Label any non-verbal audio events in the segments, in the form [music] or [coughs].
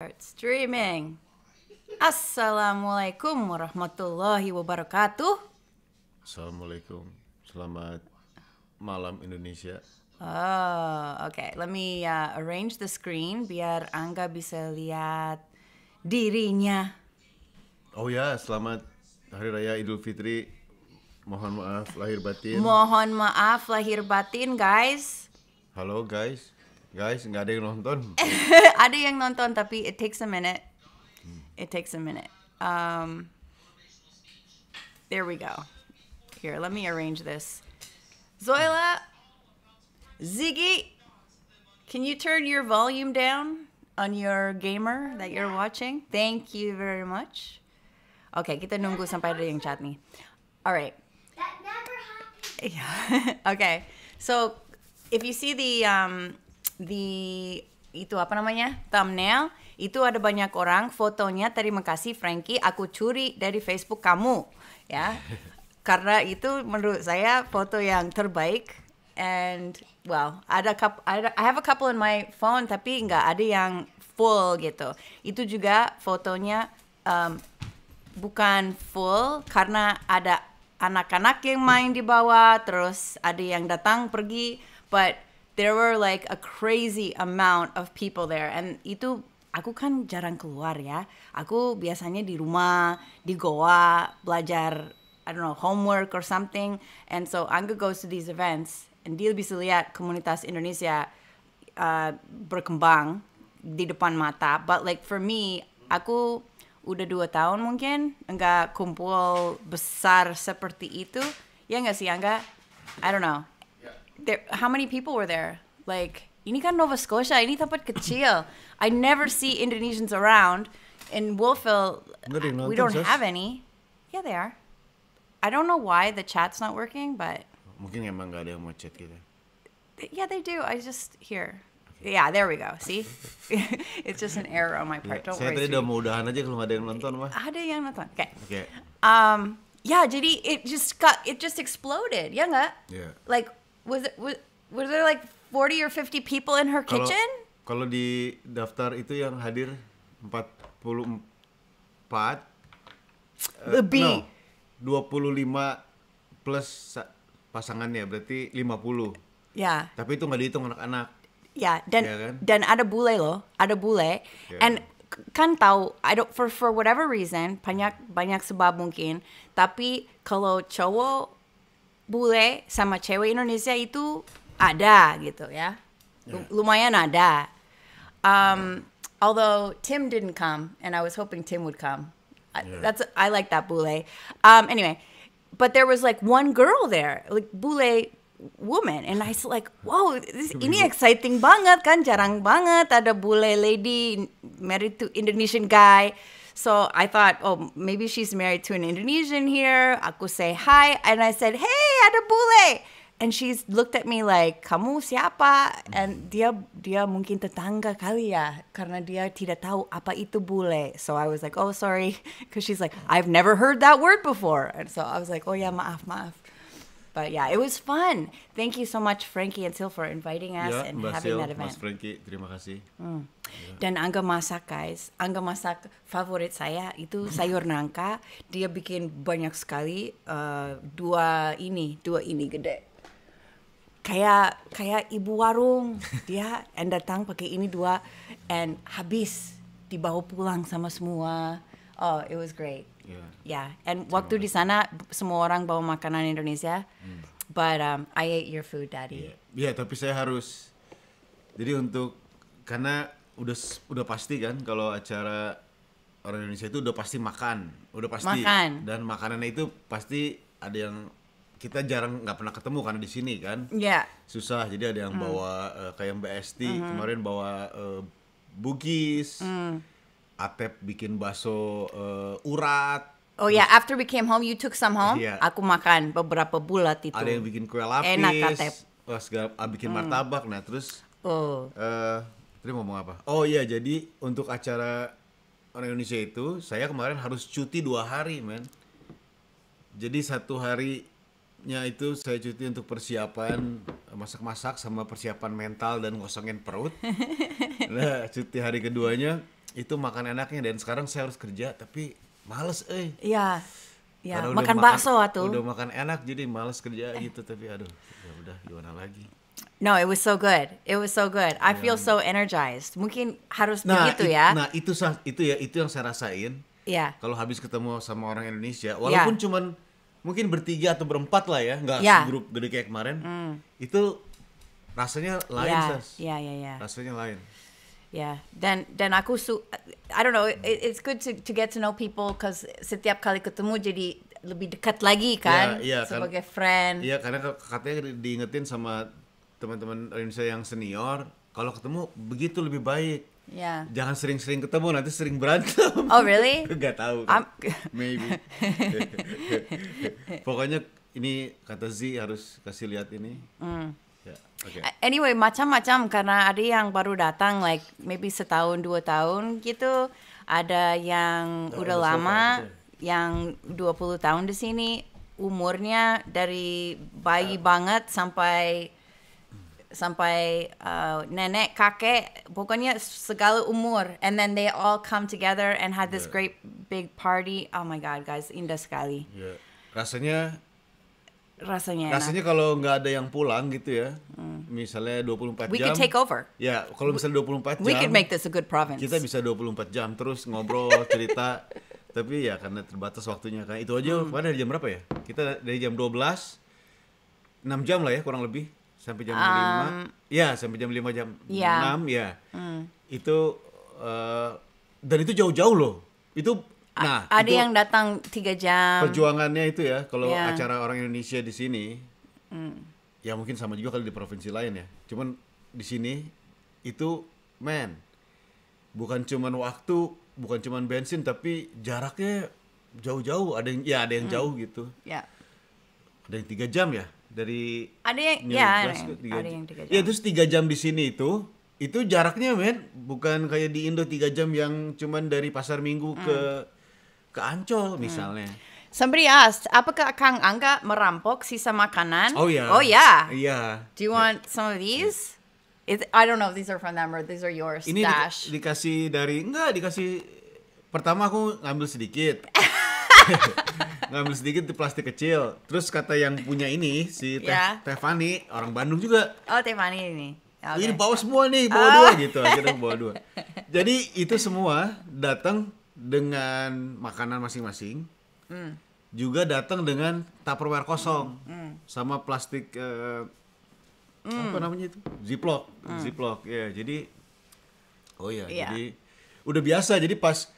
Start streaming. Assalamualaikum warahmatullahi wabarakatuh. Assalamualaikum. Selamat malam Indonesia. Oh, oke. Okay. Let me uh, arrange the screen biar Angga bisa lihat dirinya. Oh ya, selamat Hari Raya Idul Fitri. Mohon maaf lahir batin. Mohon maaf lahir batin, guys. Halo, guys. Guys, nggak ada yang nonton. [laughs] ada yang nonton tapi it takes a minute. It takes a minute. Um, there we go. Here, let me arrange this. Zoila, Ziggy, can you turn your volume down on your gamer that you're watching? Thank you very much. Okay, kita nunggu sampai ada yang chat me. All right. That never happened. [laughs] okay. So if you see the um, di itu apa namanya thumbnail itu ada banyak orang fotonya tadi kasih Frankie aku curi dari Facebook kamu ya [laughs] karena itu menurut saya foto yang terbaik and well ada cup ada I have a couple in my phone tapi nggak ada yang full gitu itu juga fotonya um, bukan full karena ada anak-anak yang main di bawah terus ada yang datang pergi but there were like a crazy amount of people there and itu aku kan jarang keluar ya. Aku biasanya di rumah, di goa, belajar I don't know homework or something. And so Angga goes to these events and dia bisa lihat komunitas Indonesia uh, berkembang di depan mata. But like for me, aku udah dua tahun mungkin enggak kumpul besar seperti itu. Ya enggak sih Angga? I don't know. there, how many people were there? Like, ini kan Nova Scotia, ini tempat kecil. I never see Indonesians around. In Wolfville, we don't have any. Yeah, they are. I don't know why the chat's not working, but... Mungkin emang gak ada yang mau chat gitu. Yeah, they do. I just... Here. Yeah, there we go. See? [laughs] it's just an error on my part. Don't Saya worry. tadi udah mau aja kalau ada yang nonton mah. Ada yang nonton. Okay. Okay. Um, yeah, Did he? it just got it just exploded. yeah, Yeah. Like was, it, was were there like 40 or 50 people in her kitchen? Kalau di daftar itu yang hadir 44 eh, lebih uh, no, 25 plus pasangannya berarti 50. Ya. Tapi itu nggak dihitung anak-anak. Ya, dan yeah, kan? dan ada bule loh, ada bule. Yeah. And kan tahu I don't for for whatever reason banyak banyak sebab mungkin, tapi kalau cowok bule sama cewek Indonesia itu ada gitu ya. Yeah. Lumayan ada. Um, although Tim didn't come and I was hoping Tim would come. Yeah. that's I like that bule. Um, anyway, but there was like one girl there, like bule woman and I was like, wow, this, ini exciting banget kan, jarang banget ada bule lady married to Indonesian guy. So I thought, oh, maybe she's married to an Indonesian here. Aku say hi. And I said, hey, ada bule. And she's looked at me like, kamu siapa? And dia dia mungkin tetangga kali ya, karena dia tidak tahu apa itu bule. So I was like, oh, sorry. Because [laughs] she's like, I've never heard that word before. And so I was like, oh yeah, maaf, maaf. But yeah, it was fun. Thank you so much Frankie and Sil for inviting us yeah, and Mbak having Sil, that event. Mas Frankie, terima kasih. Mm. Yeah. Dan Angga masak guys, Angga masak favorit saya itu [laughs] sayur nangka. Dia bikin banyak sekali uh, dua ini, dua ini gede. Kayak kayak ibu warung [laughs] dia and datang pakai ini dua and habis dibawa pulang sama semua. Oh, it was great. Yeah. Yeah. And waktu di sana semua orang bawa makanan Indonesia. Mm. But um, I ate your food, Daddy. Iya, yeah. yeah, tapi saya harus. Jadi untuk karena udah udah pasti kan kalau acara orang Indonesia itu udah pasti makan, udah pasti. Makan. Dan makanannya itu pasti ada yang kita jarang nggak pernah ketemu karena di sini kan. Iya. Yeah. Susah. Jadi ada yang mm. bawa uh, kayak Mbak Esti mm -hmm. kemarin bawa uh, bugis. Mm Atep bikin bakso uh, urat. Oh ya, yeah. after we came home, you took some home. Iya. Aku makan beberapa bulat itu. Ada yang bikin kue lapis. Enak Atep. Oh, segala, ah, bikin hmm. martabak. Nah terus. Oh. Uh, tadi ngomong apa? Oh iya, jadi untuk acara orang Indonesia itu, saya kemarin harus cuti dua hari, men. Jadi satu harinya itu saya cuti untuk persiapan masak-masak sama persiapan mental dan ngosongin perut. [laughs] Nah, cuti hari keduanya itu makan enaknya dan sekarang saya harus kerja tapi males eh iya ya, makan, makan bakso atau udah makan enak jadi males kerja eh. gitu tapi aduh ya udah gimana lagi No, it was so good. It was so good. I ya feel so energized. Mungkin harus nah, begitu it, ya. Nah, itu itu ya itu yang saya rasain. Iya. Kalau habis ketemu sama orang Indonesia, iya. walaupun ya. cuman mungkin bertiga atau berempat lah ya, nggak ya. grup gede kayak kemarin. Mm. Itu rasanya lain, ya. ya, ya, Rasanya lain yeah dan dan aku su I don't know it, it's good to, to get to know people because setiap kali ketemu jadi lebih dekat lagi iya, kan yeah, yeah, kan. sebagai karena, friend iya yeah, karena katanya diingetin sama teman-teman Indonesia yang senior kalau ketemu begitu lebih baik Yeah. Jangan sering-sering ketemu nanti sering berantem. Oh really? [laughs] Gak tahu. Kan? [laughs] Maybe. [laughs] Pokoknya ini kata Z harus kasih lihat ini. Mm. Okay. Anyway, macam-macam karena ada yang baru datang, like maybe setahun dua tahun gitu. Ada yang oh, udah lama, so gitu ya? yang 20 tahun di sini. Umurnya dari bayi uh. banget sampai sampai uh, nenek, kakek, pokoknya segala umur. And then they all come together and had this yeah. great big party. Oh my god, guys, indah sekali. Yeah. Rasanya rasanya rasanya kalau nggak ada yang pulang gitu ya hmm. misalnya 24 we jam we could take over ya kalau misalnya 24 jam we could make this a good province kita bisa 24 jam terus ngobrol [laughs] cerita tapi ya karena terbatas waktunya kan itu aja hmm. dari jam berapa ya kita dari jam 12 6 jam lah ya kurang lebih sampai jam um, 5 ya sampai jam 5 jam yeah. Ya. 6 ya hmm. itu uh, dan itu jauh-jauh loh itu Nah, ada yang datang tiga jam. Perjuangannya itu ya, kalau yeah. acara orang Indonesia di sini, mm. ya mungkin sama juga kalau di provinsi lain ya. Cuman di sini itu, man, bukan cuman waktu, bukan cuman bensin, tapi jaraknya jauh-jauh. Ada yang, ya ada yang mm. jauh gitu. Ya. Yeah. Ada yang tiga jam ya dari. Ada yang, New ya ada ada yang tiga ya, jam. Ya terus tiga jam di sini itu itu jaraknya men bukan kayak di Indo tiga jam yang cuman dari pasar Minggu mm. ke hmm ke Ancol misalnya. Hmm. Somebody asked, apakah Kang Angga merampok sisa makanan? Oh yeah. Oh yeah. Yeah. Do you want yeah. some of these? It, I don't know if these are from them or these are yours. Ini Dash. Di, dikasih dari enggak dikasih pertama aku ngambil sedikit. [laughs] ngambil sedikit di plastik kecil. Terus kata yang punya ini si Teh yeah. Tefani, orang Bandung juga. Oh, Tefani ini. Okay. Ini bawa semua nih, bawa oh. dua gitu. Akhirnya bawa dua. Jadi itu semua datang dengan makanan masing-masing hmm. juga datang dengan tupperware kosong hmm. Hmm. sama plastik uh, hmm. apa namanya itu ziplock hmm. ziplock ya yeah, jadi oh ya yeah, yeah. jadi udah biasa jadi pas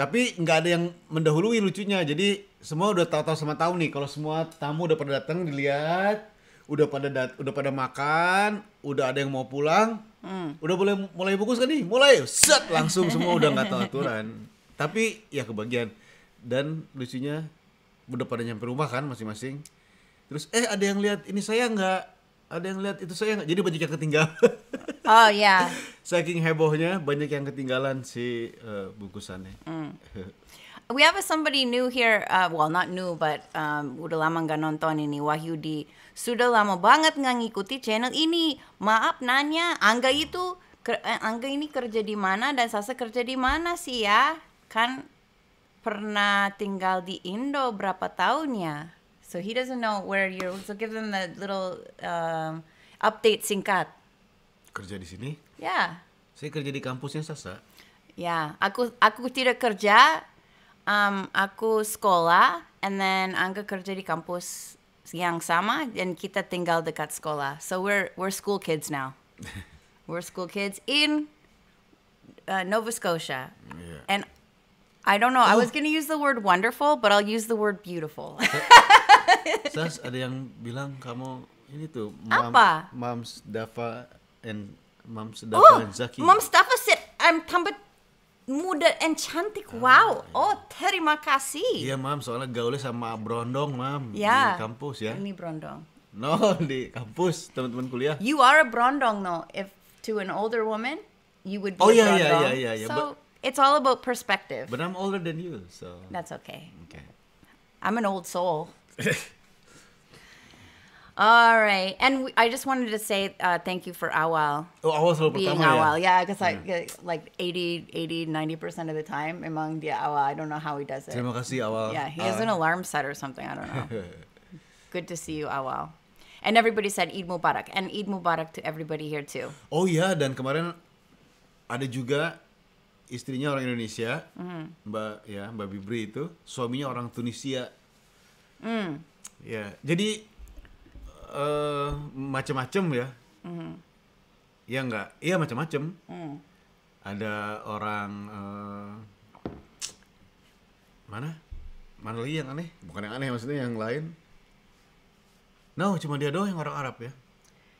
tapi nggak ada yang mendahului lucunya jadi semua udah tahu-tahu sama tahu nih kalau semua tamu udah pada datang dilihat udah pada dat udah pada makan udah ada yang mau pulang hmm. udah boleh mulai bungkus kan nih mulai set langsung semua udah nggak tahu aturan [laughs] tapi ya kebagian dan lucunya udah pada nyampe rumah kan masing-masing terus eh ada yang lihat ini saya nggak ada yang lihat itu saya nggak jadi banyak yang ketinggalan [laughs] oh ya yeah. [laughs] saking hebohnya banyak yang ketinggalan si uh, bungkusannya mm. [laughs] we have a somebody new here uh, well not new but um, udah lama nggak nonton ini Wahyudi sudah lama banget nggak ngikuti channel ini maaf nanya Angga itu eh, Angga ini kerja di mana dan Sasa kerja di mana sih ya? kan pernah tinggal di Indo berapa tahunnya. So he doesn't know where you. So give them the little um, update singkat. Kerja di sini? Ya. Yeah. Saya kerja di kampusnya Sasa. Ya, yeah. aku aku tidak kerja. Um, aku sekolah and then Angga kerja di kampus yang sama dan kita tinggal dekat sekolah. So we're we're school kids now. [laughs] we're school kids in uh, Nova Scotia. Yeah. And I don't know. Oh. I was gonna use the word wonderful, but I'll use the word beautiful. Eh, [laughs] Sas, ada yang bilang kamu ini tuh mom, apa? Moms Dafa and mams Dafa oh, and Zaki. Mams Dafa said I'm tambah muda and cantik. Ah, wow. Ya. Oh, terima kasih. Iya, Mam, soalnya gaulnya sama Brondong, Mam, ya. di kampus ya. Ini Brondong. No, [laughs] di kampus, teman-teman kuliah. You are a Brondong, though. If to an older woman, you would be Oh, iya, iya, iya, iya, iya. So, it's all about perspective. But I'm older than you, so that's okay. Okay. I'm an old soul. [laughs] All right, and we, I just wanted to say uh, thank you for Awal. Oh, Awal being oh, Awal, yeah, because yeah, yeah. I like 80, 80, 90 percent of the time, among the Awal, I don't know how he does it. Terima kasih Awal. Yeah, he has an alarm set or something. I don't know. [laughs] Good to see you, Awal. And everybody said Eid Mubarak, and Eid Mubarak to everybody here too. Oh yeah, dan kemarin ada juga istrinya orang Indonesia, mm. Mbak ya Mbak Bibri itu suaminya orang Tunisia. Mm. Ya, jadi uh, eh, macam-macam ya. Mm. Ya enggak, iya macam-macam. Mm. Ada orang uh, mana? Mana lagi yang aneh? Bukan yang aneh maksudnya yang lain. No, cuma dia doang yang orang Arab ya.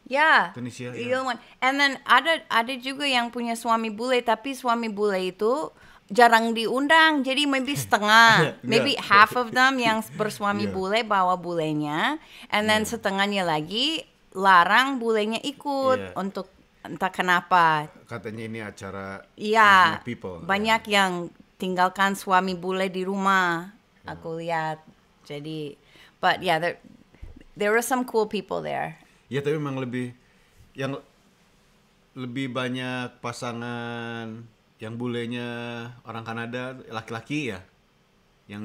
Ya. Tunisia. Ya. Ilman. Ya. And then ada ada juga yang punya suami bule tapi suami bule itu jarang diundang. Jadi maybe [laughs] setengah, ya, maybe ya. half of them yang bersuami [laughs] yeah. bule bawa bulenya and then setengahnya lagi larang bulenya ikut yeah. untuk entah kenapa. Katanya ini acara Iya. people. Banyak yeah. yang tinggalkan suami bule di rumah. Yeah. Aku lihat. Jadi but yeah, there there are some cool people there ya tapi memang lebih yang lebih banyak pasangan yang bulenya orang Kanada laki-laki ya yang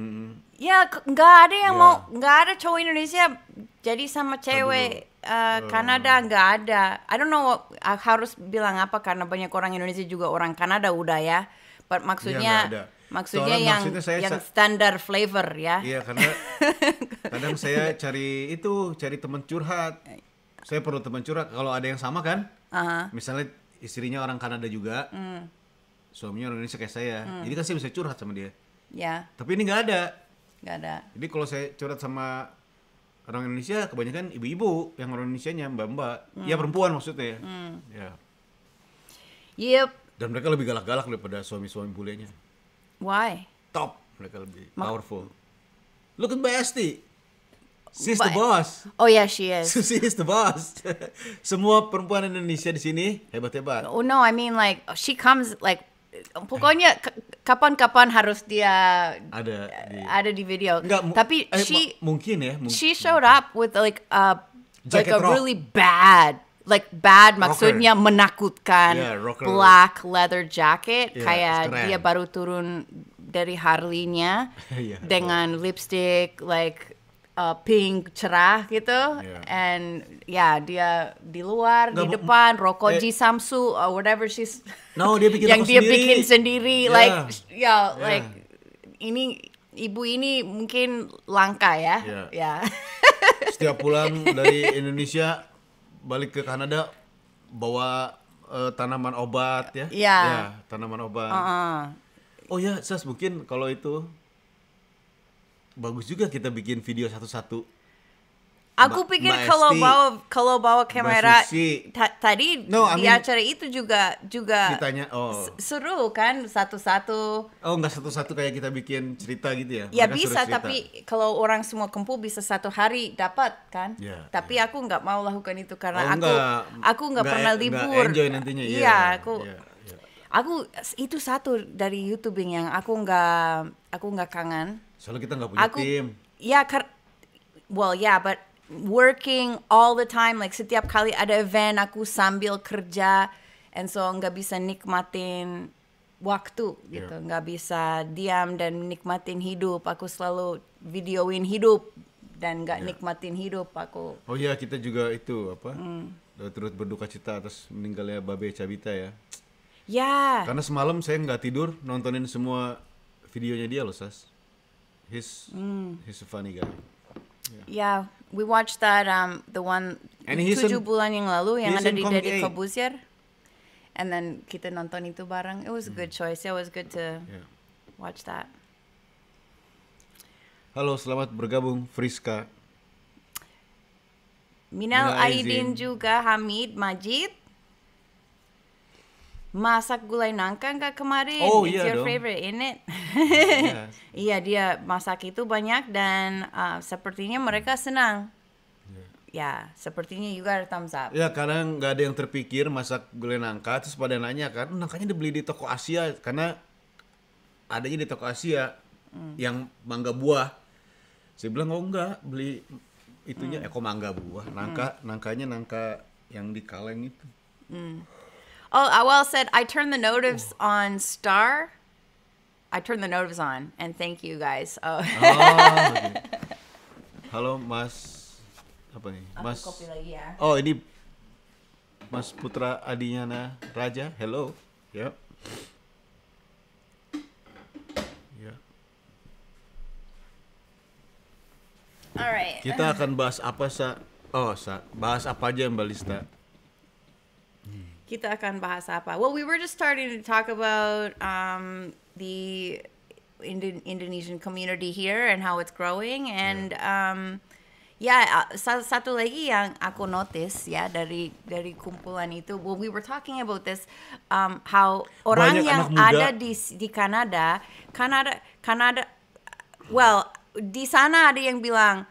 ya nggak ada yang ya. mau nggak ada cowok Indonesia jadi sama cewek uh, Kanada nggak ada I don't know uh, harus bilang apa karena banyak orang Indonesia juga orang Kanada udah ya But maksudnya ya, maksudnya yang maksudnya yang standar flavor ya iya karena [laughs] kadang saya cari itu cari teman curhat eh, saya perlu teman curhat kalau ada yang sama kan uh-huh. misalnya istrinya orang Kanada juga mm. suaminya orang Indonesia kayak saya mm. jadi kan saya bisa curhat sama dia ya yeah. tapi ini nggak ada nggak ada jadi kalau saya curhat sama orang Indonesia kebanyakan ibu-ibu yang orang Indonesia nya mbak-mbak mm. ya perempuan maksudnya mm. ya yep dan mereka lebih galak-galak daripada suami-suami bulenya why top mereka lebih Ma- powerful look at my Esti She's the boss. Oh yeah, she is. Susi [laughs] is the boss. [laughs] Semua perempuan Indonesia di sini hebat-hebat. Oh no, I mean like she comes like pokoknya kapan-kapan harus dia ada di, ada di video. Enggak, tapi eh, she mungkin ya. Mungkin. She showed up with like a Jacket like a rock. really bad like bad maksudnya menakutkan yeah, black leather jacket yeah, kayak keren. dia baru turun dari Harley-nya [laughs] yeah. dengan oh. lipstick like uh, pink cerah gitu yeah. and ya yeah, dia di luar Nggak, di depan rokoji eh, Samsu or uh, whatever she's no dia bikin [laughs] yang dia sendiri. bikin sendiri yeah. like ya yeah, yeah. like ini ibu ini mungkin langka ya ya yeah. yeah. [laughs] setiap pulang dari Indonesia balik ke Kanada bawa uh, tanaman obat ya ya yeah. yeah, tanaman obat uh -uh. oh ya sas mungkin kalau itu bagus juga kita bikin video satu-satu. Aku ba pikir kalau bawa kalau bawa kamera tadi no, I mean, di acara itu juga juga ditanya oh seru kan satu-satu. Oh nggak satu-satu kayak kita bikin cerita gitu ya? Ya bisa tapi kalau orang semua kumpul bisa satu hari dapat kan? Yeah, tapi yeah. aku nggak mau lakukan itu karena oh, aku enggak, aku nggak pernah e-, libur. Enjoy nantinya. Iya yeah, aku. Yeah iya. aku itu satu dari YouTubing yang aku nggak aku nggak kangen Soalnya kita nggak punya aku, tim. Ya, kar well yeah, but working all the time, like setiap kali ada event aku sambil kerja, and so nggak bisa nikmatin waktu iya. gitu, yeah. bisa diam dan nikmatin hidup. Aku selalu videoin hidup dan nggak yeah. nikmatin hidup aku. Oh iya, yeah, kita juga itu apa? Mm. Turut berduka cita atas meninggalnya Babe Cabita ya. Ya. Karena semalam saya nggak tidur nontonin semua videonya dia loh, Sas. He's mm. he's a funny guy. Yeah. yeah, we watched that um the one and he's Tujuh in, Bulan Yang Lalu yang ada di Deddy Corbuzier. And then kita nonton itu bareng. It was a good mm. choice. It was good to yeah. watch that. Halo, selamat bergabung Friska. Minal, Minal Aidin juga Hamid Majid masak gulai nangka enggak kemarin? Oh It's iya your dong. favorite, isn't it? yeah. [laughs] Iya dia masak itu banyak dan uh, sepertinya mereka senang. Yeah. Ya, sepertinya juga thumbs up. Ya, kadang nggak ada yang terpikir masak gulai nangka terus pada nanya kan, oh, nangkanya dibeli di toko Asia karena adanya di toko Asia mm. yang mangga buah. Saya bilang oh enggak, beli itunya mm. eko mangga buah, nangka mm. nangkanya nangka yang di kaleng itu. Mm Oh, uh, well said, I turned the notives on star. I turned the notives on, and thank you guys. Oh. oh okay. [laughs] Halo Mas, apa nih? Mas. Aku lagi ya. Oh ini Mas Putra Adinyana Raja. Hello. Yep. Yeah. Alright. Kita akan bahas apa sa? Oh sa, bahas apa aja Mbak Lista? kita akan bahas apa? Well, we were just starting to talk about um, the Indo Indonesian community here and how it's growing and yeah. um, ya yeah, satu lagi yang aku notice ya dari dari kumpulan itu well, we were talking about this um, how orang Banyak yang ada di di Kanada Kanada Kanada well di sana ada yang bilang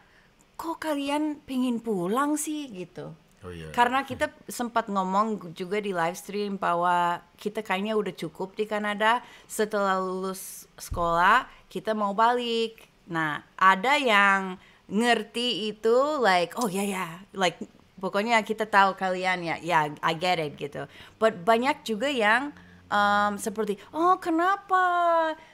kok kalian pengen pulang sih gitu Oh, iya. Karena kita sempat ngomong juga di live stream bahwa kita kayaknya udah cukup di Kanada. Setelah lulus sekolah, kita mau balik. Nah, ada yang ngerti itu like, oh ya yeah, ya, yeah. like pokoknya kita tahu kalian ya, ya yeah, I get it gitu. But banyak juga yang um, seperti oh kenapa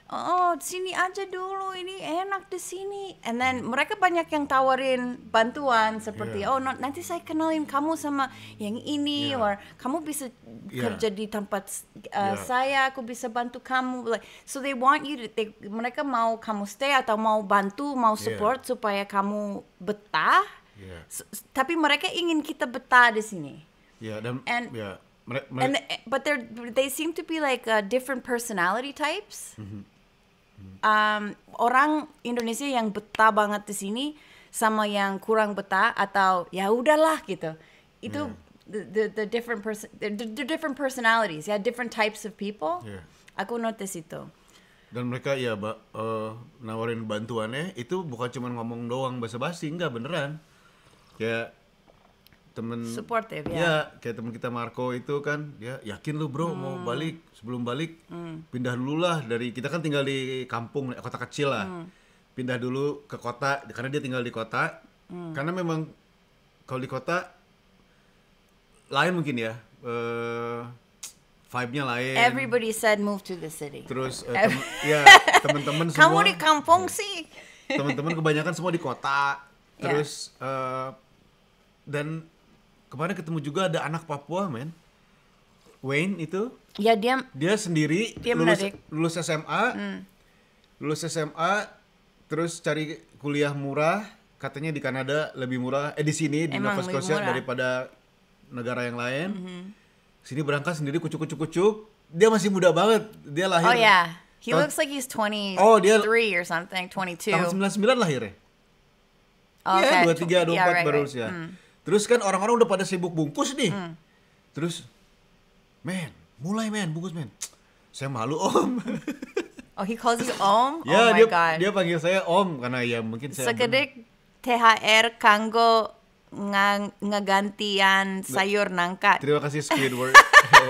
oh sini aja dulu ini enak di sini and then mereka banyak yang tawarin bantuan seperti yeah. oh nanti saya kenalin kamu sama yang ini yeah. or kamu bisa yeah. kerja di tempat uh, yeah. saya aku bisa bantu kamu like so they want you to, they, mereka mau kamu stay atau mau bantu mau support yeah. supaya kamu betah yeah. so, tapi mereka ingin kita betah di sini yeah, dan, and yeah and eh, but they're they seem to be like uh, different personality types. Mm-hmm. Um, orang Indonesia yang betah banget di sini sama yang kurang betah atau ya udahlah gitu. Itu mm. the, the the different person the, the different personalities, ya yeah, different types of people. Yeah. Aku notice itu. Dan mereka ya ba, uh, nawarin bantuannya itu bukan cuma ngomong doang basa-basi, enggak beneran. Kayak temen supportive ya. ya kayak temen kita Marco itu kan dia yakin lu bro hmm. mau balik sebelum balik hmm. pindah dulu lah dari kita kan tinggal di kampung eh, kota kecil lah hmm. pindah dulu ke kota karena dia tinggal di kota hmm. karena memang kalau di kota lain mungkin ya uh, vibe-nya lain everybody said move to the city terus uh, tem ya teman-teman [laughs] semua kamu di kampung sih teman-teman kebanyakan semua di kota [laughs] iya. terus yeah. uh, dan kemarin ketemu juga ada anak Papua men Wayne itu ya dia dia sendiri dia lulus lulus SMA hmm. lulus SMA terus cari kuliah murah katanya di Kanada lebih murah eh di sini di Nova Scotia daripada negara yang lain mm -hmm. sini berangkat sendiri kucuk kucuk kucuk dia masih muda banget dia lahir oh ya yeah. he looks like he's 23 oh dia or something 22 tahun 99 lahir ya oh, yeah, okay. 23 24 yeah, right, baru right. usia hmm Terus kan orang-orang udah pada sibuk bungkus nih. Hmm. Terus, men, mulai men, bungkus men. Saya malu om. Oh, he calls you om? [laughs] ya, oh my dia, God. dia panggil saya om karena ya mungkin saya... Sekedek THR kanggo ngegantian sayur nangka. Terima kasih Squidward.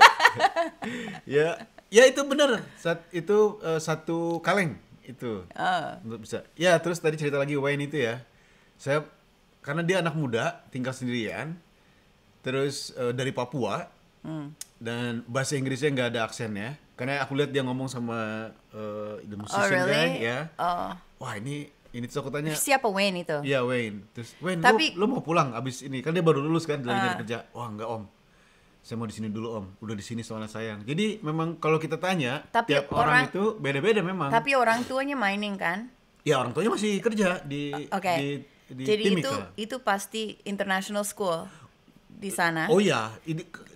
[laughs] [laughs] ya, ya itu benar. Saat itu uh, satu kaleng itu. Oh. Untuk bisa. Ya, terus tadi cerita lagi Wayne itu ya. Saya karena dia anak muda tinggal sendirian terus uh, dari Papua hmm. dan bahasa Inggrisnya nggak ada aksennya karena aku lihat dia ngomong sama uh, the musician oh, really? guy ya oh. wah ini ini tuh aku tanya siapa Wayne itu Iya Wayne terus Wayne Tapi, lo lo mau pulang abis ini kan dia baru lulus kan dari uh. kerja wah nggak om saya mau di sini dulu om udah di sini soalnya sayang jadi memang kalau kita tanya tapi tiap orang, orang itu beda-beda memang tapi orang tuanya mining kan ya orang tuanya masih kerja di okay. di di Jadi Timika. itu itu pasti international school di sana. Oh ya,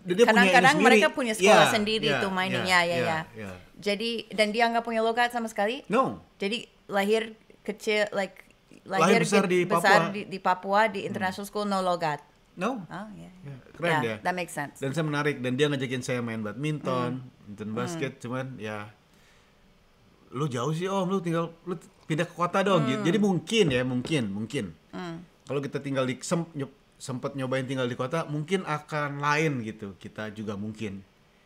kadang-kadang mereka punya sekolah yeah, sendiri yeah, itu mainnya yeah, ya ya. Iya, ya. Iya. Jadi dan dia nggak punya logat sama sekali. No. Jadi lahir kecil like lahir, lahir besar, di, besar Papua. Di, di Papua di hmm. international school no logat. No. Oh, yeah. Iya. yeah. Keren yeah, That makes sense. Dan saya menarik dan dia ngajakin saya main badminton, mm. basket, mm. cuman ya lu jauh sih om, lu tinggal lu pindah ke kota dong. Mm. Jadi mungkin ya, mungkin, mungkin mm. kalau kita tinggal di sem, sempat nyobain tinggal di kota mungkin akan lain gitu kita juga mungkin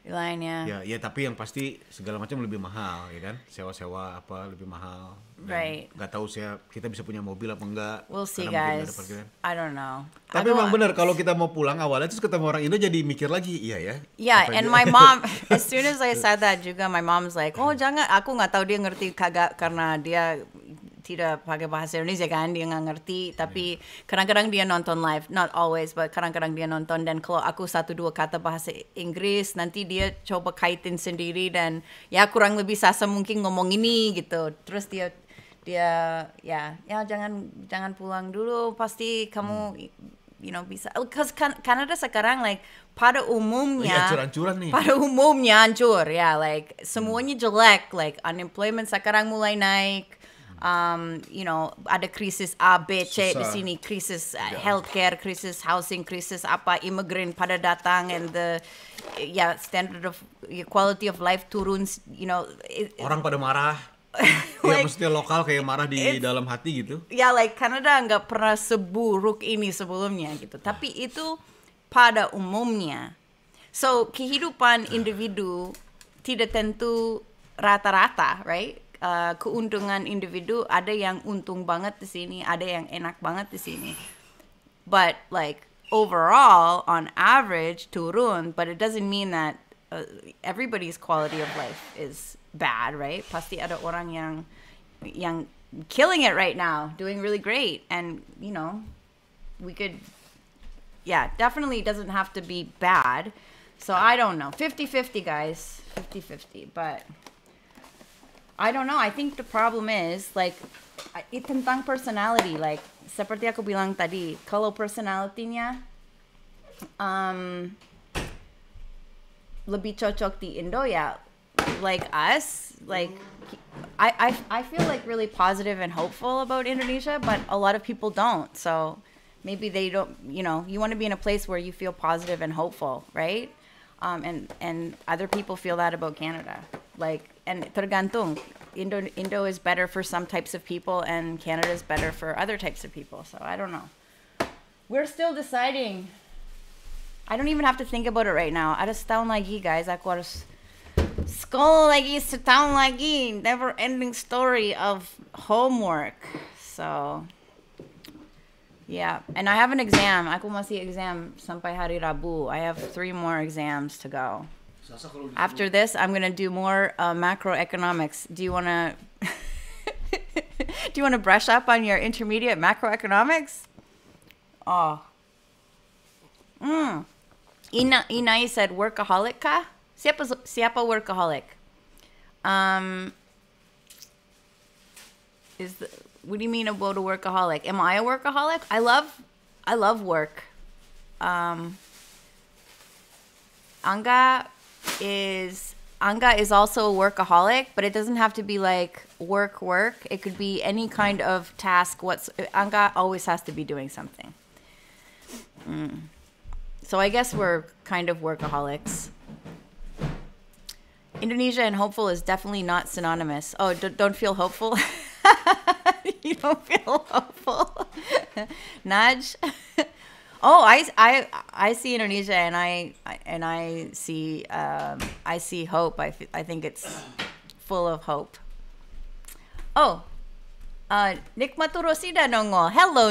lain ya ya ya tapi yang pasti segala macam lebih mahal ya kan sewa-sewa apa lebih mahal right Gak tahu sih kita bisa punya mobil apa enggak we'll see guys ya kan? I don't know tapi don't... emang benar kalau kita mau pulang awalnya terus ketemu orang Indo jadi mikir lagi iya ya yeah and my mom [laughs] [laughs] as soon as I said that juga my mom's like oh jangan aku nggak tahu dia ngerti kagak karena dia tidak pakai bahasa Indonesia kan dia nggak ngerti iya. tapi kadang-kadang yeah. dia nonton live not always but kadang-kadang dia nonton dan kalau aku satu dua kata bahasa Inggris nanti dia coba kaitin sendiri dan ya kurang lebih Sasa mungkin ngomong ini gitu terus dia dia ya ya jangan jangan pulang dulu pasti kamu hmm you know bisa because oh, kan sekarang like pada umumnya iya, ancur nih pada umumnya hancur ya yeah, like semuanya jelek like unemployment sekarang mulai naik um, you know ada krisis A B C Susah. di sini krisis uh, iya. healthcare krisis housing krisis apa immigrant pada datang and the ya yeah, standard of ya, quality of life turun you know it, orang pada marah [laughs] like, ya mesti lokal kayak marah di dalam hati gitu ya yeah, like Kanada nggak pernah seburuk ini sebelumnya gitu tapi itu pada umumnya so kehidupan nah. individu tidak tentu rata-rata right Eh, keuntungan individu ada yang untung banget di sini ada yang enak banget di sini but like overall on average turun but it doesn't mean that uh, everybody's quality of life is bad right pasti ada orang yang yang killing it right now doing really great and you know we could yeah definitely doesn't have to be bad so i don't know 50-50 guys 50-50 but I don't know. I think the problem is like itu tentang personality. Like seperti aku bilang tadi, kalau niya um, lebih cocok di Indo ya, like us, like I, I I feel like really positive and hopeful about Indonesia, but a lot of people don't. So maybe they don't. You know, you want to be in a place where you feel positive and hopeful, right? Um, and and other people feel that about Canada, like and tergantung. Indo Indo is better for some types of people, and Canada is better for other types of people. So I don't know. We're still deciding. I don't even have to think about it right now. I just sound like you guys. I got school like you, sit town like you. Never ending story of homework. So yeah, and I have an exam. I exam sampai hari Rabu. I have three more exams to go. After this, I'm gonna do more uh, macroeconomics. Do you wanna? [laughs] do you wanna brush up on your intermediate macroeconomics? Oh. Mm. Ina Inai said workaholic ka? Siapa siapa workaholic? Um. Is the, what do you mean about a workaholic? Am I a workaholic? I love I love work. Um. Anga is Anga is also a workaholic, but it doesn't have to be like work, work. It could be any kind of task. What's Anga always has to be doing something. Mm. So I guess we're kind of workaholics. Indonesia and hopeful is definitely not synonymous. Oh, don't feel hopeful. [laughs] you don't feel hopeful. [laughs] Nudge. [laughs] Oh, I, I, I see Indonesia, and I and I see um, I see hope. I, I think it's full of hope. Oh, uh, Rosida nongol. Hello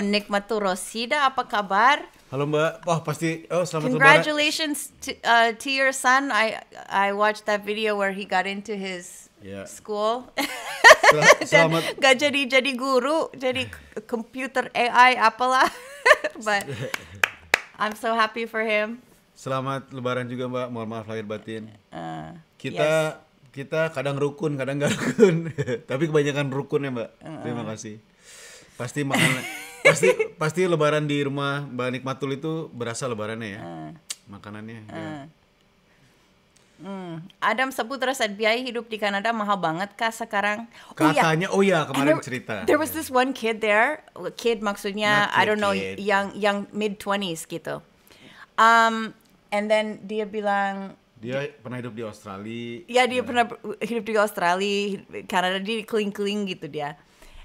Rosida. apa kabar? Halo Mbak. Wah, oh, pasti oh selamat Congratulations to, uh, to your son. I I watched that video where he got into his yeah. school. [laughs] Selamat. Dan gak jadi jadi guru, jadi computer AI apalah. [laughs] But [laughs] I'm so happy for him. Selamat Lebaran juga Mbak. Mohon maaf lahir batin. Uh, kita yes. kita kadang rukun, kadang gak [laughs] rukun. Tapi kebanyakan rukun ya Mbak. -uh. Terima kasih. Pasti makan pasti pasti Lebaran di rumah Mbak Nikmatul itu berasa Lebarannya ya. Uh. Makanannya. Ya. Uh. Ya. Hmm. Adam Saputra rasa biaya hidup di Kanada mahal banget kah sekarang? Oh, iya. Katanya, oh ya, oh ya kemarin there, cerita. There was this one kid there, kid maksudnya kid, I don't know kid. yang yang mid 20s gitu. Um, and then dia bilang dia pernah hidup di Australia. Ya dia ya. pernah hidup di Australia, Kanada dia keling-keling gitu dia.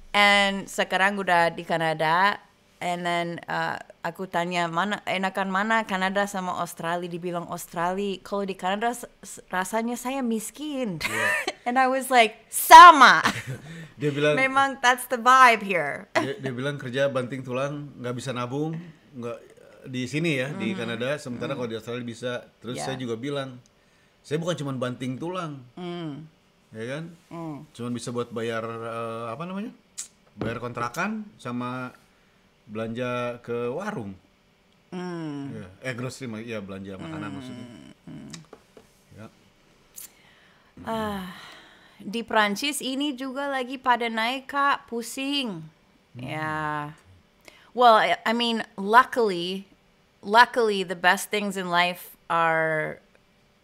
And sekarang udah di Kanada, and then uh, aku tanya mana enakan mana Kanada sama Australia dibilang Australia kalau di Kanada rasanya saya miskin yeah. [laughs] and I was like sama [laughs] dia bilang memang that's the vibe here dia, dia bilang kerja banting tulang nggak bisa nabung nggak eh, di sini ya mm. di mm-hmm. Kanada sementara mm. kalau di Australia bisa terus yeah. saya juga bilang saya bukan cuma banting tulang mm. ya kan mm. cuman bisa buat bayar uh, apa namanya bayar kontrakan sama belanja ke warung mm. eh grocery ya belanja makanan mm. maksudnya mm. ya mm. uh, di Prancis ini juga lagi pada naik kak pusing mm. ya well I mean luckily luckily the best things in life are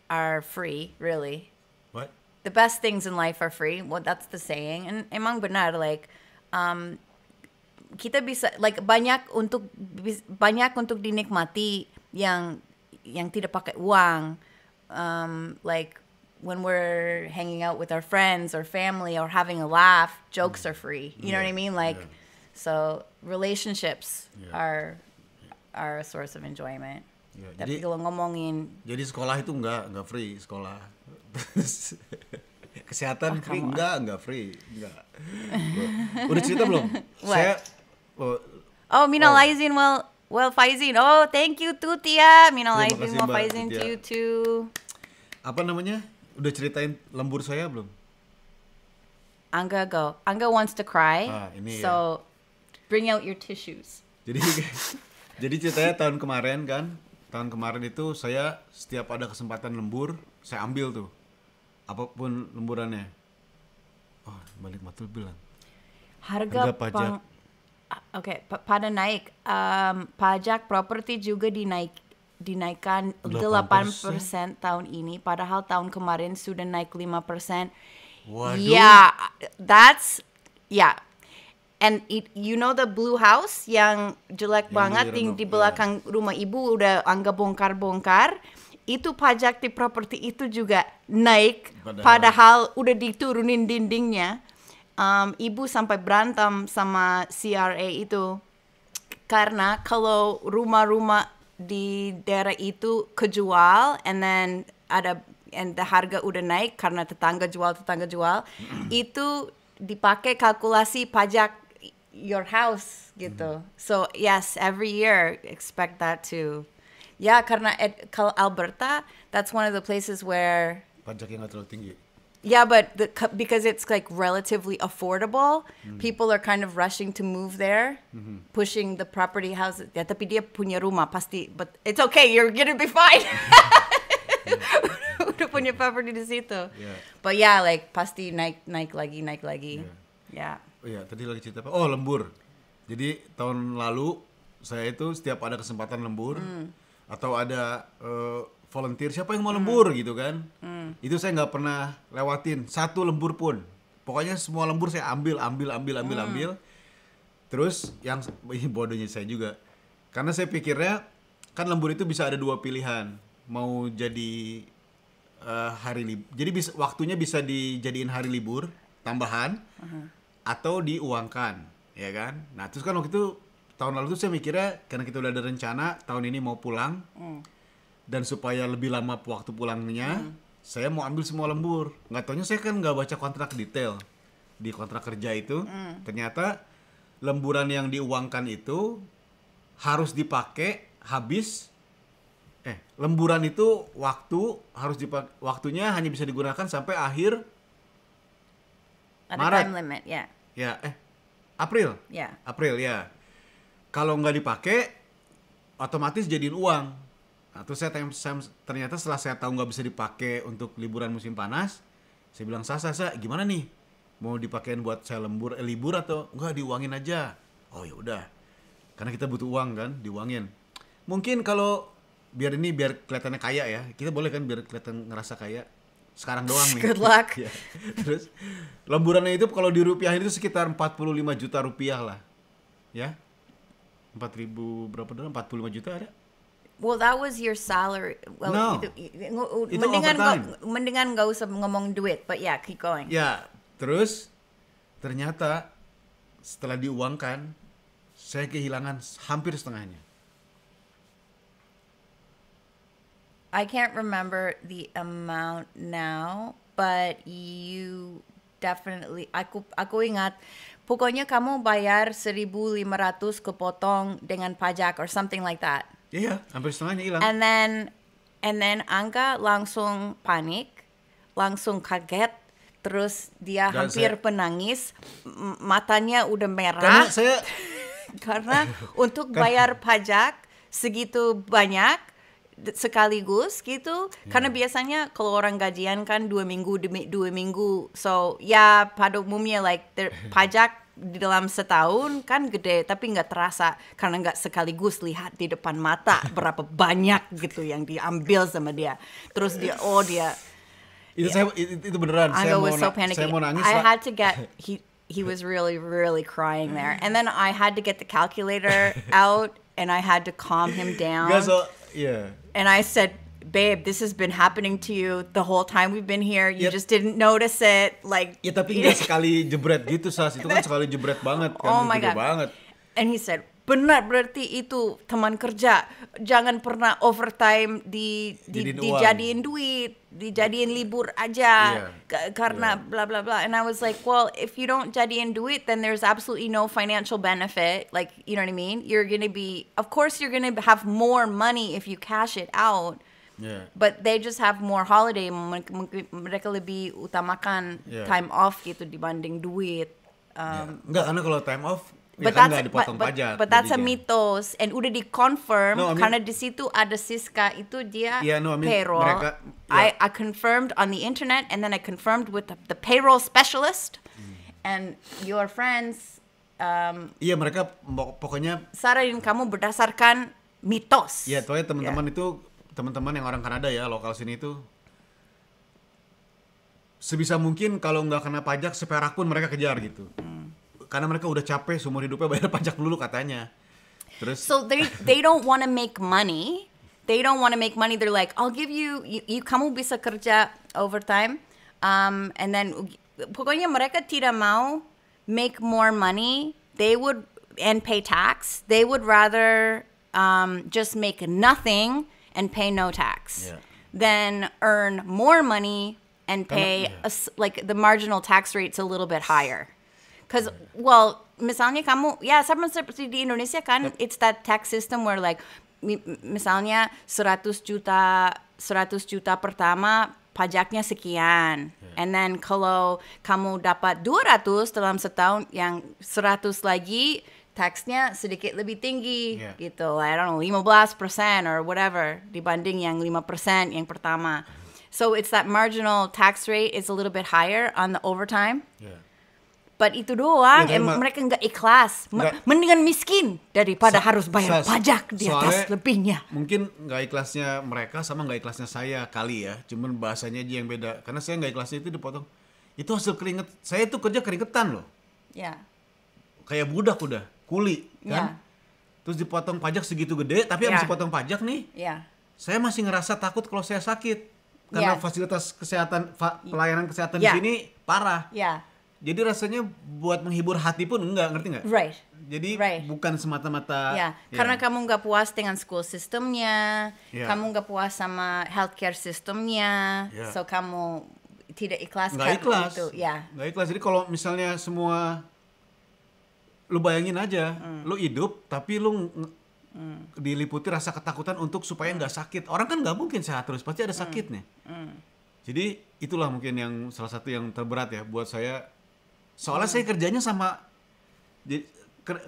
are free really what the best things in life are free well that's the saying and emang benar like um kita bisa like banyak untuk banyak untuk dinikmati yang yang tidak pakai uang um, like when we're hanging out with our friends or family or having a laugh jokes mm. are free you yeah. know what i mean like yeah. so relationships yeah. are are a source of enjoyment yeah. Tapi kalau ngomongin jadi sekolah itu enggak enggak free sekolah. [laughs] Kesehatan oh, free enggak enggak free enggak. Udah cerita belum? [laughs] What? Saya Oh, oh minal oh. well well faizin. Oh, thank you too, Tia. Ya. Minal aizin well faizin to ya. you too. Apa namanya? Udah ceritain lembur saya belum? Angga go. Angga wants to cry. Ah, ini ya. so ya. bring out your tissues. Jadi [laughs] jadi ceritanya tahun kemarin kan, tahun kemarin itu saya setiap ada kesempatan lembur, saya ambil tuh. Apapun lemburannya. Oh, balik matul bilang. Harga, Harga pajak Oke, okay, pada naik um, pajak properti juga dinaik dinaikkan 8%. 8% tahun ini padahal tahun kemarin sudah naik 5%. Waduh. Yeah, that's yeah. And it, you know the blue house yang jelek yang banget di, di belakang yeah. rumah ibu udah anggap bongkar-bongkar. Itu pajak di properti itu juga naik padahal, padahal udah diturunin dindingnya um, ibu sampai berantem sama CRA itu karena kalau rumah-rumah di daerah itu kejual and then ada and the harga udah naik karena tetangga jual tetangga jual itu dipakai kalkulasi pajak your house gitu mm. so yes every year expect that to ya yeah, karena kalau Alberta that's one of the places where pajaknya nggak terlalu tinggi Yeah, but the, because it's like relatively affordable, mm. people are kind of rushing to move there, mm-hmm. pushing the property houses. Yeah, tapi dia punya rumah pasti, but it's okay, you're gonna be fine. [laughs] [laughs] Udah punya property di situ. Yeah. But yeah, like pasti naik naik lagi naik lagi. Yeah. Yeah. Oh ya, tadi lagi cerita apa? Oh, lembur. Jadi tahun lalu saya itu setiap ada kesempatan lembur mm. atau ada uh, volunteer siapa yang mau hmm. lembur hmm. gitu kan hmm. itu saya nggak pernah lewatin satu lembur pun pokoknya semua lembur saya ambil ambil ambil ambil hmm. ambil terus yang [laughs] bodohnya saya juga karena saya pikirnya kan lembur itu bisa ada dua pilihan mau jadi uh, hari libur jadi bisa waktunya bisa dijadiin hari libur tambahan hmm. atau diuangkan ya kan nah terus kan waktu itu tahun lalu tuh saya mikirnya karena kita udah ada rencana tahun ini mau pulang hmm dan supaya lebih lama waktu pulangnya hmm. saya mau ambil semua lembur nggak saya kan nggak baca kontrak detail di kontrak kerja itu hmm. ternyata lemburan yang diuangkan itu harus dipakai habis eh lemburan itu waktu harus dipakai waktunya hanya bisa digunakan sampai akhir Ada Maret time limit ya ya eh April ya April ya kalau nggak dipakai otomatis jadiin uang Nah, terus saya, saya ternyata setelah saya tahu nggak bisa dipakai untuk liburan musim panas, saya bilang Sasa, Sasa gimana nih? Mau dipakein buat saya lembur, eh, libur atau nggak diuangin aja? Oh ya udah, karena kita butuh uang kan, diuangin. Mungkin kalau biar ini biar kelihatannya kaya ya, kita boleh kan biar kelihatan ngerasa kaya. Sekarang doang nih. Good luck. [laughs] ya. Terus lemburannya itu kalau di rupiah itu sekitar 45 juta rupiah lah. Ya. empat ribu berapa empat puluh lima juta ada? Well, that was your salary. Well, no. Itu, itu mendingan overtime. mendingan gak usah ngomong duit, but yeah, keep going. Ya, terus ternyata setelah diuangkan, saya kehilangan hampir setengahnya. I can't remember the amount now, but you definitely aku aku ingat pokoknya kamu bayar 1500 kepotong dengan pajak or something like that. Iya, hampir setengahnya hilang. And then and then Angga langsung panik, langsung kaget, terus dia Dan hampir saya, penangis, matanya udah merah. Karena saya [laughs] karena untuk bayar pajak segitu banyak sekaligus gitu yeah. karena biasanya kalau orang gajian kan dua minggu demi dua minggu so ya pada umumnya like [laughs] pajak di dalam setahun kan gede tapi nggak terasa karena nggak sekaligus lihat di depan mata [laughs] berapa banyak gitu yang diambil sama dia terus dia oh dia itu yeah. saya itu beneran I saya was mau so panicky. saya mau nangis I had to get [laughs] he he was really really crying there [laughs] and then I had to get the calculator out and I had to calm him down Gak, so, yeah. and I said babe, this has been happening to you the whole time we've been here. You yep. just didn't notice it. Like Yeah, tapi nggak sekali jebret gitu, Sas. Itu kan [laughs] sekali jebret banget kan. Oh my god. Banget. And he said, benar berarti itu teman kerja. Jangan pernah overtime di, di Jadiin dijadiin uang. duit, dijadiin libur aja yeah. karena yeah. blah blah blah. And I was like, well, if you don't jadiin duit, then there's absolutely no financial benefit. Like, you know what I mean? You're gonna be, of course, you're gonna have more money if you cash it out. Yeah. But they just have more holiday. Mereka lebih utamakan yeah. time off gitu dibanding duit. Um, yeah. Enggak, karena kalau time off ya but ya kan that's, dipotong but, pajak. But that's jadinya. a mitos and udah di no, I mean, karena di situ ada Siska itu dia yeah, no, I mean, payroll. Mereka, yeah. I I confirmed on the internet and then I confirmed with the, the payroll specialist mm. and your friends um, Iya, yeah, mereka pokoknya Saranin kamu berdasarkan mitos. Iya, yeah, soalnya teman-teman yeah. itu teman-teman yang orang Kanada ya lokal sini itu sebisa mungkin kalau nggak kena pajak seperak pun mereka kejar gitu hmm. karena mereka udah capek seumur hidupnya bayar [laughs] pajak dulu katanya terus so they they don't want to make money they don't want to make money they're like I'll give you, you, you kamu bisa kerja overtime um, and then pokoknya mereka tidak mau make more money they would and pay tax they would rather um, just make nothing and pay no tax, yeah. then earn more money and pay yeah. a, like the marginal tax rate's a little bit higher. Because well, misalnya kamu ya sama seperti di Indonesia kan, yep. it's that tax system where like misalnya 100 juta 100 juta pertama pajaknya sekian. Yeah. And then kalau kamu dapat 200 dalam setahun yang 100 lagi taxnya sedikit lebih tinggi yeah. gitu I don't know 15% or whatever dibanding yang 5% yang pertama so it's that marginal tax rate is a little bit higher on the overtime yeah. but itu doang yeah, mereka nggak ikhlas gak, mendingan miskin daripada harus bayar so pajak di atas lebihnya mungkin nggak ikhlasnya mereka sama nggak ikhlasnya saya kali ya cuman bahasanya aja yang beda karena saya nggak ikhlasnya itu dipotong itu hasil keringet saya itu kerja keringetan loh ya yeah. kayak budak udah kuli iya. kan yeah. terus dipotong pajak segitu gede tapi yeah. dipotong pajak nih yeah. saya masih ngerasa takut kalau saya sakit karena yeah. fasilitas kesehatan fa iya. pelayanan kesehatan yeah. di iya. sini parah yeah. jadi rasanya buat menghibur hati pun enggak ngerti nggak right jadi right. bukan semata-mata ya, ya karena kamu nggak puas dengan school systemnya ya. kamu nggak puas sama healthcare systemnya ya. so kamu tidak ikhlas nggak ikhlas itu ya nggak ikhlas jadi kalau misalnya semua lu bayangin aja hmm. lu hidup tapi lu hmm. diliputi rasa ketakutan untuk supaya nggak hmm. sakit orang kan nggak mungkin sehat terus pasti ada hmm. sakitnya hmm. Hmm. jadi itulah mungkin yang salah satu yang terberat ya buat saya soalnya hmm. saya kerjanya sama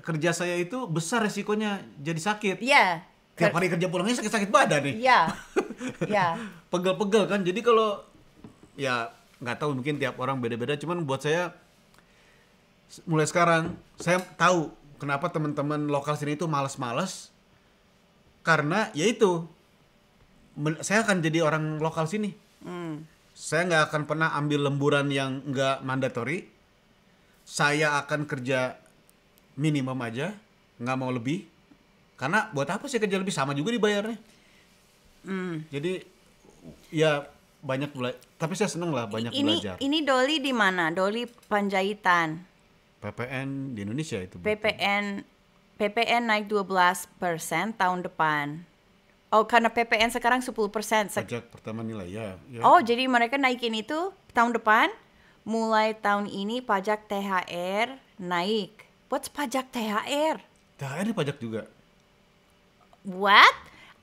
kerja saya itu besar resikonya jadi sakit iya yeah. Tiap hari kerja pulangnya sakit-sakit badan nih. Iya. [laughs] Iya. Pegel-pegel kan. Jadi kalau ya nggak tahu mungkin tiap orang beda-beda. Cuman buat saya mulai sekarang saya tahu kenapa teman-teman lokal sini itu malas-malas karena yaitu saya akan jadi orang lokal sini. Hmm. Saya nggak akan pernah ambil lemburan yang nggak mandatory. Saya akan kerja minimum aja, nggak mau lebih. Karena buat apa sih kerja lebih sama juga dibayarnya. Hmm. Jadi ya banyak belajar. Tapi saya seneng lah banyak ini, belajar. Ini Doli di mana? Doli Panjaitan. PPN di Indonesia itu. PPN PPN naik 12% tahun depan. Oh, karena PPN sekarang 10%. persen. Pajak pertama nilai ya, ya. Oh, jadi mereka naikin itu tahun depan mulai tahun ini pajak THR naik. What's pajak THR? THR pajak juga. What?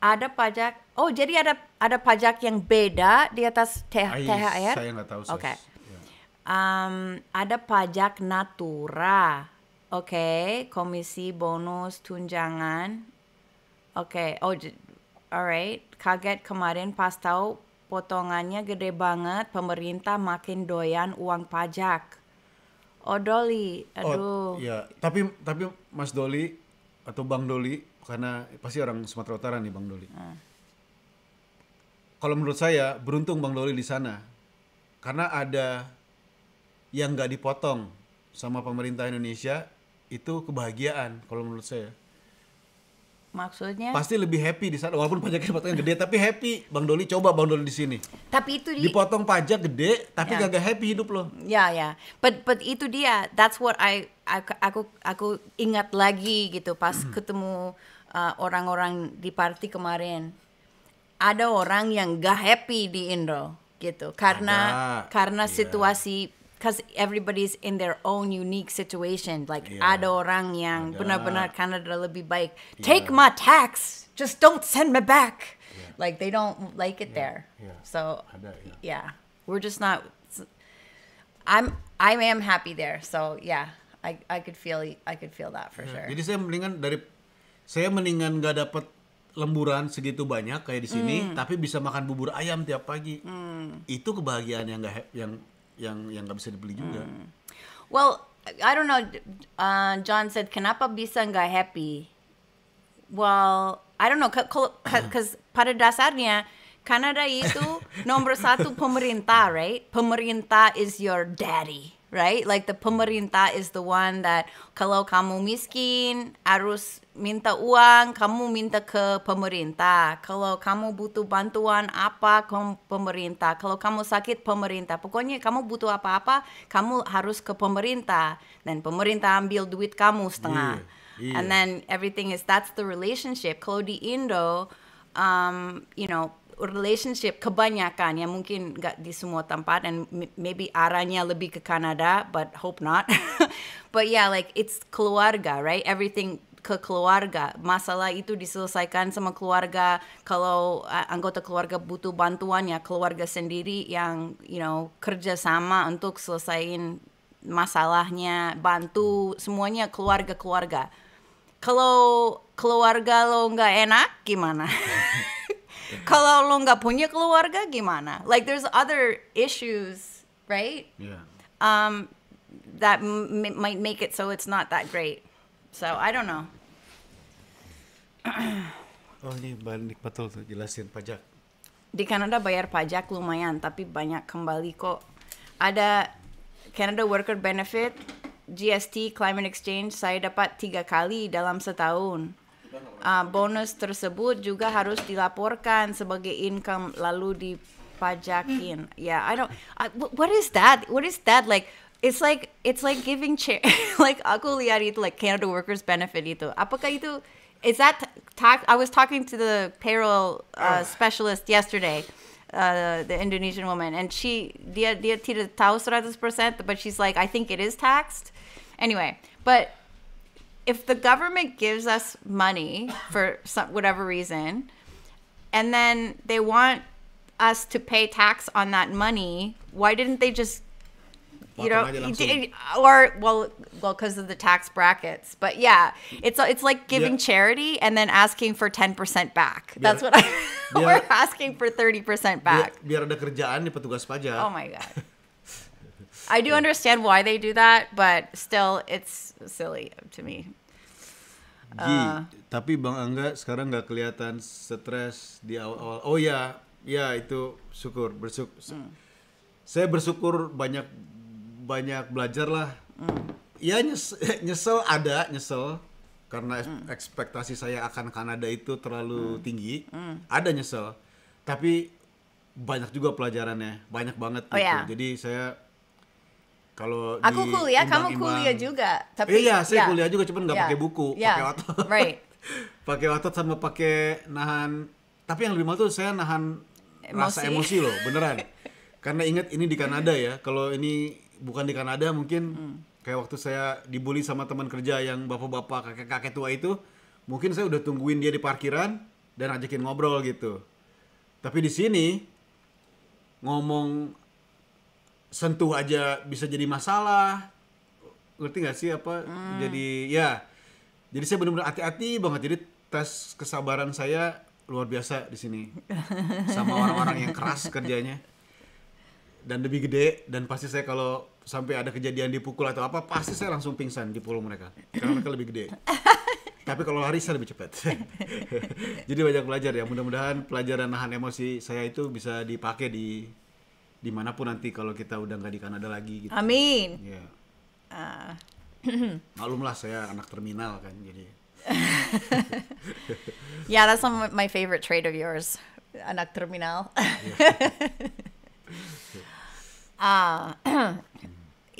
Ada pajak. Oh, jadi ada ada pajak yang beda di atas TH, THR? Saya nggak tahu. Oke. Okay um, ada pajak natura, oke, okay. komisi bonus tunjangan, oke, okay. oh, alright, kaget kemarin pas tahu potongannya gede banget, pemerintah makin doyan uang pajak. Oh Doli, oh, aduh. Oh, ya tapi tapi Mas Doli atau Bang Doli karena pasti orang Sumatera Utara nih Bang Doli. Hmm. Kalau menurut saya beruntung Bang Doli di sana karena ada yang nggak dipotong sama pemerintah Indonesia itu kebahagiaan kalau menurut saya. Maksudnya? Pasti lebih happy di sana walaupun pajaknya dipotongnya gede tapi happy. Bang Doli coba Bang Doli di sini. Tapi itu di... dipotong pajak gede tapi yeah. gak happy hidup loh. Ya yeah, ya. Yeah. But but itu dia. That's what I aku aku, aku ingat lagi gitu pas mm. ketemu uh, orang-orang uh, di party kemarin. Ada orang yang gak happy di Indo gitu karena Ada. karena yeah. situasi because everybody's in their own unique situation. Like yeah. ada orang yang benar-benar Canada lebih baik. Yeah. Take my tax, just don't send me back. Yeah. Like they don't like it there. So ada, yeah. we're just not. I'm I am happy there. So yeah, I I could feel I could feel that for sure. Jadi saya mendingan dari saya mendingan gak dapat lemburan segitu banyak kayak di sini, mm. tapi bisa makan bubur ayam tiap pagi. Mm. Itu kebahagiaan yang gak yang yang yang nggak bisa dibeli juga. Hmm. Well, I don't know. Uh, John said, kenapa bisa nggak happy? Well, I don't know. Because [coughs] pada dasarnya Kanada itu nomor satu pemerintah, right? Pemerintah is your daddy right? Like the pemerintah is the one that kalau kamu miskin harus minta uang, kamu minta ke pemerintah. Kalau kamu butuh bantuan apa ke pemerintah. Kalau kamu sakit pemerintah. Pokoknya kamu butuh apa-apa, kamu harus ke pemerintah dan pemerintah ambil duit kamu setengah. Yeah. Yeah. And then everything is that's the relationship. Kalau di Indo, um, you know, relationship kebanyakan ya mungkin nggak di semua tempat and maybe arahnya lebih ke Kanada but hope not [laughs] but yeah like it's keluarga right everything ke keluarga masalah itu diselesaikan sama keluarga kalau anggota keluarga butuh bantuan ya keluarga sendiri yang you know kerjasama untuk selesaiin masalahnya bantu semuanya keluarga keluarga kalau keluarga lo nggak enak gimana [laughs] Kalau lo nggak punya keluarga gimana? Like there's other issues, right? Yeah. Um, that might make it so it's not that great. So I don't know. oh ini balik betul tuh jelasin pajak. Di Kanada bayar pajak lumayan tapi banyak kembali kok. Ada Canada Worker Benefit, GST, Climate Exchange saya dapat tiga kali dalam setahun uh, bonus tersebut juga harus dilaporkan sebagai income lalu dipajakin. Yeah, I don't. I, what is that? What is that like? It's like it's like giving chair [laughs] like aku lihat itu like Canada workers benefit itu. Apakah itu is that tax? I was talking to the payroll uh, ah. specialist yesterday. Uh, the Indonesian woman, and she dia dia tidak tahu 100%, but she's like, I think it is taxed. Anyway, but if the government gives us money for some, whatever reason, and then they want us to pay tax on that money, why didn't they just, you know, or well, well, because of the tax brackets. But yeah, it's it's like giving yeah. charity and then asking for ten percent back. Biar, That's what I. [laughs] we're asking for thirty percent back. Biar, biar ada kerjaan nih petugas pajak. Oh my god. I do understand why they do that, but still, it's silly to me. Ji, uh, tapi Bang Angga sekarang nggak kelihatan stres di awal-awal. Oh ya, ya itu syukur, bersyukur. Mm. Saya bersyukur banyak banyak belajar lah. Mm. Ya nyes eh, nyesel ada nyesel karena mm. ekspektasi saya akan Kanada itu terlalu mm. tinggi. Mm. Ada nyesel, tapi banyak juga pelajarannya, banyak banget. Oh, gitu. yeah. Jadi saya kalau aku kuliah, kamu kuliah juga. Tapi iya, iya saya yeah. kuliah juga, cuman nggak yeah. pakai buku, yeah. pakai otot. [laughs] Right. [laughs] pakai otot sama pakai nahan. Tapi yang lebih mahal tuh saya nahan emosi. rasa emosi loh, beneran. [laughs] Karena ingat ini di Kanada ya. Kalau ini bukan di Kanada mungkin hmm. kayak waktu saya dibully sama teman kerja yang bapak-bapak, kakek-kakek tua itu, mungkin saya udah tungguin dia di parkiran dan ajakin ngobrol gitu. Tapi di sini ngomong sentuh aja bisa jadi masalah ngerti gak sih apa hmm. jadi ya jadi saya benar-benar hati-hati banget jadi tes kesabaran saya luar biasa di sini sama orang-orang yang keras kerjanya dan lebih gede dan pasti saya kalau sampai ada kejadian dipukul atau apa pasti saya langsung pingsan di pulau mereka karena mereka lebih gede [laughs] tapi kalau lari saya lebih cepat [laughs] jadi banyak belajar ya mudah-mudahan pelajaran nahan emosi saya itu bisa dipakai di dimanapun nanti kalau kita udah nggak di Kanada lagi gitu. Amin. Ya. Uh. [clears throat] Maklumlah saya anak terminal kan jadi. [laughs] yeah, that's one of my favorite trait of yours, anak terminal. [laughs] [laughs] Ah, uh,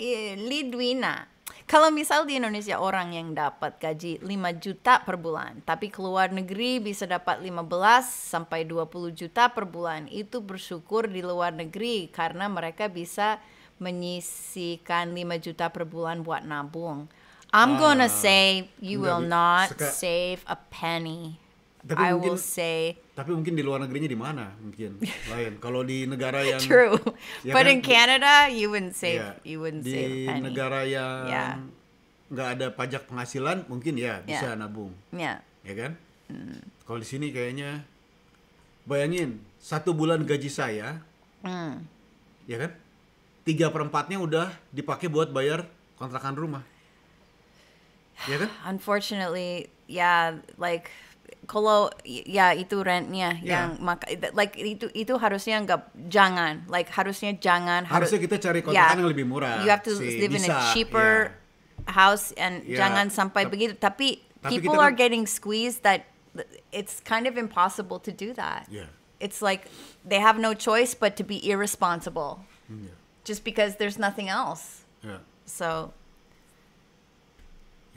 [clears throat] Lidwina kalau misal di Indonesia orang yang dapat gaji 5 juta per bulan, tapi keluar negeri bisa dapat 15 sampai 20 juta per bulan, itu bersyukur di luar negeri karena mereka bisa menyisikan 5 juta per bulan buat nabung. I'm ah. gonna say you will not save a penny. I will say tapi mungkin di luar negerinya di mana mungkin [laughs] lain kalau di negara yang true ya but kan, in Canada you wouldn't save yeah, you wouldn't di save penny. negara yang nggak yeah. ada pajak penghasilan mungkin ya bisa yeah. nabung yeah. ya kan mm. kalau di sini kayaknya bayangin satu bulan gaji saya mm. ya kan tiga perempatnya udah dipakai buat bayar kontrakan rumah ya kan [sighs] unfortunately yeah like kalau ya itu rentnya yeah. yang maka like itu itu harusnya nggak jangan like harusnya jangan harusnya kita cari ya. kontrakan yeah, yang lebih murah you have to live bisa, in a cheaper yeah. house and yeah. jangan sampai Ta begitu tapi, tapi people kan are getting squeezed that it's kind of impossible to do that yeah. it's like they have no choice but to be irresponsible hmm, yeah. just because there's nothing else yeah. so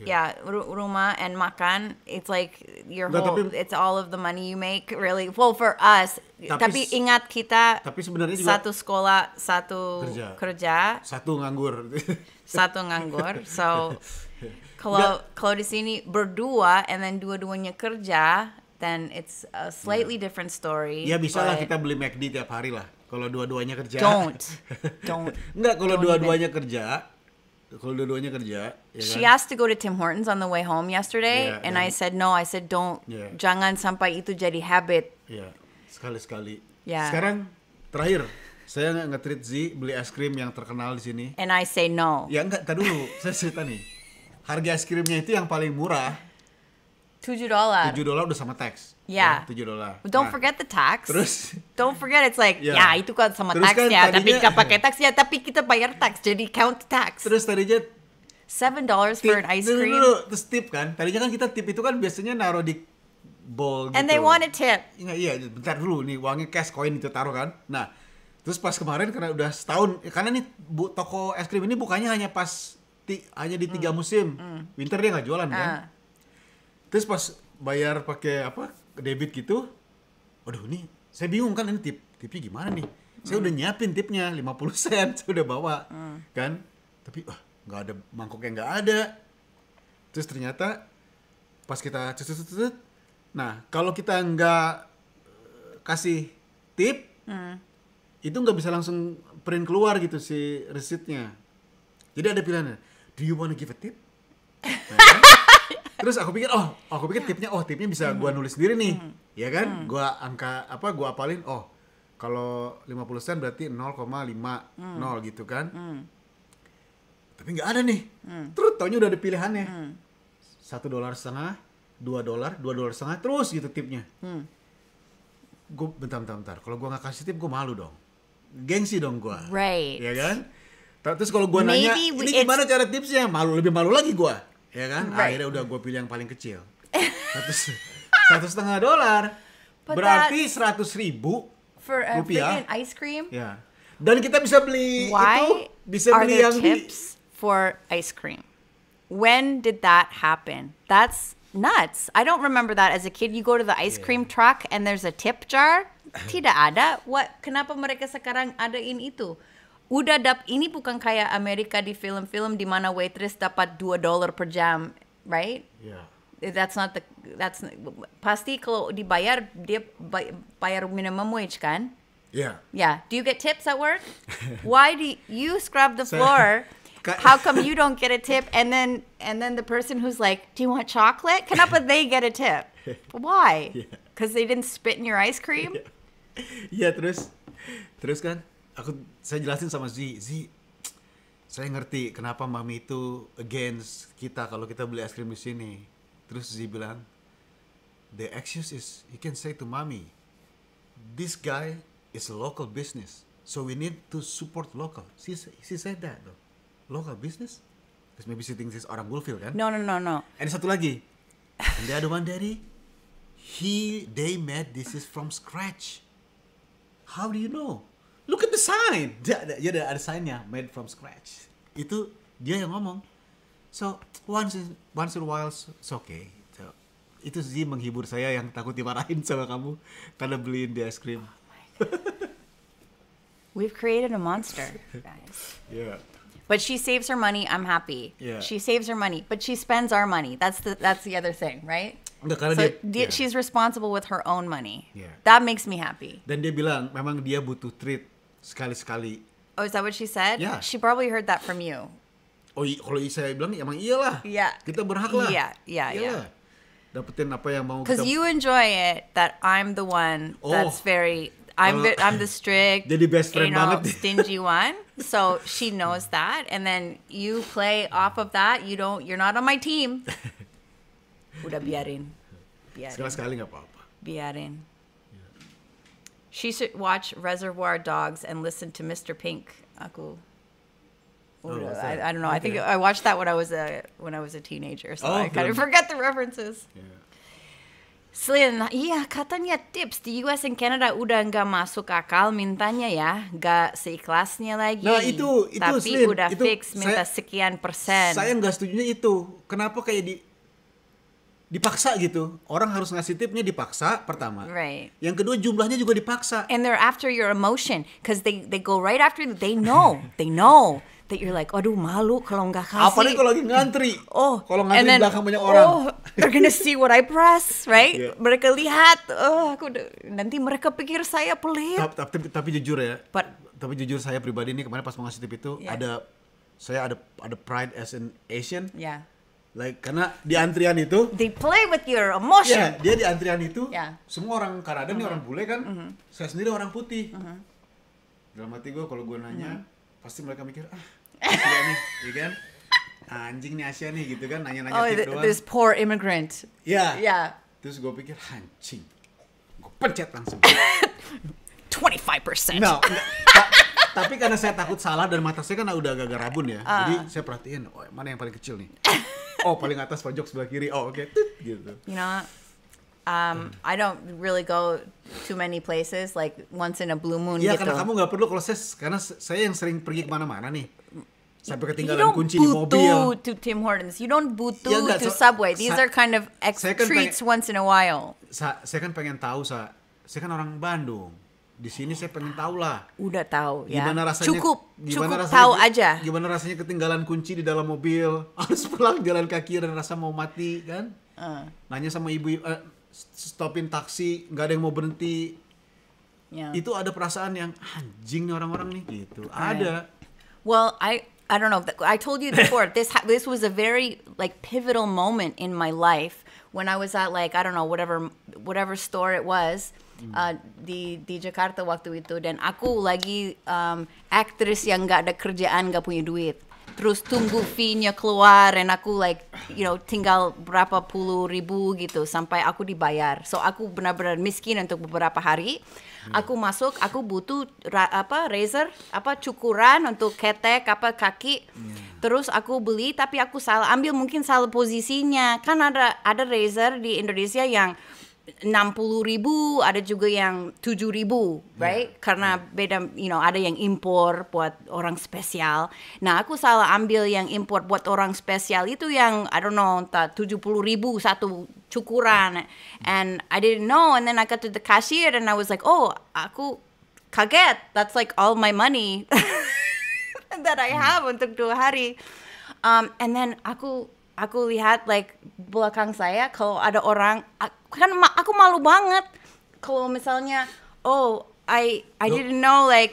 yeah, yeah rumah and makan it's like your nah, tapi, it's all of the money you make really well for us tapi, tapi ingat kita tapi sebenarnya juga satu sekolah satu kerja, kerja satu nganggur [laughs] satu nganggur so [laughs] kalau kalau di sini berdua and then dua-duanya kerja then it's a slightly yeah. different story ya bisa lah kita beli McD tiap hari lah kalau dua-duanya kerja don't [laughs] don't nggak kalau dua-duanya kerja kalau dua-duanya kerja ya kan? she asked to go to Tim Hortons on the way home yesterday yeah, and yeah. I said no I said don't yeah. jangan sampai itu jadi habit ya yeah. sekali-sekali yeah. sekarang terakhir saya nggak ngetrit Z beli es krim yang terkenal di sini and I say no ya enggak tadi dulu saya cerita nih harga es krimnya itu yang paling murah tujuh dolar tujuh dolar udah sama teks Yeah. Ya, 7 ya, dolar. Don't nah, forget the tax. Terus [laughs] don't forget it's like yeah. ya itu kan sama tax kan, ya, tadinya, tapi kita pakai tax ya, tapi kita bayar tax jadi count tax. Terus tadi tadinya seven dollars for an ice cream. Dulu, terus tip kan. Tadinya kan kita tip itu kan biasanya naruh di bowl gitu. And they gitu. want a tip. Iya, iya, bentar dulu nih uangnya cash coin itu taruh kan. Nah, terus pas kemarin karena udah setahun eh, karena nih bu, toko es krim ini bukannya hanya pas ti, hanya di tiga hmm. musim. Mm. Winter dia nggak jualan uh. kan. Terus pas bayar pakai apa ke debit gitu waduh ini saya bingung kan ini tip tipnya gimana nih saya hmm. udah nyiapin tipnya 50 sen [laughs] saya udah bawa hmm. kan tapi oh, nggak ada mangkok yang nggak ada terus ternyata pas kita cecet nah kalau kita nggak eh, kasih tip hmm. itu nggak bisa langsung print keluar gitu si resitnya jadi ada pilihannya do you wanna give a tip [laughs] nah, kan? terus aku pikir oh aku pikir ya. tipnya oh tipnya bisa hmm. gua nulis sendiri nih hmm. ya kan hmm. gua angka apa gua apalin oh kalau 50 sen berarti 0,50 hmm. nol gitu kan hmm. hmm. tapi nggak ada nih hmm. terus taunya udah ada pilihannya hmm. satu dolar setengah dua dolar dua dolar setengah terus gitu tipnya hmm. gue bentar bentar bentar kalau gua nggak kasih tip gua malu dong gengsi dong gua, right ya kan terus kalau Maybe nanya ini gimana cara tipsnya malu lebih malu lagi gua ya kan right. akhirnya udah gue pilih yang paling kecil satu satu setengah dolar berarti seratus ribu for a rupiah ice cream ya dan kita bisa beli Why itu bisa beli yang tips di... for ice cream when did that happen that's nuts I don't remember that as a kid you go to the ice yeah. cream truck and there's a tip jar tidak ada what kenapa mereka sekarang adain itu udah dap ini bukan kayak Amerika di film-film di mana waitress dapat dua dolar per jam, right? Yeah. That's not the that's pasti kalau dibayar dia bayar minimum wage kan? Yeah. Yeah. Do you get tips at work? [laughs] Why do you, you scrub the floor? [laughs] How come you don't get a tip? And then and then the person who's like, "Do you want chocolate?" Can up they get a tip. [laughs] Why? Because yeah. they didn't spit in your ice cream. Yeah. yeah terus terus kan aku saya jelasin sama Zi Zi saya ngerti kenapa mami itu against kita kalau kita beli es krim di sini terus Zi bilang the excuse is you can say to mami, this guy is a local business so we need to support local she, she said that though local business terus maybe she thinks it's orang Bulfil kan? No, no, no, no. Eh, And satu lagi. And the other one dari, he, they made this is from scratch. How do you know? Look at the sign. Dia ada, dia ada, ada signnya, made from scratch. Itu dia yang ngomong. So once in, once in a while, it's okay. So, itu sih menghibur saya yang takut dimarahin sama kamu karena beliin dia es krim. Oh We've created a monster, guys. yeah. But she saves her money. I'm happy. Yeah. She saves her money, but she spends our money. That's the that's the other thing, right? Nggak, karena so dia, dia, yeah. she's responsible with her own money. Yeah. That makes me happy. Dan dia bilang memang dia butuh treat sekali-sekali. Oh, is that what she said? Yeah. She probably heard that from you. Oh, kalau saya bilang emang iyalah. Iya. Yeah. Kita berhak lah. Iya, iya, iya. Dapetin apa yang mau Because kita... you enjoy it that I'm the one oh. that's very I'm uh, I'm the strict, [laughs] jadi best friend you banget. [laughs] stingy one. So she knows that, and then you play off of that. You don't. You're not on my team. [laughs] Udah biarin. Biarin. Sekali sekali nggak apa-apa. Biarin. She should watch Reservoir Dogs and listen to Mr. Pink. Aku. Oh, I, I, don't know. Okay. I think I watched that when I was a when I was a teenager, so oh, I good. kind of forget the references. Selain, iya katanya tips di US dan Canada udah nggak masuk akal mintanya ya, nggak seikhlasnya lagi. Nah itu, itu Tapi Slin, udah itu fix minta saya, sekian persen. Saya nggak setuju itu. Kenapa kayak di dipaksa gitu. Orang harus ngasih tipnya dipaksa pertama. Right. Yang kedua jumlahnya juga dipaksa. And they're after your emotion because they they go right after you. They know, [laughs] they know that you're like, aduh malu kalau nggak kasih. Apalagi kalau lagi ngantri. Oh. Kalau ngantri then, belakang banyak orang. Oh, they're gonna see what I press, [laughs] right? Yeah. Mereka lihat, oh, aku nanti mereka pikir saya pelit. Tapi, tapi, tapi jujur ya. But, tapi jujur saya pribadi ini kemarin pas mau ngasih tip itu yeah. ada saya ada ada pride as an Asian. Yeah Like karena di antrian itu they play with your emotion. Yeah, dia di antrian itu yeah. semua orang Kanada mm -hmm. nih mhm. orang bule kan. Mm -hmm. Saya sendiri orang putih. Mm -hmm. Dalam hati gue kalau gue nanya mm -hmm. pasti mereka mikir ah Asia nih, [laughs] ya kan? Ah, anjing nih Asia nih gitu kan nanya-nanya oh, gitu doang. this poor immigrant. Ya. Yeah. Yeah. Terus gue pikir ah, anjing. Gue pencet langsung. 25%. [laughs] No, tapi karena saya takut salah dan mata saya kan udah agak-agak rabun ya. Uh. Jadi saya perhatiin, oh, mana yang paling kecil nih. [laughs] oh paling atas pojok sebelah kiri oh oke okay. gitu you know um, I don't really go too many places like once in a blue moon Iya gitu. karena kamu nggak perlu kalau saya karena saya yang sering pergi kemana-mana nih sampai ketinggalan kunci di mobil. to Tim Hortons. You don't butuh ya, to so, Subway. These are kind of ex kan treats pengen, once in a while. Sa saya kan pengen tahu sa saya kan orang Bandung di sini saya pengen tahu lah. Udah tahu ya. Gimana rasanya? Cukup, gimana cukup rasanya, tahu aja. Gimana rasanya ketinggalan kunci di dalam mobil, [laughs] harus pulang jalan kaki dan rasa mau mati kan? Uh. Nanya sama ibu, uh, stopin taksi, nggak ada yang mau berhenti. Yeah. Itu ada perasaan yang anjing orang-orang nih gitu. Right. Ada. Well, I I don't know. I told you before. [laughs] this this was a very like pivotal moment in my life when I was at like I don't know whatever whatever store it was uh, di di Jakarta waktu itu dan aku lagi um, aktris yang nggak ada kerjaan nggak punya duit terus tunggu fee-nya keluar dan aku like you know tinggal berapa puluh ribu gitu sampai aku dibayar so aku benar-benar miskin untuk beberapa hari aku masuk aku butuh ra, apa razor apa cukuran untuk ketek apa kaki terus aku beli tapi aku salah ambil mungkin salah posisinya kan ada ada razor di Indonesia yang 60 ribu, ada juga yang 7 ribu, right? Karena yeah. beda, you know, ada yang impor buat orang spesial. Nah, aku salah ambil yang impor buat orang spesial itu yang, I don't know, entah 70 ribu satu cukuran. And I didn't know, and then I got to the cashier and I was like, oh, aku kaget, that's like all my money [laughs] that I hmm. have untuk dua hari. Um, and then aku aku lihat like belakang saya kalau ada orang kan aku malu banget kalau misalnya oh I I didn't know like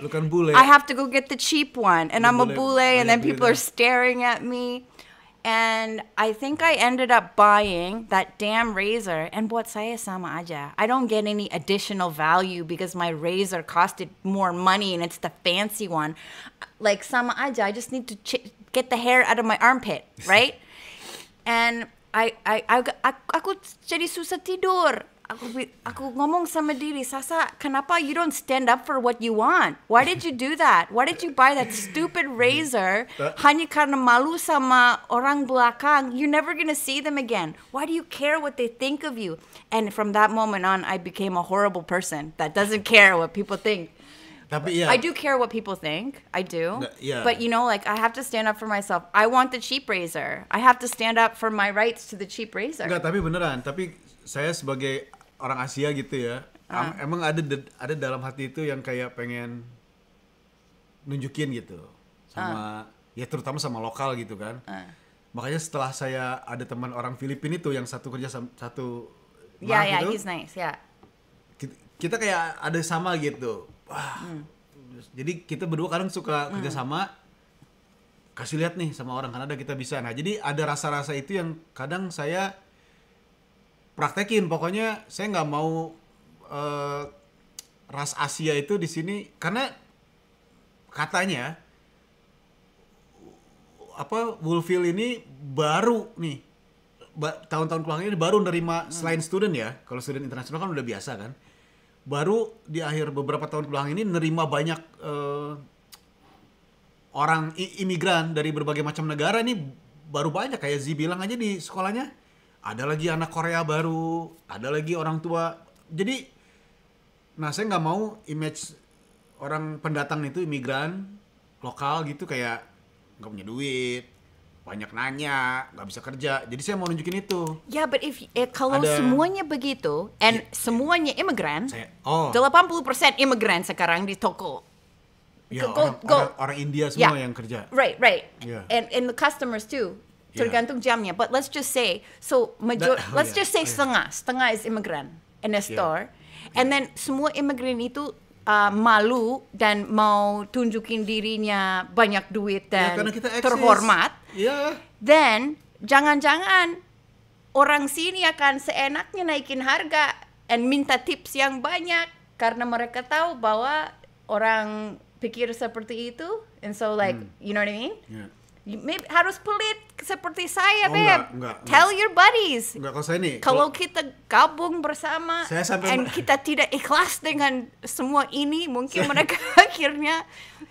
I have to go get the cheap one and I'm bule. a bule and then people are staring at me and I think I ended up buying that damn razor and buat saya sama aja. I don't get any additional value because my razor costed more money and it's the fancy one. Like sama aja, I just need to get the hair out of my armpit, [laughs] right? and I I I aku jadi susah tidur. Aku aku ngomong sama diri, Sasa, kenapa you don't stand up for what you want? Why did you do that? Why did you buy that stupid razor hanya karena malu sama orang belakang? You're never gonna see them again. Why do you care what they think of you? And from that moment on, I became a horrible person that doesn't care what people think. Tapi yeah. I do care what people think. I do. Nah, yeah. But you know, like I have to stand up for myself. I want the cheap razor. I have to stand up for my rights to the cheap razor. Enggak, tapi beneran. Tapi saya sebagai orang Asia gitu ya, uh. emang ada ada dalam hati itu yang kayak pengen nunjukin gitu sama uh. ya terutama sama lokal gitu kan. Uh. Makanya setelah saya ada teman orang Filipina itu yang satu kerja satu Ya, yeah, ya, yeah, gitu, he's nice, ya. Yeah. Kita, kita kayak ada sama gitu wah hmm. jadi kita berdua kadang suka hmm. kerjasama kasih lihat nih sama orang Kanada kita bisa nah jadi ada rasa-rasa itu yang kadang saya praktekin pokoknya saya nggak mau uh, ras Asia itu di sini karena katanya apa Woolfield ini baru nih tahun-tahun kelamaan ini baru nerima hmm. selain student ya kalau student internasional kan udah biasa kan baru di akhir beberapa tahun belakang ini nerima banyak uh, orang imigran dari berbagai macam negara ini baru banyak kayak Zi bilang aja di sekolahnya ada lagi anak Korea baru ada lagi orang tua jadi nah saya nggak mau image orang pendatang itu imigran lokal gitu kayak nggak punya duit banyak nanya, nggak bisa kerja. Jadi saya mau nunjukin itu. Ya, yeah, but if eh, kalau Ada, semuanya begitu and yeah, semuanya imigran, saya, oh. 80% imigran sekarang di toko. Ya, go, orang, go. Orang, orang India semua yeah. yang kerja. Right, right. Yeah. And and the customers too. Ya. Tergantung yeah. jamnya. But let's just say so major That, nah, oh, let's ya, just say oh, ya. setengah. Setengah is imigran in a store. And then semua imigran itu uh, malu dan mau tunjukin dirinya banyak duit ya, dan ya, kita terhormat, Iya. then jangan-jangan orang sini akan seenaknya naikin harga dan minta tips yang banyak karena mereka tahu bahwa orang pikir seperti itu, and so like hmm. you know what I mean? Yeah. Maybe, harus pelit seperti saya, oh, Beb. Enggak, enggak, Tell enggak. your buddies. Enggak, kalau saya nih. Kalau kita gabung bersama saya and kita tidak ikhlas dengan semua ini, mungkin mereka [laughs] akhirnya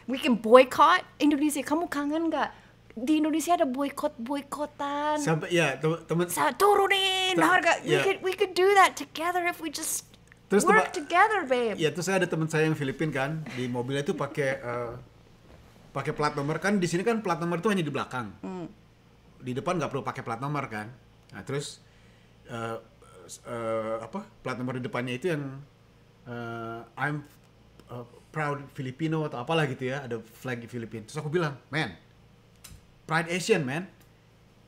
we can boycott Indonesia. Kamu kangen nggak? Di Indonesia ada boykot boykotan. Sampai ya teman. Turunin tem harga. We ya. could we could do that together if we just terus work together, babe. Ya terus saya ada teman saya yang Filipin kan di mobilnya itu pakai uh, pakai plat nomor kan di sini kan plat nomor itu hanya di belakang hmm. di depan nggak perlu pakai plat nomor kan nah terus uh, uh, apa plat nomor di depannya itu yang uh, I'm proud Filipino atau apalah gitu ya ada flag Filipina terus aku bilang man pride Asian man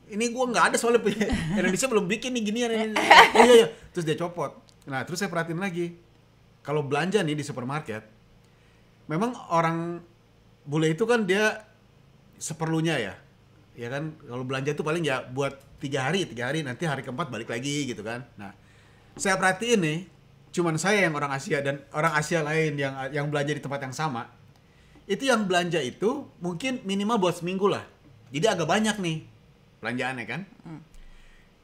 ini gue nggak ada soalnya punya [laughs] Indonesia belum bikin nih gini ini oh [laughs] iya iya terus dia copot nah terus saya perhatiin lagi kalau belanja nih di supermarket memang orang bule itu kan dia seperlunya ya ya kan kalau belanja itu paling ya buat tiga hari tiga hari nanti hari keempat balik lagi gitu kan nah saya perhatiin nih cuman saya yang orang Asia dan orang Asia lain yang yang belanja di tempat yang sama itu yang belanja itu mungkin minimal buat seminggu lah jadi agak banyak nih belanjaannya kan hmm.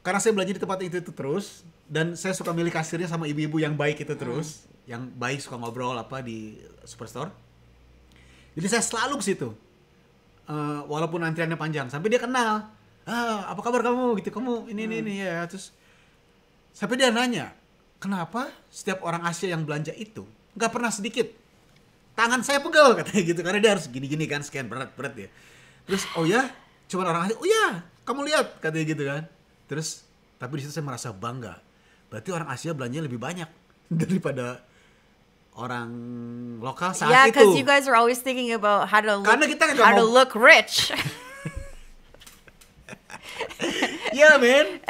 karena saya belanja di tempat itu itu terus dan saya suka milih kasirnya sama ibu-ibu yang baik itu terus hmm. yang baik suka ngobrol apa di superstore jadi saya selalu ke situ. Uh, walaupun antriannya panjang sampai dia kenal. Ah, apa kabar kamu gitu. Kamu ini ini ini ya. Terus sampai dia nanya, "Kenapa setiap orang Asia yang belanja itu nggak pernah sedikit?" Tangan saya pegel [laughs] katanya gitu karena dia harus gini-gini kan scan berat-berat ya. Terus, "Oh ya, cuma orang Asia. Oh ya, kamu lihat." katanya gitu kan. Terus tapi di situ saya merasa bangga. Berarti orang Asia belanjanya lebih banyak [laughs] daripada orang lokal saat yeah, itu. Yeah, because you guys are always thinking about how to look, Karena kita how to look rich. [laughs] yeah, man.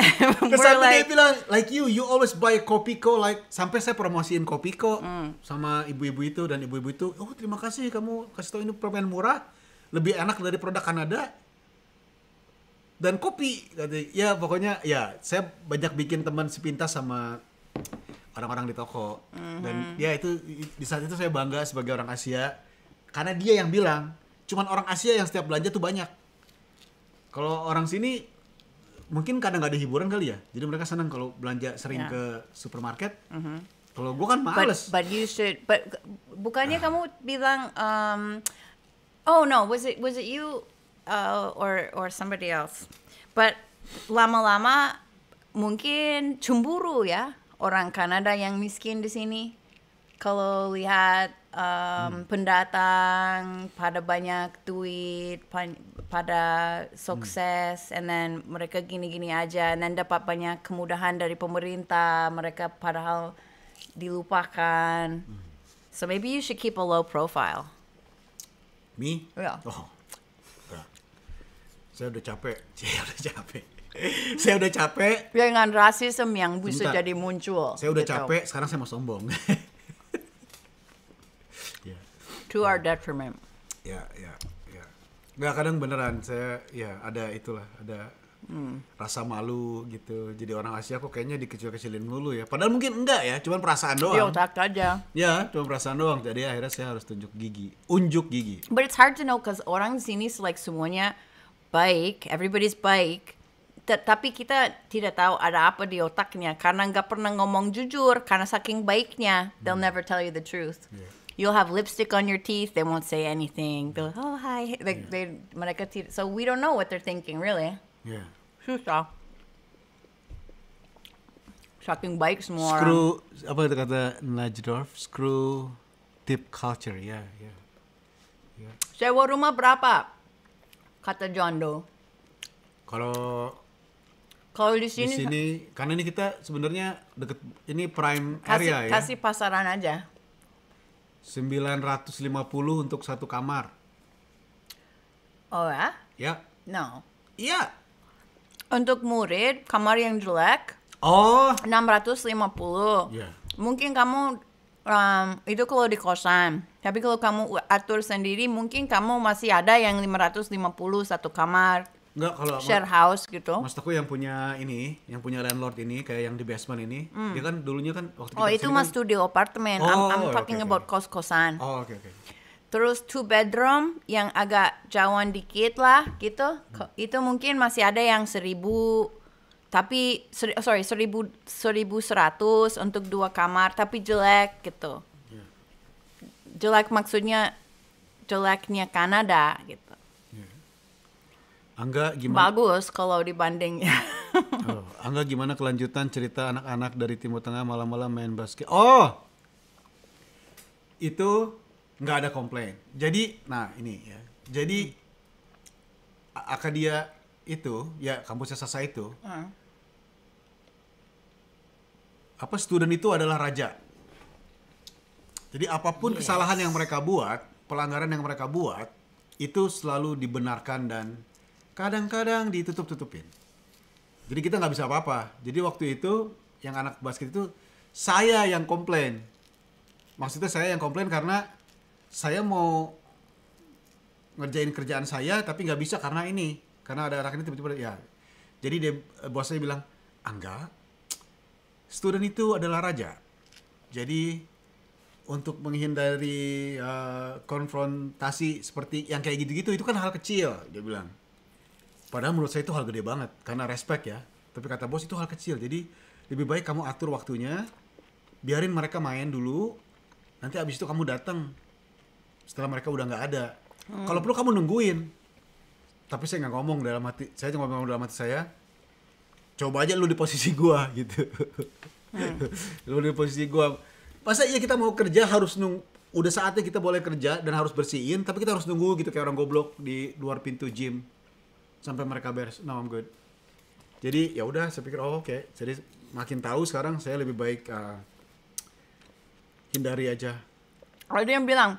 Kesan [laughs] like, dia bilang like you, you always buy Kopiko like sampai saya promosiin Kopiko mm. sama ibu-ibu itu dan ibu-ibu itu, "Oh, terima kasih kamu kasih tahu ini permen murah, lebih enak dari produk Kanada." Dan kopi, ya pokoknya ya saya banyak bikin teman sepintas sama orang-orang di toko mm-hmm. dan mhm. ya itu di saat itu saya bangga sebagai orang Asia karena dia yang bilang cuman orang Asia yang setiap belanja tuh banyak kalau orang sini mungkin kadang nggak ada hiburan kali ya jadi mereka senang kalau belanja sering yeah. ke supermarket mm-hmm. kalau gue kan males but, but you should but bukannya ah. kamu bilang um, oh no was it was it you uh, or or somebody else but lama-lama mungkin cemburu ya orang Kanada yang miskin di sini. Kalau lihat um, hmm. pendatang pada banyak duit, pada sukses, hmm. and then mereka gini-gini aja, dan dapat banyak kemudahan dari pemerintah. Mereka padahal dilupakan. Hmm. So maybe you should keep a low profile. Me? Yeah. Oh, Saya udah capek. [laughs] Saya udah capek. [laughs] saya udah capek. Dengan rasisme yang bisa Sebentar. jadi muncul. Saya udah gitu. capek, sekarang saya mau sombong. [laughs] yeah. To yeah. our detriment. Ya, ya, ya. Gak kadang beneran saya ya ada itulah, ada hmm. rasa malu gitu. Jadi orang Asia kok kayaknya dikecil-kecilin dulu ya. Padahal mungkin enggak ya, cuman perasaan doang. ya otak aja. Ya, cuma perasaan doang. Jadi akhirnya saya harus tunjuk gigi, unjuk gigi. But it's hard to know cause orang sini like semuanya baik, everybody's baik tapi kita tidak tahu ada apa di otaknya karena nggak pernah ngomong jujur karena saking baiknya they'll hmm. never tell you the truth yeah. you'll have lipstick on your teeth they won't say anything they're like oh hi like yeah. they mereka tidak so we don't know what they're thinking really yeah susah saking baik semua screw orang. apa itu kata Najdorf screw deep culture ya yeah, ya yeah. yeah. sewa rumah berapa kata John Doe kalau kalau di sini di sini karena ini kita sebenarnya deket ini prime kasih, area ya. Kasih pasaran aja. 950 untuk satu kamar. Oh ya? Ya. No. Iya. Untuk murid kamar yang jelek. Oh. 650. Iya. Yeah. Mungkin kamu um, itu kalau di kosan. Tapi kalau kamu atur sendiri mungkin kamu masih ada yang 550 satu kamar. Enggak kalau share house gitu. aku yang punya ini, yang punya landlord ini kayak yang di basement ini, mm. dia kan dulunya kan waktu Oh, itu mas kan, studio apartemen. Oh, I'm, I'm talking okay, about kos-kosan. Oh, oke okay, oke. Okay. Terus two bedroom yang agak jauhan dikit lah gitu. Hmm. Itu mungkin masih ada yang seribu tapi seri, oh, sorry seribu seribu seratus untuk dua kamar tapi jelek gitu. Yeah. Jelek maksudnya jeleknya Kanada gitu. Angga gimana? Bagus kalau dibanding. [laughs] oh, Angga gimana kelanjutan cerita anak-anak dari Timur Tengah malam-malam main basket? Oh, itu nggak ada komplain. Jadi, nah ini ya. Jadi hmm. Akadia itu ya kampusnya Sasa itu. Hmm. Apa student itu adalah raja. Jadi apapun yes. kesalahan yang mereka buat, pelanggaran yang mereka buat itu selalu dibenarkan dan kadang-kadang ditutup-tutupin. Jadi kita nggak bisa apa-apa. Jadi waktu itu yang anak basket itu saya yang komplain. Maksudnya saya yang komplain karena saya mau ngerjain kerjaan saya tapi nggak bisa karena ini karena ada anak ini tiba-tiba ya jadi dia eh, bos saya bilang angga student itu adalah raja jadi untuk menghindari uh, konfrontasi seperti yang kayak gitu-gitu itu kan hal kecil dia bilang Padahal menurut saya itu hal gede banget karena respect ya. Tapi kata bos itu hal kecil. Jadi lebih baik kamu atur waktunya, biarin mereka main dulu. Nanti abis itu kamu datang setelah mereka udah nggak ada. Hmm. Kalau perlu kamu nungguin. Tapi saya nggak ngomong dalam hati. Saya cuma ngomong dalam hati saya. Coba aja lu di posisi gua [laughs] gitu. Hmm. lu di posisi gua. Masa iya kita mau kerja harus nung udah saatnya kita boleh kerja dan harus bersihin tapi kita harus nunggu gitu kayak orang goblok di luar pintu gym sampai mereka beres no I'm good jadi ya udah saya pikir oh oke okay. jadi makin tahu sekarang saya lebih baik uh, hindari aja ada yang bilang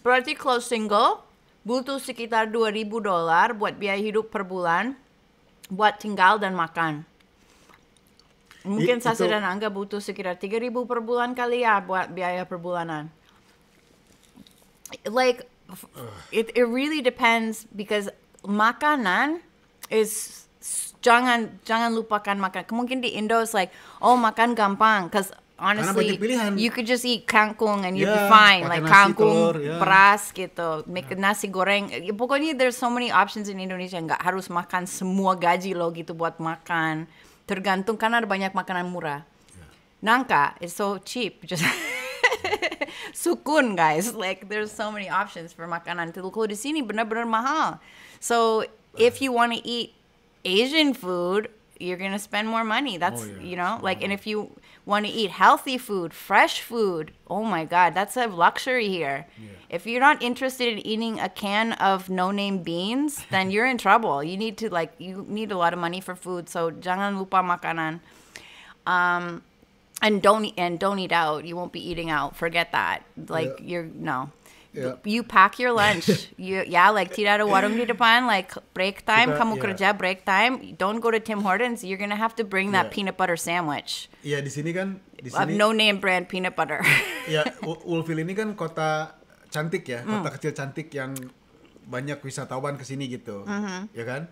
berarti close single butuh sekitar 2000 dolar buat biaya hidup per bulan buat tinggal dan makan mungkin Sasa dan Angga butuh sekitar 3000 per bulan kali ya buat biaya per bulanan like it it really depends because makanan is jangan jangan lupakan makan. Mungkin di Indo it's like oh makan gampang cause honestly you could just eat kangkung and you'd yeah, be fine like kangkung, telur, yeah. beras gitu, make yeah. nasi goreng. Ya, pokoknya there's so many options in Indonesia nggak harus makan semua gaji lo gitu buat makan. Tergantung karena ada banyak makanan murah. Yeah. Nangka is so cheap just [laughs] sukun guys like there's so many options for makanan. Tapi Kalau di sini benar-benar mahal. So if you want to eat Asian food, you're gonna spend more money. Oh, that's oh, yeah. you know, like, and if you want to eat healthy food, fresh food, oh my God, that's a luxury here. Yeah. If you're not interested in eating a can of no-name beans, then you're in trouble. You need to like, you need a lot of money for food. So jangan lupa makanan, um, and don't and don't eat out. You won't be eating out. Forget that. Like yeah. you're no. yeah. you pack your [laughs] lunch. you yeah, like tidak ada warung di depan, like break time, kamu yeah. kerja break time. Don't go to Tim Hortons. You're gonna have to bring that yeah. peanut butter sandwich. Iya yeah, di sini kan. Di sini, no name brand peanut butter. [laughs] ya, Wolfville [laughs] ini kan kota cantik ya, mm. kota kecil cantik yang banyak wisatawan kesini gitu, mm -hmm. ya kan?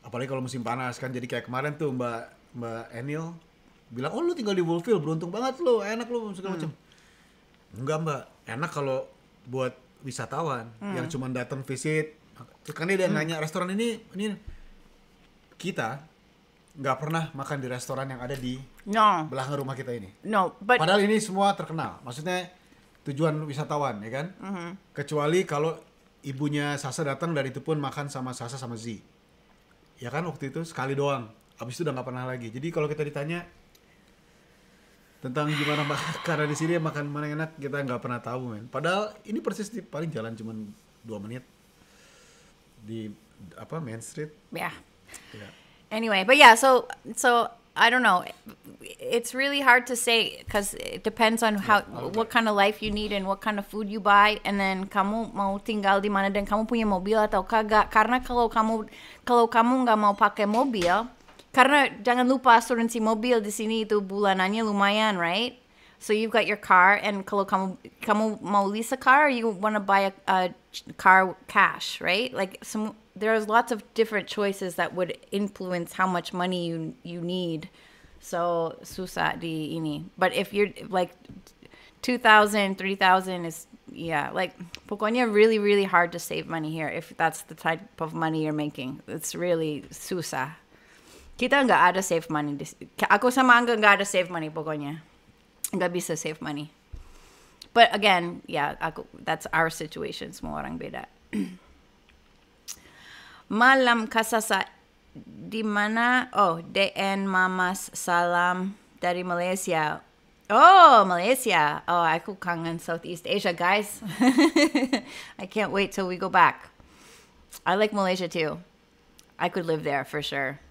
Apalagi kalau musim panas kan, jadi kayak kemarin tuh Mbak Mbak Enil bilang, oh lu tinggal di Wolfville, beruntung banget lu, enak lu segala mm. macam. Enggak Mbak, enak kalau buat wisatawan hmm. yang cuma datang visit karena dia hmm. nanya restoran ini ini kita nggak pernah makan di restoran yang ada di no. belakang rumah kita ini. No, but padahal ini semua terkenal. Maksudnya tujuan wisatawan ya kan. Mm -hmm. Kecuali kalau ibunya Sasa datang dari itu pun makan sama Sasa sama Z. Ya kan waktu itu sekali doang. abis itu udah nggak pernah lagi. Jadi kalau kita ditanya tentang gimana makan [laughs] karena di sini makan mana enak kita nggak pernah tahu men padahal ini persis di paling jalan cuma dua menit di apa Main Street yeah, yeah. anyway but yeah so so I don't know it's really hard to say because it depends on how yeah, what kind of life you need and what kind of food you buy and then kamu mau tinggal di mana dan kamu punya mobil atau kagak karena kalau kamu kalau kamu nggak mau pakai mobil Karena jangan lupa asuransi mobil di sini itu bulanannya lumayan, right? So you've got your car, and kalau kamu kamu mau lease a car, you want to buy a, a, car cash, right? Like some, there's lots of different choices that would influence how much money you you need. So susah di ini. But if you're like 2,000, 3,000 is yeah, like pokonya really really hard to save money here if that's the type of money you're making. It's really susah. Kita nggak ada save money. Aku sama Angga nggak ada save money pokoknya. Nggak bisa save money. But again, yeah, aku, that's our situation. Semua orang beda. [clears throat] Malam kasasa di mana? Oh, DN Mamas Salam dari Malaysia. Oh, Malaysia. Oh, aku kangen Southeast Asia, guys. [laughs] I can't wait till we go back. I like Malaysia too. I could live there for sure.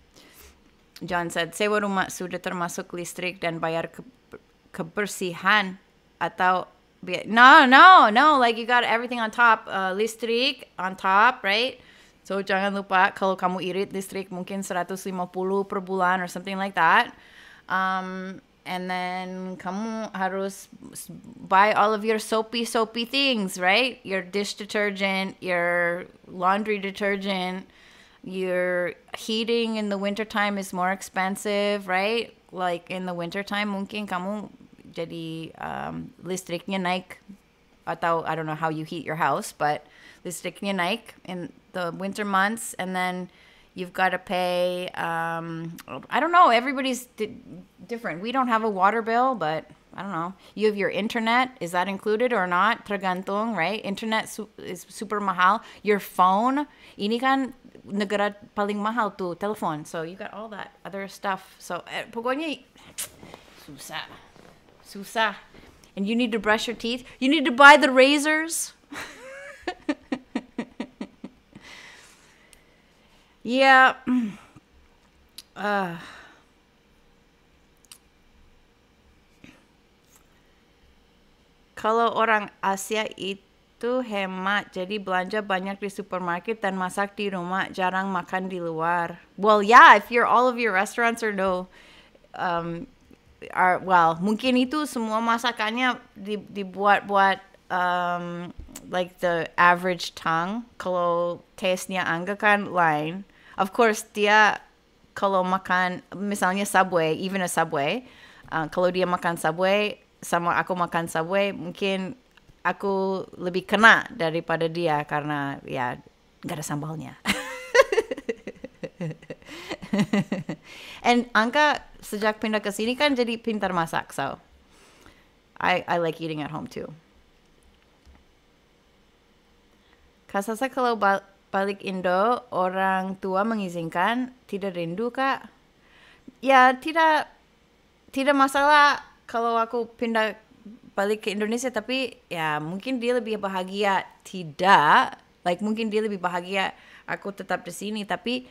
John said, sewa rumah sudah termasuk listrik dan bayar ke kebersihan atau no no no like you got everything on top uh, listrik on top right so jangan lupa kalau kamu irit listrik mungkin 150 per bulan or something like that um, and then kamu harus buy all of your soapy soapy things right your dish detergent your laundry detergent your heating in the wintertime is more expensive, right? Like in the wintertime mungkin kamu jadi um, listriknya naik atau I don't know how you heat your house, but listriknya naik in the winter months and then you've got to pay um, I don't know, everybody's di different. We don't have a water bill, but I don't know. You have your internet. Is that included or not? Tergantung, right? Internet su is super mahal. Your phone. Ini kan negara paling mahal tu telefon. So you got all that other stuff. So eh, pokoknya susah. Susah. And you need to brush your teeth. You need to buy the razors. [laughs] yeah. Uh. Kalau orang Asia itu itu hemat. Jadi belanja banyak di supermarket dan masak di rumah, jarang makan di luar. Well, yeah, if you're all of your restaurants are no um, are well, mungkin itu semua masakannya dibuat-buat um, like the average tongue. Kalau taste-nya Angga kan lain. Of course dia kalau makan misalnya Subway, even a Subway, uh, kalau dia makan Subway sama aku makan Subway mungkin aku lebih kena daripada dia karena ya gak ada sambalnya. [laughs] And Angka sejak pindah ke sini kan jadi pintar masak, so I I like eating at home too. Kasasa kalau balik Indo orang tua mengizinkan tidak rindu kak? Ya tidak tidak masalah kalau aku pindah balik ke Indonesia tapi ya mungkin dia lebih bahagia tidak like mungkin dia lebih bahagia aku tetap di sini tapi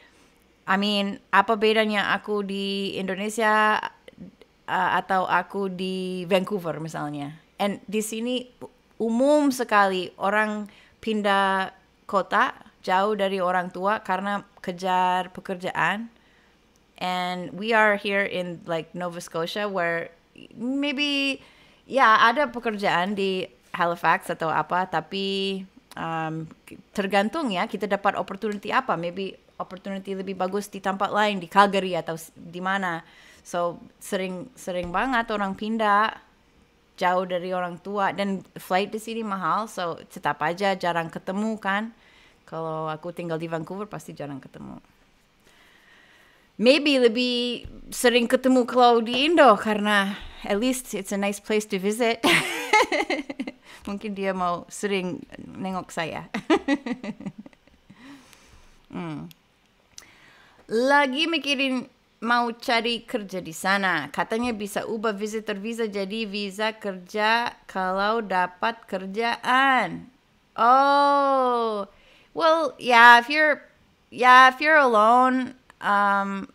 I mean apa bedanya aku di Indonesia uh, atau aku di Vancouver misalnya and di sini umum sekali orang pindah kota jauh dari orang tua karena kejar pekerjaan and we are here in like Nova Scotia where maybe ya ada pekerjaan di Halifax atau apa tapi um, tergantung ya kita dapat opportunity apa maybe opportunity lebih bagus di tempat lain di Calgary atau di mana so sering sering banget orang pindah jauh dari orang tua dan flight di sini mahal so tetap aja jarang ketemu kan kalau aku tinggal di Vancouver pasti jarang ketemu maybe lebih sering ketemu kalau di Indo karena at least it's a nice place to visit. [laughs] Mungkin dia mau sering nengok saya. [laughs] hmm. Lagi mikirin mau cari kerja di sana. Katanya bisa ubah visitor visa jadi visa kerja kalau dapat kerjaan. Oh, well, yeah. If you're, yeah, if you're alone, um,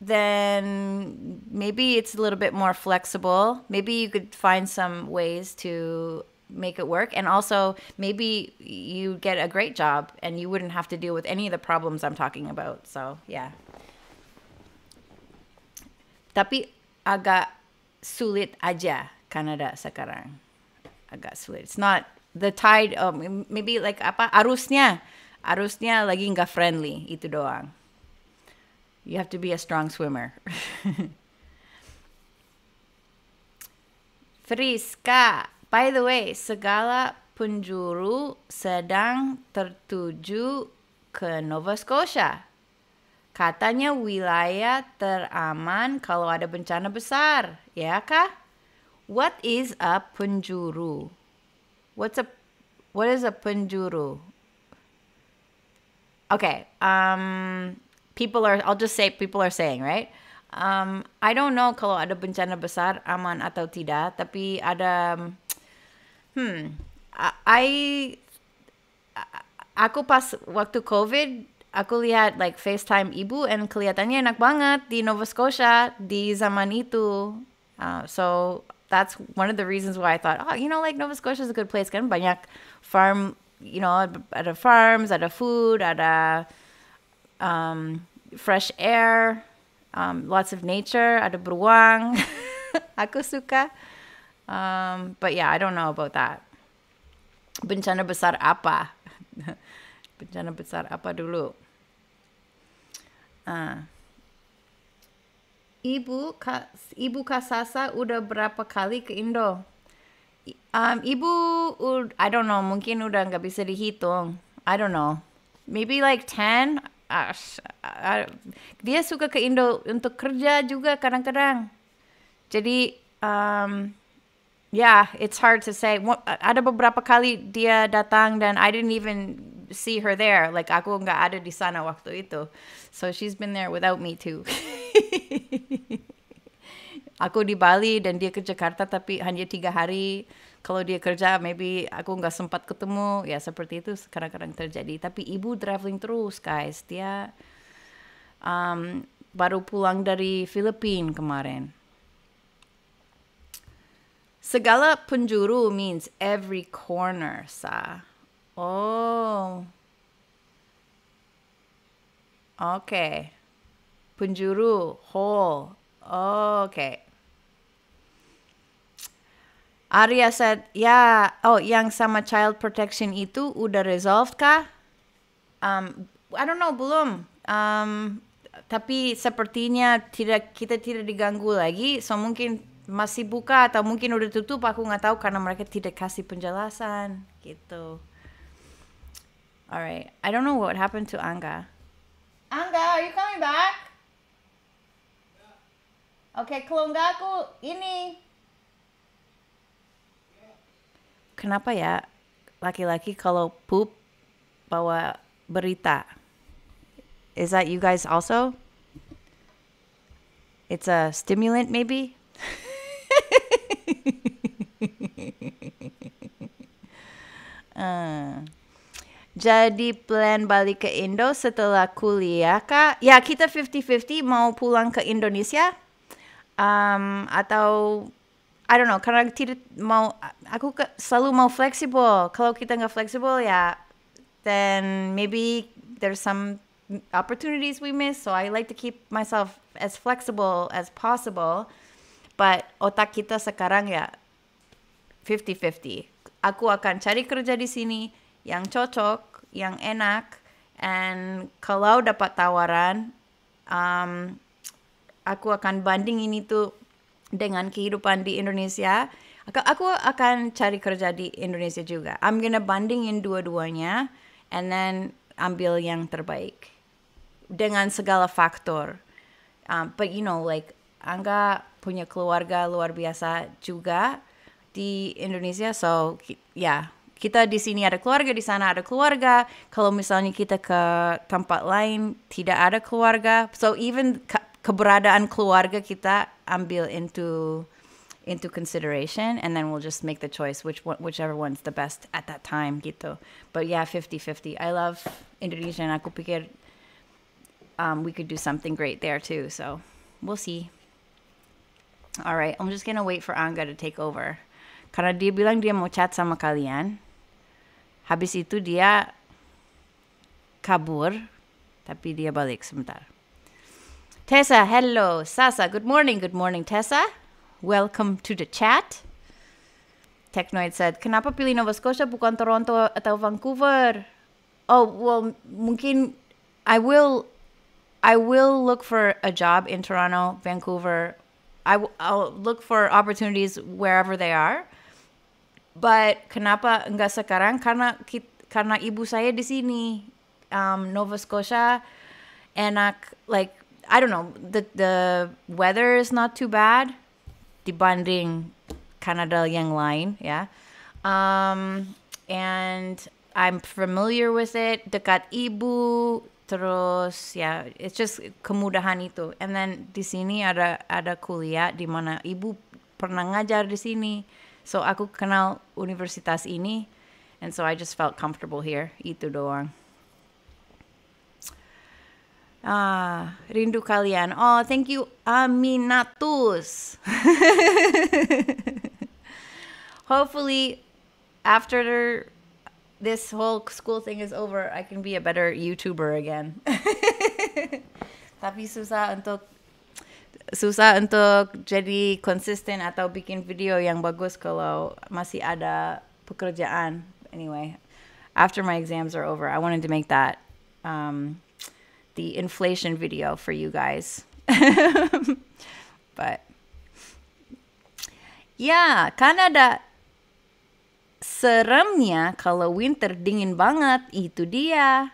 then maybe it's a little bit more flexible. Maybe you could find some ways to make it work. And also, maybe you get a great job and you wouldn't have to deal with any of the problems I'm talking about. So, yeah. Tapi agak sulit aja Canada sekarang. Agak sulit. It's not the tide um, maybe like apa arusnya. Arusnya lagi nggak friendly itu doang. You have to be a strong swimmer. [laughs] Friska, by the way, segala penjuru sedang tertuju ke Nova Scotia. Katanya wilayah teraman kalau ada bencana besar, ya kah? What is a penjuru? What's a what is a penjuru? Okay, um, people are I'll just say people are saying, right? Um, I don't know kalau ada bencana besar aman atau tidak, tapi ada um, hmm I aku pas waktu COVID aku lihat like FaceTime ibu and kelihatannya enak banget di Nova Scotia di zaman itu. Uh, so that's one of the reasons why I thought, oh, you know, like Nova Scotia is a good place. Kan banyak farm, you know, ada farms, ada food, ada um, fresh air, um, lots of nature, ada beruang. [laughs] Aku suka. Um, but yeah, I don't know about that. Bencana besar apa? [laughs] Bencana besar apa dulu? Uh. Ibu Ibu Kasasa udah berapa kali ke Indo? Um, Ibu, I don't know, mungkin udah nggak bisa dihitung. I don't know. Maybe like 10. Ash, dia suka ke Indo untuk kerja juga kadang-kadang. Jadi um, yeah, it's hard to say. Ada beberapa kali dia datang dan I didn't even see her there. Like aku nggak ada di sana waktu itu. So she's been there without me too. [laughs] aku di Bali dan dia ke Jakarta tapi hanya tiga hari kalau dia kerja maybe aku nggak sempat ketemu ya seperti itu sekarang kadang terjadi tapi ibu traveling terus guys dia um, baru pulang dari Filipina kemarin segala penjuru means every corner sa oh oke okay. penjuru hole, oke okay Arya said, ya, oh yang sama child protection itu udah resolved kah? Um, I don't know, belum. Um, tapi sepertinya tidak kita tidak diganggu lagi, so mungkin masih buka atau mungkin udah tutup aku nggak tahu karena mereka tidak kasih penjelasan gitu. Alright, I don't know what happened to Angga. Angga, are you coming back? Oke, okay, kalau nggak aku ini kenapa ya laki-laki kalau poop bawa berita? Is that you guys also? It's a stimulant maybe? uh. [laughs] Jadi plan balik ke Indo setelah kuliah kak? Ya kita 50-50 mau pulang ke Indonesia um, atau I don't know karena tidak mau aku ke, selalu mau fleksibel kalau kita nggak fleksibel ya then maybe there's some opportunities we miss so I like to keep myself as flexible as possible but otak kita sekarang ya 50-50 aku akan cari kerja di sini yang cocok yang enak and kalau dapat tawaran um, aku akan banding ini tuh dengan kehidupan di Indonesia, aku akan cari kerja di Indonesia juga. I'm gonna bandingin dua-duanya and then ambil yang terbaik dengan segala faktor. Um, but you know, like Angga punya keluarga luar biasa juga di Indonesia, so ya yeah, kita di sini ada keluarga, di sana ada keluarga. Kalau misalnya kita ke tempat lain tidak ada keluarga, so even keberadaan keluarga kita ambil into into consideration and then we'll just make the choice which one, whichever one's the best at that time gitu. But yeah, 50-50. I love Indonesia and aku pikir um, we could do something great there too. So we'll see. All right, I'm just gonna wait for Angga to take over. Karena dia bilang dia mau chat sama kalian. Habis itu dia kabur, tapi dia balik sebentar. Tessa, hello. Sasa, good morning. Good morning, Tessa. Welcome to the chat. Technoid said, kenapa pilih Nova Scotia bukan Toronto atau Vancouver? Oh, well, mungkin I will I will look for a job in Toronto, Vancouver. i w- I'll look for opportunities wherever they are. But kenapa enggak sekarang? Karena karena ibu saya di sini, um, Nova Scotia, enak like I don't know. The the weather is not too bad dibanding Canada yang lain, ya. Yeah. Um, and I'm familiar with it. Dekat ibu, terus ya, yeah, it's just kemudahan itu. And then di sini ada ada kuliah di mana ibu pernah ngajar di sini. So aku kenal universitas ini, and so I just felt comfortable here. Itu doang. Ah, rindu kalian. Oh, thank you Aminatus. [laughs] Hopefully after this whole school thing is over, I can be a better YouTuber again. [laughs] Tapi susah untuk susah untuk jadi konsisten atau bikin video yang bagus kalau masih ada pekerjaan. Anyway, after my exams are over, I wanted to make that um, the inflation video for you guys. [laughs] but ya, Kanada seremnya kalau winter dingin banget itu dia.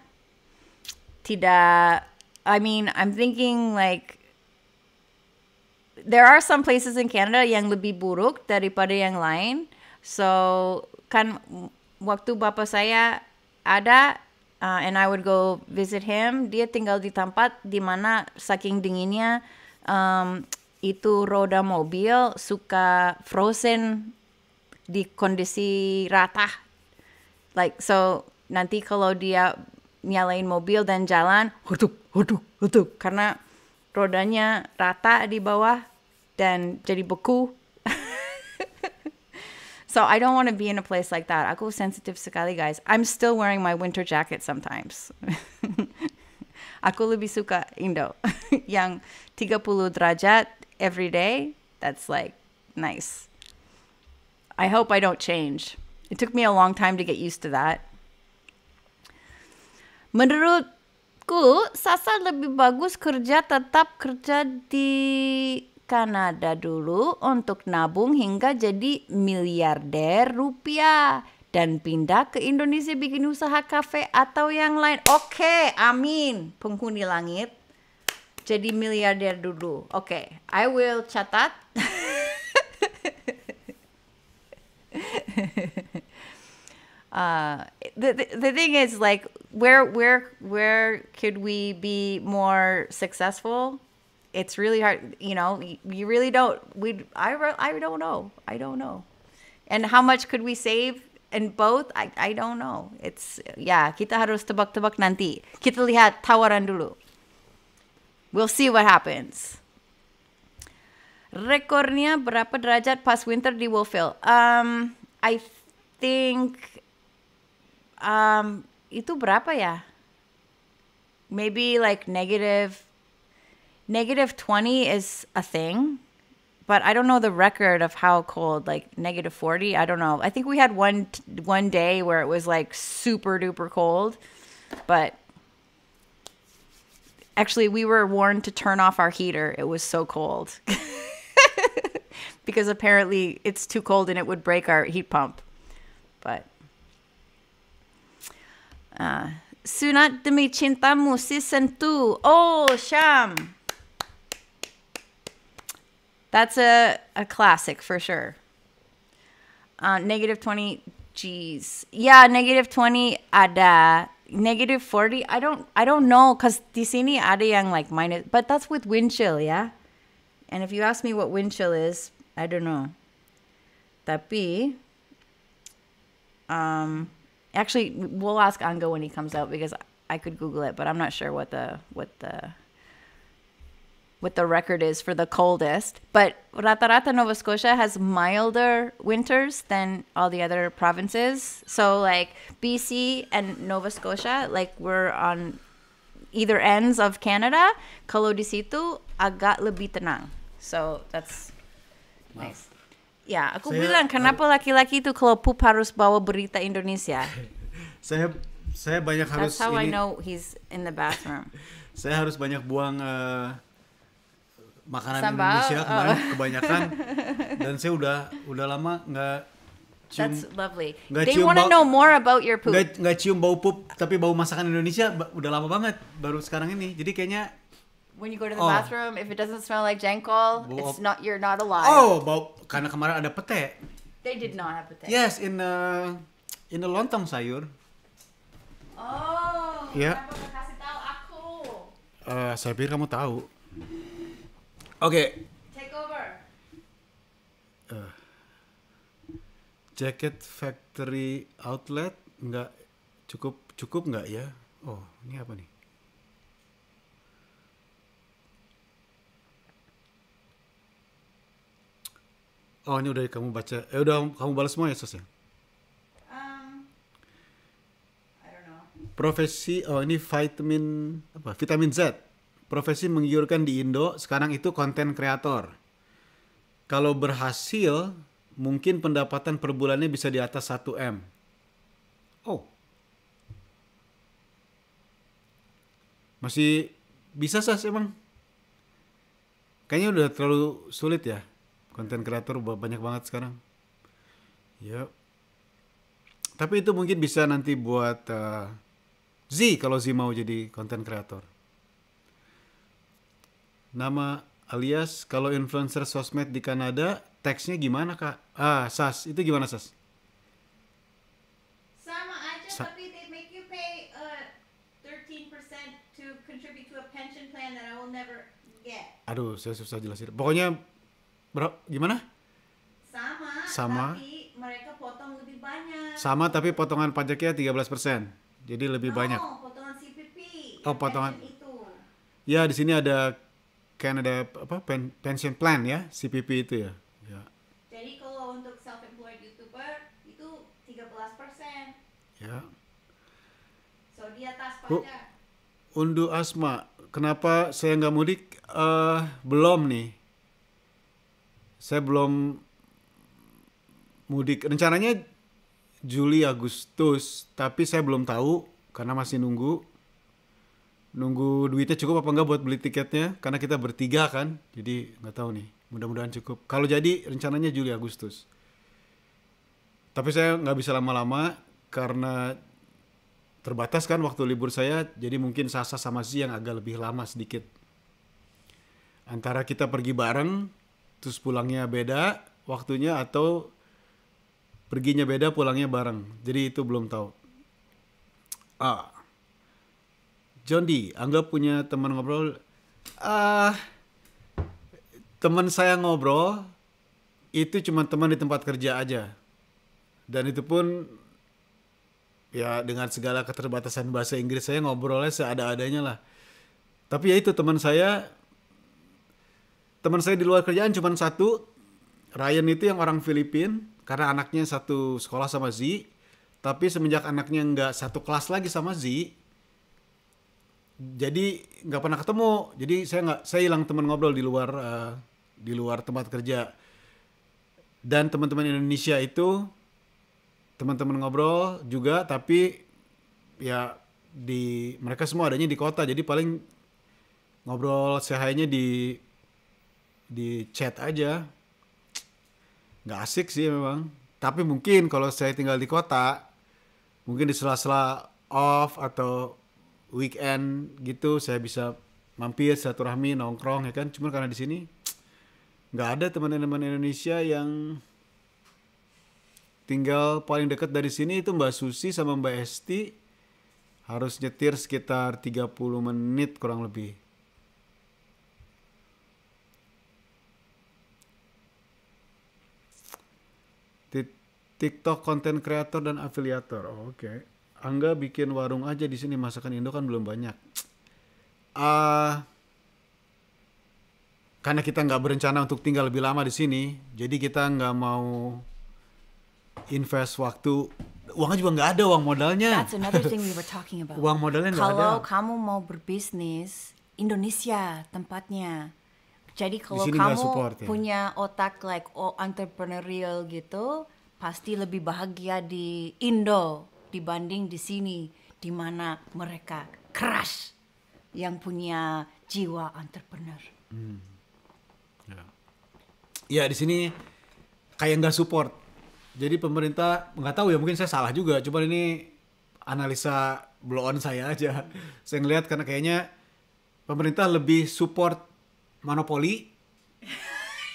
Tidak I mean, I'm thinking like there are some places in Canada yang lebih buruk daripada yang lain. So, kan waktu bapak saya ada uh, and I would go visit him. Dia tinggal di tempat di mana saking dinginnya um, itu roda mobil suka frozen di kondisi rata. Like so nanti kalau dia nyalain mobil dan jalan, hutuk, hutuk, hutuk, karena rodanya rata di bawah dan jadi beku So I don't want to be in a place like that. Ako sensitive sekali guys. I'm still wearing my winter jacket sometimes. Aku [laughs] lebih suka Indo. [laughs] Yang 30 derajat every day. That's like nice. I hope I don't change. It took me a long time to get used to that. Menurutku, Sasa lebih bagus kerja tetap kerja di Kanada dulu untuk nabung hingga jadi miliarder rupiah dan pindah ke Indonesia bikin usaha kafe atau yang lain. Oke, okay, amin. Penghuni langit. Jadi miliarder dulu. Oke, okay, I will catat. [laughs] uh, the, the the thing is like where where where could we be more successful? it's really hard. You know, you really don't. We I I don't know. I don't know. And how much could we save in both? I I don't know. It's yeah. Kita harus tebak-tebak nanti. Kita lihat tawaran dulu. We'll see what happens. Rekornya berapa derajat pas winter di Wolfville? Um, I think um, itu berapa ya? Maybe like negative negative 20 is a thing, but I don't know the record of how cold, like negative 40. I don't know. I think we had one one day where it was like super duper cold, but actually we were warned to turn off our heater. It was so cold. [laughs] because apparently it's too cold and it would break our heat pump. But uh, Sunat demi cintamu si sentu. Oh, Sham. That's a, a classic for sure. Uh, negative 20, jeez. Yeah, negative 20 ada. Negative 40, I don't I don't know because disini ada yang like minus, but that's with wind chill, yeah? And if you ask me what wind chill is, I don't know. Tapi, um, actually, we'll ask Ango when he comes out because I could Google it, but I'm not sure what the, what the, what the record is for the coldest. But Ratarata, Nova Scotia has milder winters than all the other provinces. So, like BC and Nova Scotia, like we're on either ends of Canada. Kalau di situ agak lebih tenang. So, that's wow. nice. Yeah, aku saya, bilang kenapa uh, laki-laki itu kalau pup harus bawa berita Indonesia. [laughs] saya saya banyak That's harus That's how ini. I know he's in the bathroom. [laughs] saya harus banyak buang uh, makanan Sambal, Indonesia oh. kemarin oh. kebanyakan dan saya udah udah lama nggak That's lovely. Gak They want to know more about your poop. cium bau poop tapi bau masakan Indonesia udah lama banget baru sekarang ini. Jadi kayaknya When you go to the oh. bathroom, if it doesn't smell like jengkol, it's not you're not alive. Oh, bau karena kemarin ada pete. They did not have pete. Yes, in the uh, in the lontong sayur. Oh. Ya. Yeah. Kasih tahu aku. Uh, saya pikir kamu tahu. Oke. Okay. Take over. Uh, jacket factory outlet nggak cukup cukup nggak ya? Oh ini apa nih? Oh ini udah kamu baca, eh udah kamu balas semua ya sos ya? Um, I don't know. Profesi, oh ini vitamin apa? Vitamin Z profesi menggiurkan di Indo sekarang itu konten kreator. Kalau berhasil, mungkin pendapatan per bulannya bisa di atas 1M. Oh. Masih bisa sas emang? Kayaknya udah terlalu sulit ya. Konten kreator banyak banget sekarang. Ya. Yep. Tapi itu mungkin bisa nanti buat uh, eh, Z kalau Z mau jadi konten kreator nama alias kalau influencer sosmed di Kanada teksnya gimana kak? Ah sas itu gimana sas? Sama aja Sa tapi they make you pay uh, thirteen uh, percent to contribute to a pension plan that I will never get. Aduh saya susah jelasin. Pokoknya bro gimana? Sama. Sama. Tapi mereka potong lebih banyak. Sama tapi potongan pajaknya 13 persen. Jadi lebih no, oh, banyak. potongan CPP. Oh potongan. Itu. Ya di sini ada Canada apa pen, pension plan ya CPP itu ya. ya. Jadi kalau untuk self-employed youtuber itu 13 persen. Ya. So di atas Bu, Undu Asma, kenapa saya nggak mudik? Uh, belum nih. Saya belum mudik. Rencananya Juli Agustus, tapi saya belum tahu karena masih nunggu nunggu duitnya cukup apa enggak buat beli tiketnya karena kita bertiga kan jadi nggak tahu nih mudah-mudahan cukup kalau jadi rencananya Juli Agustus tapi saya nggak bisa lama-lama karena terbatas kan waktu libur saya jadi mungkin Sasa sama Zi yang agak lebih lama sedikit antara kita pergi bareng terus pulangnya beda waktunya atau perginya beda pulangnya bareng jadi itu belum tahu ah John D, Angga punya teman ngobrol. uh, teman saya ngobrol itu cuma teman di tempat kerja aja. Dan itu pun ya dengan segala keterbatasan bahasa Inggris saya ngobrolnya seada-adanya lah. Tapi ya itu teman saya teman saya di luar kerjaan cuma satu. Ryan itu yang orang Filipin karena anaknya satu sekolah sama Z. Tapi semenjak anaknya nggak satu kelas lagi sama Z, jadi nggak pernah ketemu jadi saya nggak saya hilang teman ngobrol di luar uh, di luar tempat kerja dan teman-teman Indonesia itu teman-teman ngobrol juga tapi ya di mereka semua adanya di kota jadi paling ngobrol seharinya di di chat aja nggak asik sih memang tapi mungkin kalau saya tinggal di kota mungkin di sela-sela off atau weekend gitu saya bisa mampir satu rahmi nongkrong ya kan cuma karena di sini nggak ada teman-teman Indonesia yang tinggal paling dekat dari sini itu Mbak Susi sama Mbak Esti harus nyetir sekitar 30 menit kurang lebih. TikTok konten kreator dan afiliator. Oh, Oke. Okay. Angga bikin warung aja di sini masakan Indo kan belum banyak. Ah, uh, karena kita nggak berencana untuk tinggal lebih lama di sini, jadi kita nggak mau invest waktu. Uangnya juga nggak ada, uang modalnya. uang modalnya nggak ada. Kalau kamu mau berbisnis, Indonesia tempatnya. Jadi kalau kamu support, ya? punya otak like oh, entrepreneurial gitu, pasti lebih bahagia di Indo dibanding di sini di mana mereka keras yang punya jiwa entrepreneur. Hmm. Ya. ya di sini kayak nggak support. Jadi pemerintah nggak tahu ya mungkin saya salah juga. Cuman ini analisa blow on saya aja. [laughs] Saya ngelihat karena kayaknya pemerintah lebih support monopoli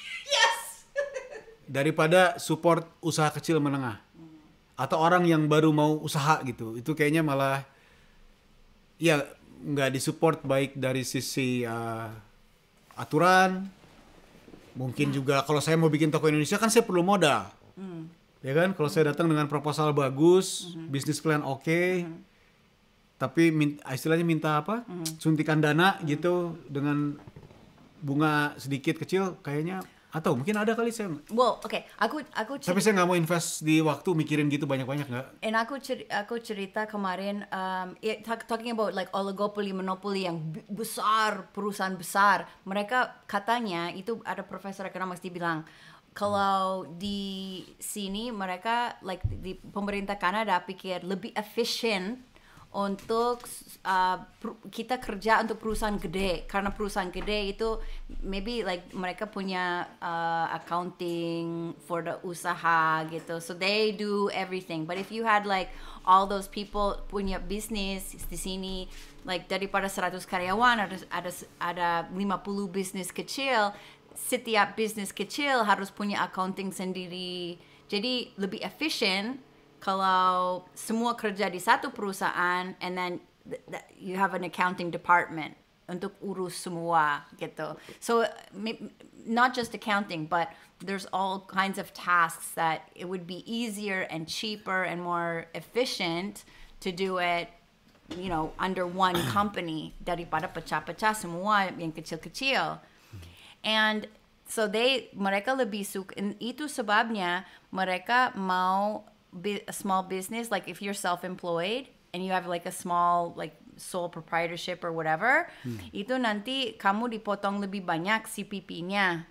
[laughs] daripada support usaha kecil menengah atau orang yang baru mau usaha gitu itu kayaknya malah ya nggak disupport baik dari sisi uh, aturan mungkin hmm. juga kalau saya mau bikin toko Indonesia kan saya perlu modal hmm. ya kan kalau hmm. saya datang dengan proposal bagus hmm. bisnis plan oke okay, hmm. tapi istilahnya minta apa hmm. suntikan dana hmm. gitu dengan bunga sedikit kecil kayaknya atau mungkin ada kali saya wow oke okay. aku aku cerita. tapi saya nggak mau invest di waktu mikirin gitu banyak banyak nggak and aku cerita, aku cerita kemarin um, it, ya, talking about like oligopoly monopoli yang besar perusahaan besar mereka katanya itu ada profesor ekonomis dibilang bilang kalau di sini mereka like di pemerintah Kanada pikir lebih efisien untuk uh, kita kerja untuk perusahaan gede karena perusahaan gede itu maybe like mereka punya uh, accounting for the usaha gitu so they do everything but if you had like all those people punya bisnis di sini like daripada 100 karyawan ada ada ada 50 bisnis kecil setiap bisnis kecil harus punya accounting sendiri jadi lebih efisien kalau semua kerja di satu perusahaan and then th th you have an accounting department untuk urus semua gitu. So not just accounting, but there's all kinds of tasks that it would be easier and cheaper and more efficient to do it you know under one [clears throat] company daripada pecah-pecah semua yang kecil-kecil. And so they mereka lebih suka itu sebabnya mereka mau a small business, like if you're self-employed and you have like a small like sole proprietorship or whatever, hmm. itu nanti kamu dipotong lebih banyak CPP-nya.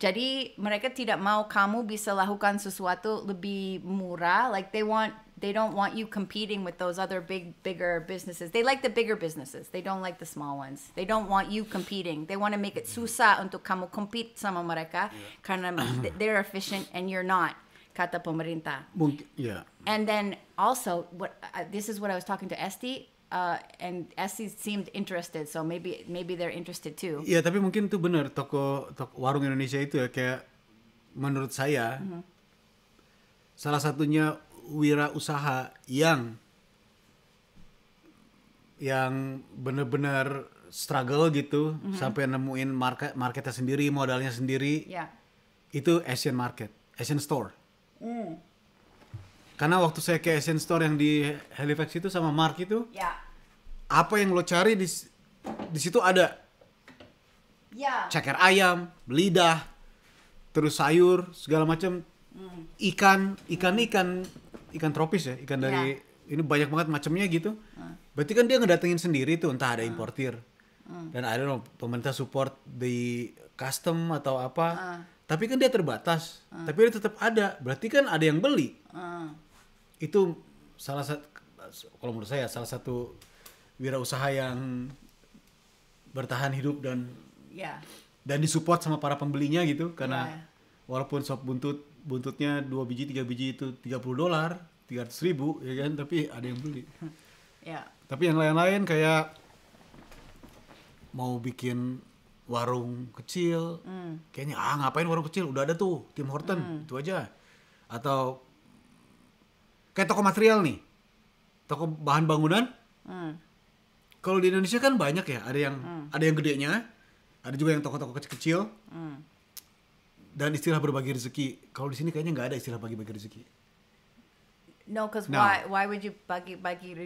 Jadi mereka tidak mau kamu bisa lakukan sesuatu lebih murah. Like they want they don't want you competing with those other big bigger businesses. They like the bigger businesses. They don't like the small ones. They don't want you competing. They want to make it hmm. susah untuk kamu compete sama mereka yeah. karena [clears throat] they're efficient and you're not. kata pemerintah. Mungkin, Yeah. And then also, what uh, this is what I was talking to Esti, uh, and Esti seemed interested, so maybe maybe they're interested too. Iya, yeah, tapi mungkin itu benar toko, toko warung Indonesia itu ya kayak menurut saya mm -hmm. salah satunya wirausaha yang yang benar-benar struggle gitu mm -hmm. sampai nemuin market marketnya sendiri modalnya sendiri yeah. itu Asian market Asian store Mm. Karena waktu saya ke Essence Store yang di Halifax itu sama Mark itu, ya. apa yang lo cari di di situ ada. Ya. Ceker ayam, lidah, terus sayur, segala macam. mm. Ikan, ikan ikan ikan tropis ya, ikan dari ya. ini banyak banget macamnya gitu. Mm. Berarti kan dia ngedatengin sendiri tuh, entah ada hmm. importir. mm. Dan ada pemerintah support di custom atau apa. Mm tapi kan dia terbatas uh. tapi dia tetap ada berarti kan ada yang beli uh. itu salah satu kalau menurut saya salah satu wirausaha yang bertahan hidup dan yeah. dan disupport sama para pembelinya gitu karena yeah. walaupun sop buntut buntutnya dua biji tiga biji itu 30 dolar tiga ribu ya kan tapi ada yang beli [laughs] yeah. tapi yang lain-lain kayak mau bikin warung kecil mm. kayaknya ah ngapain warung kecil udah ada tuh Tim Horton mm. itu aja atau kayak toko material nih toko bahan bangunan mm. kalau di Indonesia kan banyak ya ada yang mm. ada yang gedenya ada juga yang toko-toko kecil-kecil mm. dan istilah berbagi rezeki kalau di sini kayaknya nggak ada istilah bagi-bagi rezeki No, because no. why? Why would you bagi bagi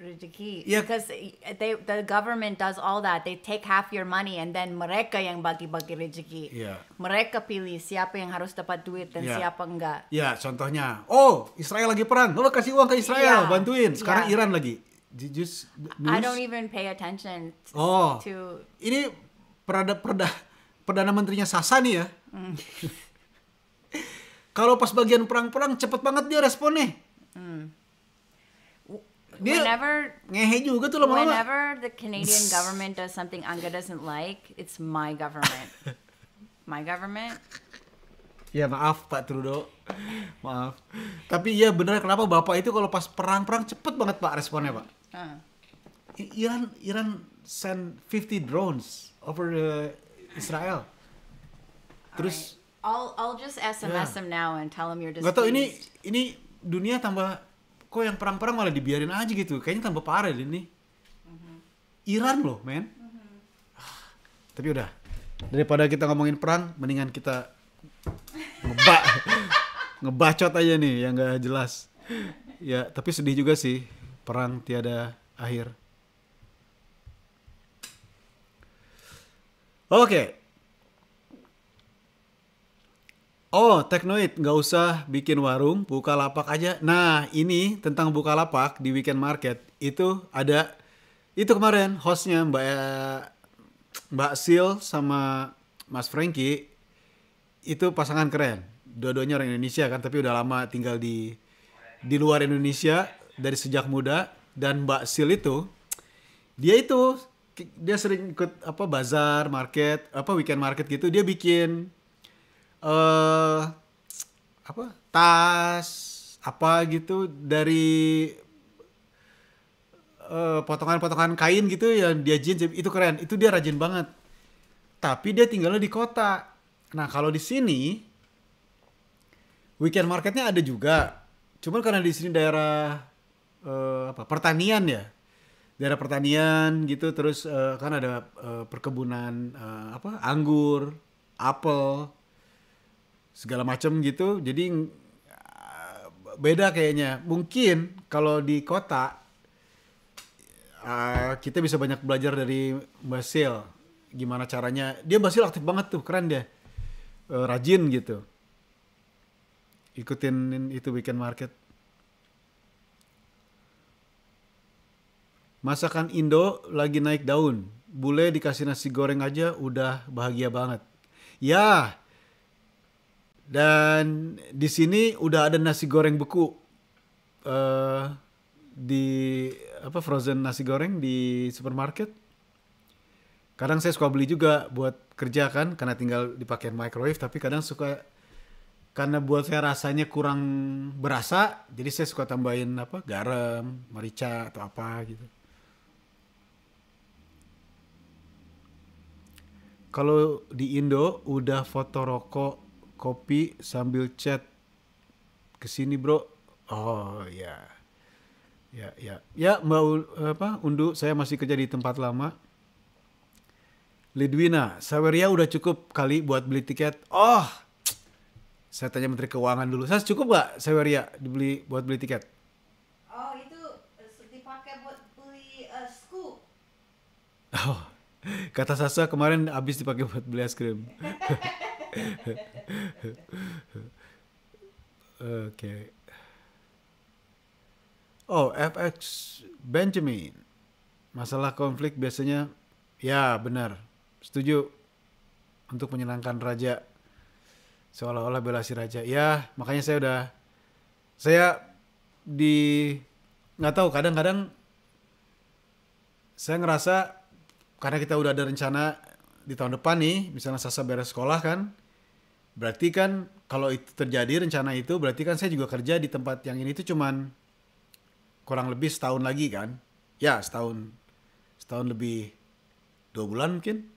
rezeki? Yeah. Because they the government does all that. They take half your money and then mereka yang bagi bagi rezeki. Yeah. Mereka pilih siapa yang harus dapat duit dan yeah. siapa enggak. Ya, yeah, contohnya, oh Israel lagi perang, lo kasih uang ke Israel, yeah. bantuin. Sekarang yeah. Iran lagi. Did you just news? I don't even pay attention. Oh. To ini perada perda perdana menterinya Sasa nih ya. Mm. [laughs] Kalau pas bagian perang-perang cepet banget dia responnya dia whenever ngehe juga tuh lama-lama. Whenever the Canadian government does something Angga doesn't like, it's my government. [laughs] my government. Ya maaf Pak Trudeau, maaf. Tapi iya bener kenapa bapak itu kalau pas perang-perang cepet banget Pak responnya Pak. Uh. Iran Iran send 50 drones over the uh, Israel. Terus. Right. I'll I'll just SMS yeah. them now and tell them you're displeased. Gak tau ini ini dunia tambah kok yang perang-perang malah dibiarin aja gitu kayaknya tambah parah deh ini mm-hmm. Iran loh men uh-huh. tapi udah daripada kita ngomongin perang mendingan kita ngebak [laughs] ngebacot aja nih yang gak jelas ya tapi sedih juga sih perang tiada akhir oke okay. Oh, Teknoid, nggak usah bikin warung, buka lapak aja. Nah, ini tentang buka lapak di weekend market itu ada itu kemarin hostnya Mbak eh, Mbak Sil sama Mas Franky itu pasangan keren. Dua-duanya orang Indonesia kan, tapi udah lama tinggal di di luar Indonesia dari sejak muda dan Mbak Sil itu dia itu dia sering ikut apa bazar, market, apa weekend market gitu. Dia bikin eh apa tas apa gitu dari eh, potongan-potongan kain gitu yang dia jin itu keren itu dia rajin banget tapi dia tinggalnya di kota nah kalau di sini weekend marketnya ada juga cuman karena di sini daerah eh, apa pertanian ya daerah pertanian gitu terus eh, kan ada eh, perkebunan eh, apa anggur apel segala macam gitu jadi ah, beda kayaknya mungkin kalau di kota uh, kita bisa banyak belajar dari Basil gimana caranya dia Basil aktif banget tuh keren dia uh, rajin gitu ikutin itu weekend market masakan Indo lagi naik daun bule dikasih nasi goreng aja udah bahagia banget ya dan di sini udah ada nasi goreng beku uh, di apa frozen nasi goreng di supermarket. Kadang saya suka beli juga buat kerja kan karena tinggal dipakai microwave tapi kadang suka karena buat saya rasanya kurang berasa jadi saya suka tambahin apa garam, merica atau apa gitu. Kalau di Indo udah foto rokok kopi sambil chat ke sini bro oh ya ya ya ya mbak apa Unduh saya masih kerja di tempat lama Lidwina Saweria udah cukup kali buat beli tiket oh saya tanya menteri keuangan dulu saya cukup gak Saweria dibeli buat beli tiket oh itu dipakai eh, buat beli uh, oh kata Sasa kemarin habis dipakai buat beli es krim [laughs] Oke. Oh, FX Benjamin. Masalah konflik biasanya ya benar. Setuju untuk menyenangkan raja. Seolah-olah bela si raja. Ya, makanya saya udah saya di nggak tahu kadang-kadang saya ngerasa karena kita udah ada rencana di tahun depan nih, misalnya Sasa beres sekolah kan, berarti kan kalau itu terjadi rencana itu, berarti kan saya juga kerja di tempat yang ini itu cuman kurang lebih setahun lagi kan? Ya setahun, setahun lebih dua bulan mungkin,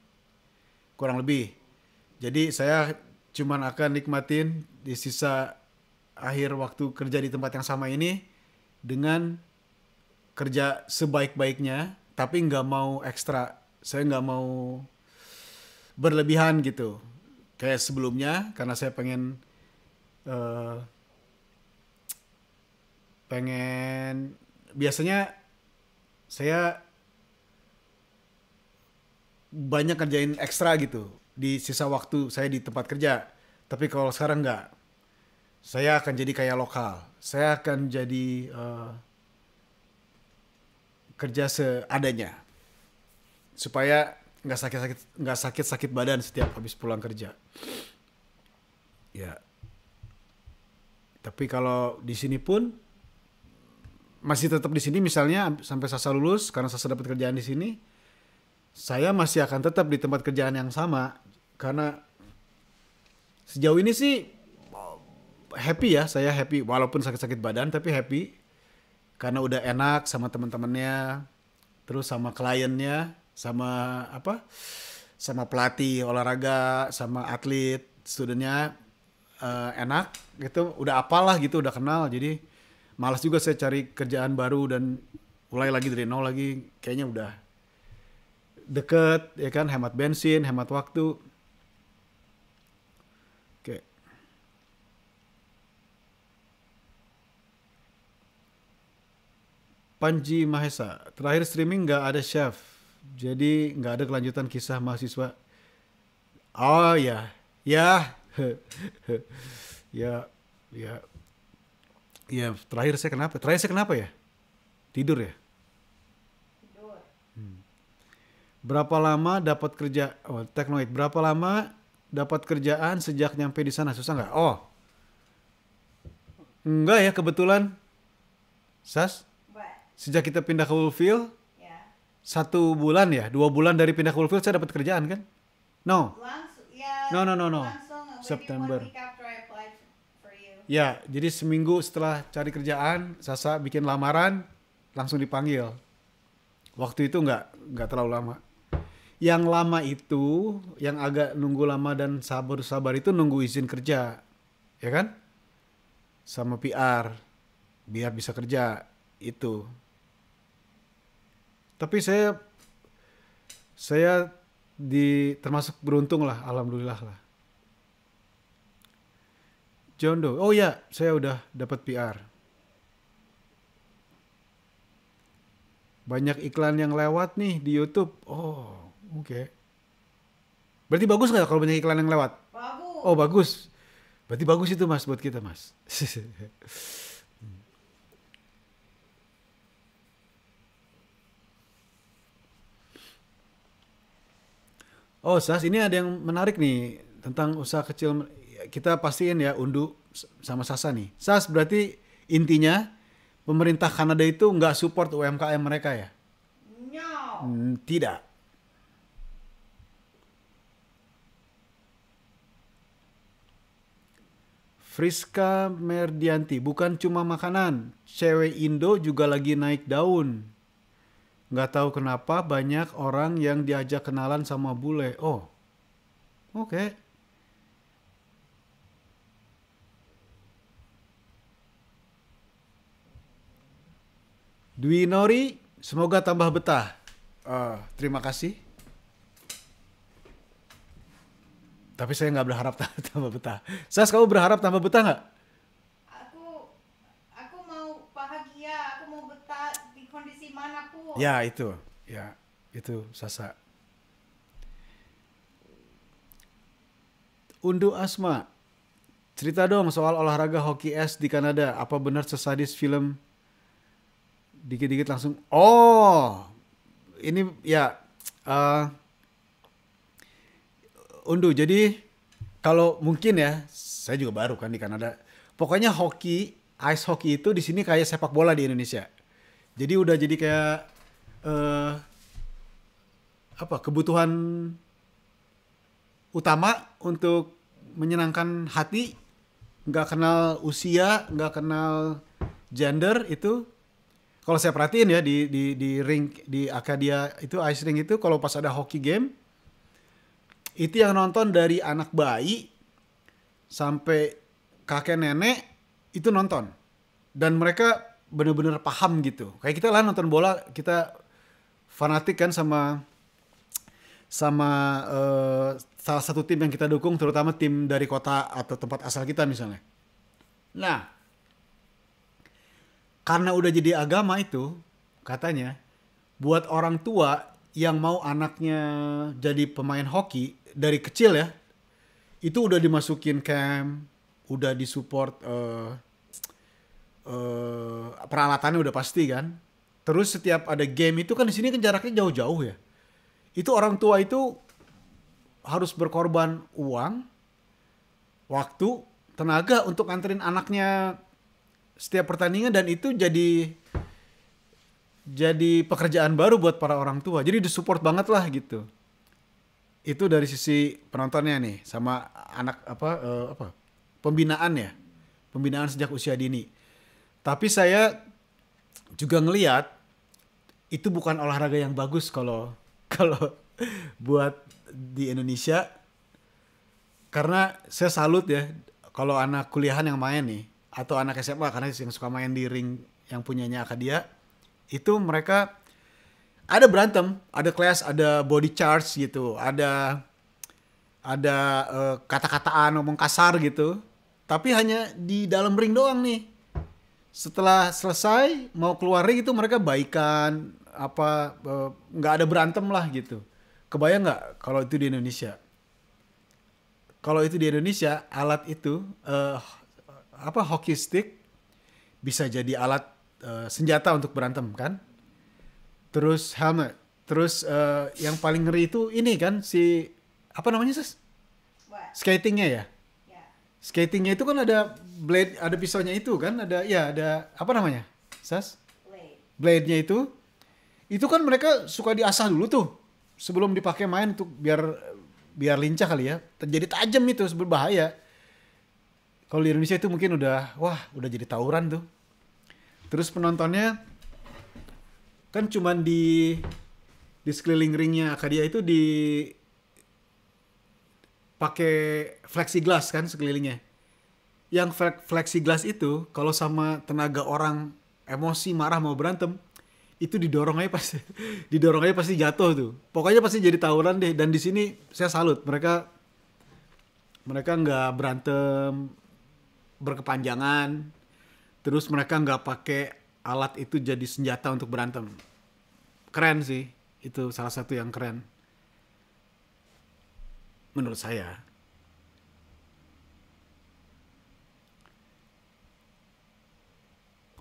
kurang lebih. Jadi saya cuman akan nikmatin di sisa akhir waktu kerja di tempat yang sama ini dengan kerja sebaik-baiknya, tapi nggak mau ekstra. Saya nggak mau berlebihan gitu kayak sebelumnya karena saya pengen uh, pengen biasanya saya banyak kerjain ekstra gitu di sisa waktu saya di tempat kerja tapi kalau sekarang nggak saya akan jadi kayak lokal saya akan jadi uh, kerja seadanya supaya nggak sakit sakit nggak sakit sakit badan setiap habis pulang kerja ya tapi kalau di sini pun masih tetap di sini misalnya sampai Sasa lulus karena Sasa dapat kerjaan di sini saya masih akan tetap di tempat kerjaan yang sama karena sejauh ini sih happy ya saya happy walaupun sakit-sakit badan tapi happy karena udah enak sama teman-temannya terus sama kliennya sama apa sama pelatih olahraga sama atlet studentnya uh, enak gitu udah apalah gitu udah kenal jadi malas juga saya cari kerjaan baru dan mulai lagi dari nol lagi kayaknya udah deket ya kan hemat bensin hemat waktu oke Panji Mahesa terakhir streaming nggak ada chef jadi nggak ada kelanjutan kisah mahasiswa. Oh ya, ya, [laughs] ya, ya, ya. Terakhir saya kenapa? Terakhir saya kenapa ya? Tidur ya. Hmm. Berapa lama dapat kerja? Oh, Teknoid. Berapa lama dapat kerjaan sejak nyampe di sana? Susah nggak? Oh, enggak ya kebetulan. Sas, sejak kita pindah ke Wolfville, satu bulan ya, dua bulan dari pindah ke Wolfsburg saya dapat kerjaan kan? No. Langsung, ya, no no no no. September. Ya, jadi seminggu setelah cari kerjaan, Sasa bikin lamaran, langsung dipanggil. Waktu itu nggak nggak terlalu lama. Yang lama itu, yang agak nunggu lama dan sabar-sabar itu nunggu izin kerja, ya kan? Sama PR, biar bisa kerja itu tapi saya saya di termasuk beruntung lah alhamdulillah lah John Doe. Oh ya, saya udah dapat PR. Banyak iklan yang lewat nih di YouTube. Oh, oke. Okay. Berarti bagus nggak kalau banyak iklan yang lewat? Bagus. Oh, bagus. Berarti bagus itu Mas buat kita, Mas. [laughs] Oh, Sas, ini ada yang menarik nih tentang usaha kecil. Kita pastiin ya undu sama Sasa nih. Sas berarti intinya pemerintah Kanada itu nggak support UMKM mereka ya? No. Hmm, tidak. Friska Merdianti, bukan cuma makanan. Cewek Indo juga lagi naik daun nggak tahu kenapa banyak orang yang diajak kenalan sama bule. Oh, oke. Okay. Dwi Nori, semoga tambah betah. Uh, terima kasih. Tapi saya nggak berharap [laughs] tambah betah. Sas, kamu berharap tambah betah nggak? Ya itu, ya itu Sasa. Undu Asma, cerita dong soal olahraga hoki es di Kanada. Apa benar sesadis film? Dikit-dikit langsung. Oh, ini ya. Uh, undu, jadi kalau mungkin ya, saya juga baru kan di Kanada. Pokoknya hoki, ice hoki itu di sini kayak sepak bola di Indonesia. Jadi udah jadi kayak uh, apa kebutuhan utama untuk menyenangkan hati nggak kenal usia nggak kenal gender itu kalau saya perhatiin ya di di di ring di akadia itu ice ring itu kalau pas ada hockey game itu yang nonton dari anak bayi sampai kakek nenek itu nonton dan mereka bener-bener paham gitu kayak kita lah nonton bola kita fanatik kan sama sama uh, salah satu tim yang kita dukung terutama tim dari kota atau tempat asal kita misalnya. Nah, karena udah jadi agama itu katanya buat orang tua yang mau anaknya jadi pemain hoki dari kecil ya itu udah dimasukin camp, udah disupport uh, uh, peralatannya udah pasti kan Terus setiap ada game itu kan di sini kan jaraknya jauh-jauh ya. Itu orang tua itu harus berkorban uang, waktu, tenaga untuk nganterin anaknya setiap pertandingan dan itu jadi jadi pekerjaan baru buat para orang tua. Jadi disupport banget lah gitu. Itu dari sisi penontonnya nih sama anak apa uh, apa pembinaan ya. Pembinaan sejak usia dini. Tapi saya juga ngeliat itu bukan olahraga yang bagus kalau [laughs] kalau buat di Indonesia karena saya salut ya kalau anak kuliahan yang main nih atau anak SMA karena yang suka main di ring yang punyanya Akadia itu mereka ada berantem, ada clash, ada body charge gitu, ada ada uh, kata-kataan ngomong kasar gitu. Tapi hanya di dalam ring doang nih setelah selesai mau keluar ring itu mereka baikan apa eh, nggak ada berantem lah gitu kebayang nggak kalau itu di Indonesia kalau itu di Indonesia alat itu uh, apa hockey stick bisa jadi alat uh, senjata untuk berantem kan terus helmet terus uh, yang paling ngeri itu ini kan si apa namanya sis skatingnya ya Skatingnya itu kan ada blade, ada pisaunya itu kan, ada ya ada apa namanya? Sas? Blade-nya blade itu itu kan mereka suka diasah dulu tuh sebelum dipakai main untuk biar biar lincah kali ya. Terjadi tajam itu berbahaya. Kalau di Indonesia itu mungkin udah wah, udah jadi tawuran tuh. Terus penontonnya kan cuman di di sekeliling ringnya Akadia itu di pakai glass kan sekelilingnya. Yang flexi glass itu kalau sama tenaga orang emosi marah mau berantem itu didorong aja pasti [laughs] didorong aja pasti jatuh tuh. Pokoknya pasti jadi tawuran deh dan di sini saya salut mereka mereka nggak berantem berkepanjangan terus mereka nggak pakai alat itu jadi senjata untuk berantem keren sih itu salah satu yang keren menurut saya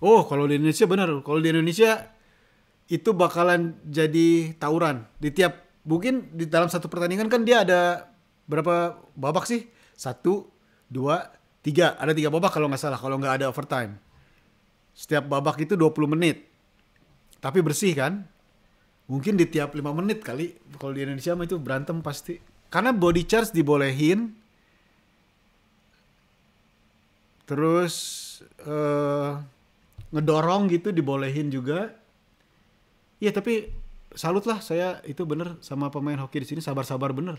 Oh, kalau di Indonesia benar. Kalau di Indonesia itu bakalan jadi tawuran di tiap mungkin di dalam satu pertandingan kan dia ada berapa babak sih? Satu, dua, tiga. Ada tiga babak kalau nggak salah. Kalau nggak ada overtime. Setiap babak itu 20 menit. Tapi bersih kan? Mungkin di tiap lima menit kali. Kalau di Indonesia mah itu berantem pasti. Karena body charge dibolehin. Terus uh, ngedorong gitu dibolehin juga. Iya tapi salut lah saya itu bener sama pemain hoki di sini sabar-sabar bener.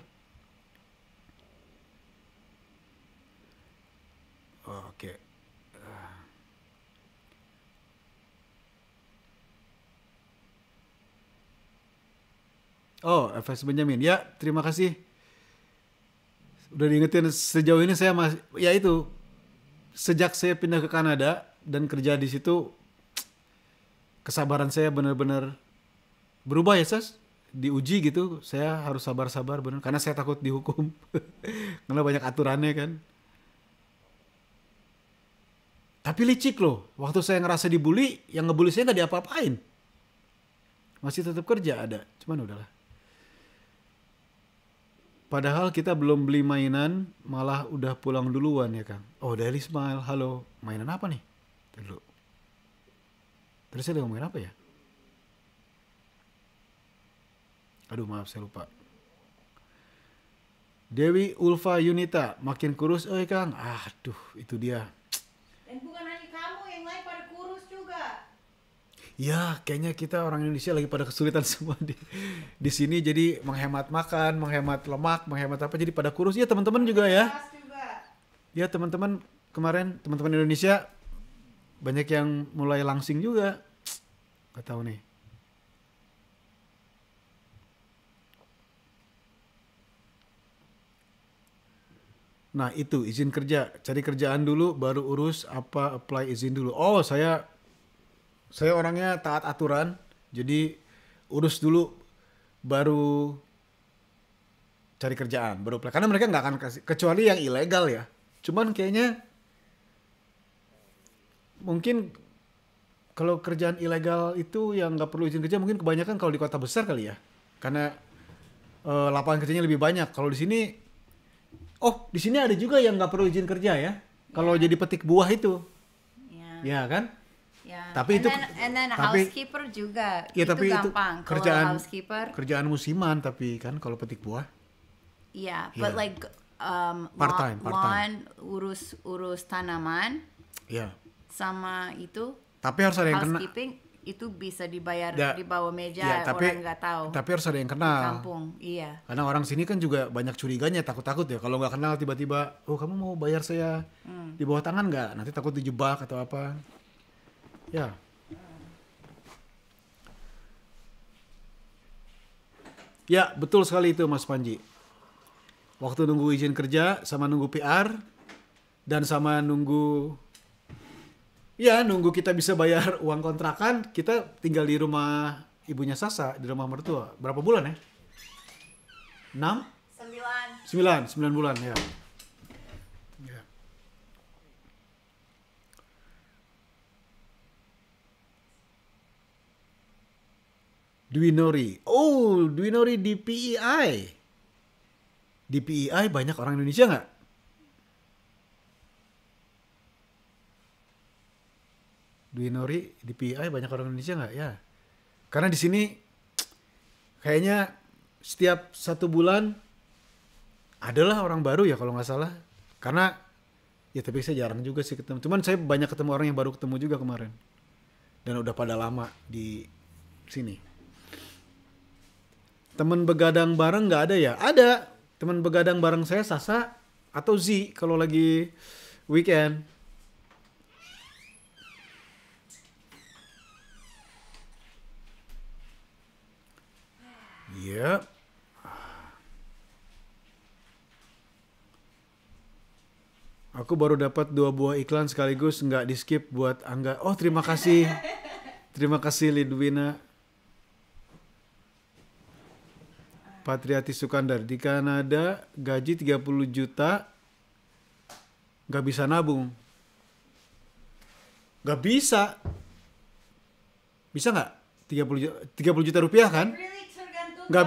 Oke. Oh, FS Benjamin. Ya, terima kasih udah diingetin sejauh ini saya masih ya itu sejak saya pindah ke Kanada dan kerja di situ kesabaran saya benar-benar berubah ya Sas diuji gitu saya harus sabar-sabar bener karena saya takut dihukum [laughs] karena banyak aturannya kan tapi licik loh waktu saya ngerasa dibully yang ngebully saya nggak diapa-apain masih tetap kerja ada cuman udahlah Padahal kita belum beli mainan, malah udah pulang duluan ya Kang. Oh Daily Smile, halo, mainan apa nih? Dulu. Terus saya ngomongin apa ya? Aduh maaf saya lupa. Dewi Ulfa Yunita, makin kurus Oh ya Kang. Aduh, itu dia. ya kayaknya kita orang Indonesia lagi pada kesulitan [laughs] semua di di sini jadi menghemat makan menghemat lemak menghemat apa jadi pada kurus ya teman-teman juga ya ya teman-teman kemarin teman-teman Indonesia banyak yang mulai langsing juga nggak tahu nih Nah itu izin kerja, cari kerjaan dulu, baru urus apa apply izin dulu. Oh saya saya orangnya taat aturan jadi urus dulu baru cari kerjaan baru play. karena mereka nggak akan kasih kecuali yang ilegal ya cuman kayaknya mungkin kalau kerjaan ilegal itu yang nggak perlu izin kerja mungkin kebanyakan kalau di kota besar kali ya karena e, lapangan kerjanya lebih banyak kalau di sini oh di sini ada juga yang nggak perlu izin kerja ya kalau ya. jadi petik buah itu ya, ya kan Yeah. Tapi and itu then, and then tapi, housekeeper juga. Ya, itu tapi gampang. Itu kerjaan housekeeper. Kerjaan musiman tapi kan kalau petik buah. Iya, yeah, but yeah. like um, part time, lawn, part time. urus urus tanaman. Iya. Yeah. Sama itu. Tapi harus ada yang housekeeping, kena. itu bisa dibayar da, di bawah meja yeah, tapi, orang nggak tahu. Tapi harus ada yang kenal. Di kampung, iya. Karena orang sini kan juga banyak curiganya, takut-takut ya. Kalau nggak kenal tiba-tiba, oh kamu mau bayar saya hmm. di bawah tangan nggak? Nanti takut dijebak atau apa? Ja. Ya. ya, betul sekali itu Mas Panji. Waktu nunggu izin kerja sama nunggu PR dan sama nunggu ya nunggu kita bisa bayar [laughs] uang kontrakan, kita tinggal di rumah ibunya Sasa, di rumah mertua. Berapa bulan ya? 6? 9. 9, 9 bulan ya. Dwi Nori. Oh, Dwi Nori di PEI. Di PEI banyak orang Indonesia nggak? Dwi Nori di PEI banyak orang Indonesia nggak ya? Karena di sini kayaknya setiap satu bulan adalah orang baru ya kalau nggak salah. Karena ya tapi saya jarang juga sih ketemu. Cuman saya banyak ketemu orang yang baru ketemu juga kemarin. Dan udah pada lama di sini teman begadang bareng nggak ada ya? Ada. Teman begadang bareng saya Sasa atau Z kalau lagi weekend. Yep. Iya. Aku baru dapat dua buah iklan sekaligus nggak di skip buat Angga. Oh terima kasih, terima kasih Lidwina. Patriati Sukandar di Kanada gaji 30 juta gak bisa nabung gak bisa bisa nggak 30 juta, 30 juta rupiah kan nggak gak,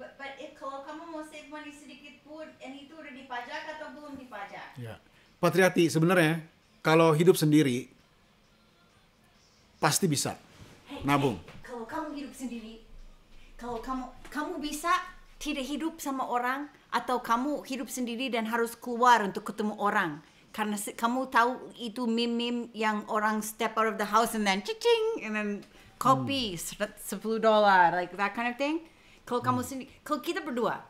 banyak kalau kamu mau save money sedikit pun ini udah dipajak atau belum dipajak ya. Patriati sebenarnya kalau hidup sendiri pasti bisa hey, nabung hey, kalau kamu hidup sendiri kalau kamu kamu bisa tidak hidup sama orang atau kamu hidup sendiri dan harus keluar untuk ketemu orang karena kamu tahu itu mimim yang orang step out of the house and then cicing and then kopi hmm. sepuluh dolar like that kind of thing kalau hmm. kamu sendiri kalau kita berdua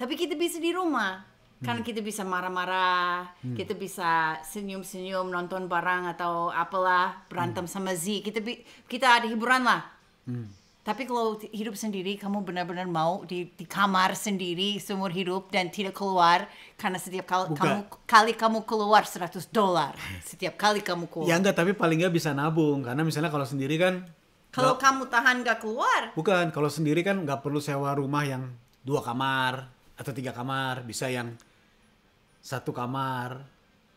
tapi kita bisa di rumah karena hmm. kita bisa marah-marah hmm. kita bisa senyum-senyum nonton barang atau apalah berantem hmm. sama Z kita kita ada hiburan lah hmm. Tapi kalau hidup sendiri, kamu benar-benar mau di, di kamar sendiri seumur hidup dan tidak keluar karena setiap kal kamu kali kamu keluar 100 dolar setiap kali kamu keluar. Ya enggak, tapi paling enggak bisa nabung karena misalnya kalau sendiri kan. Kalau gak, kamu tahan gak keluar. Bukan, kalau sendiri kan nggak perlu sewa rumah yang dua kamar atau tiga kamar, bisa yang satu kamar.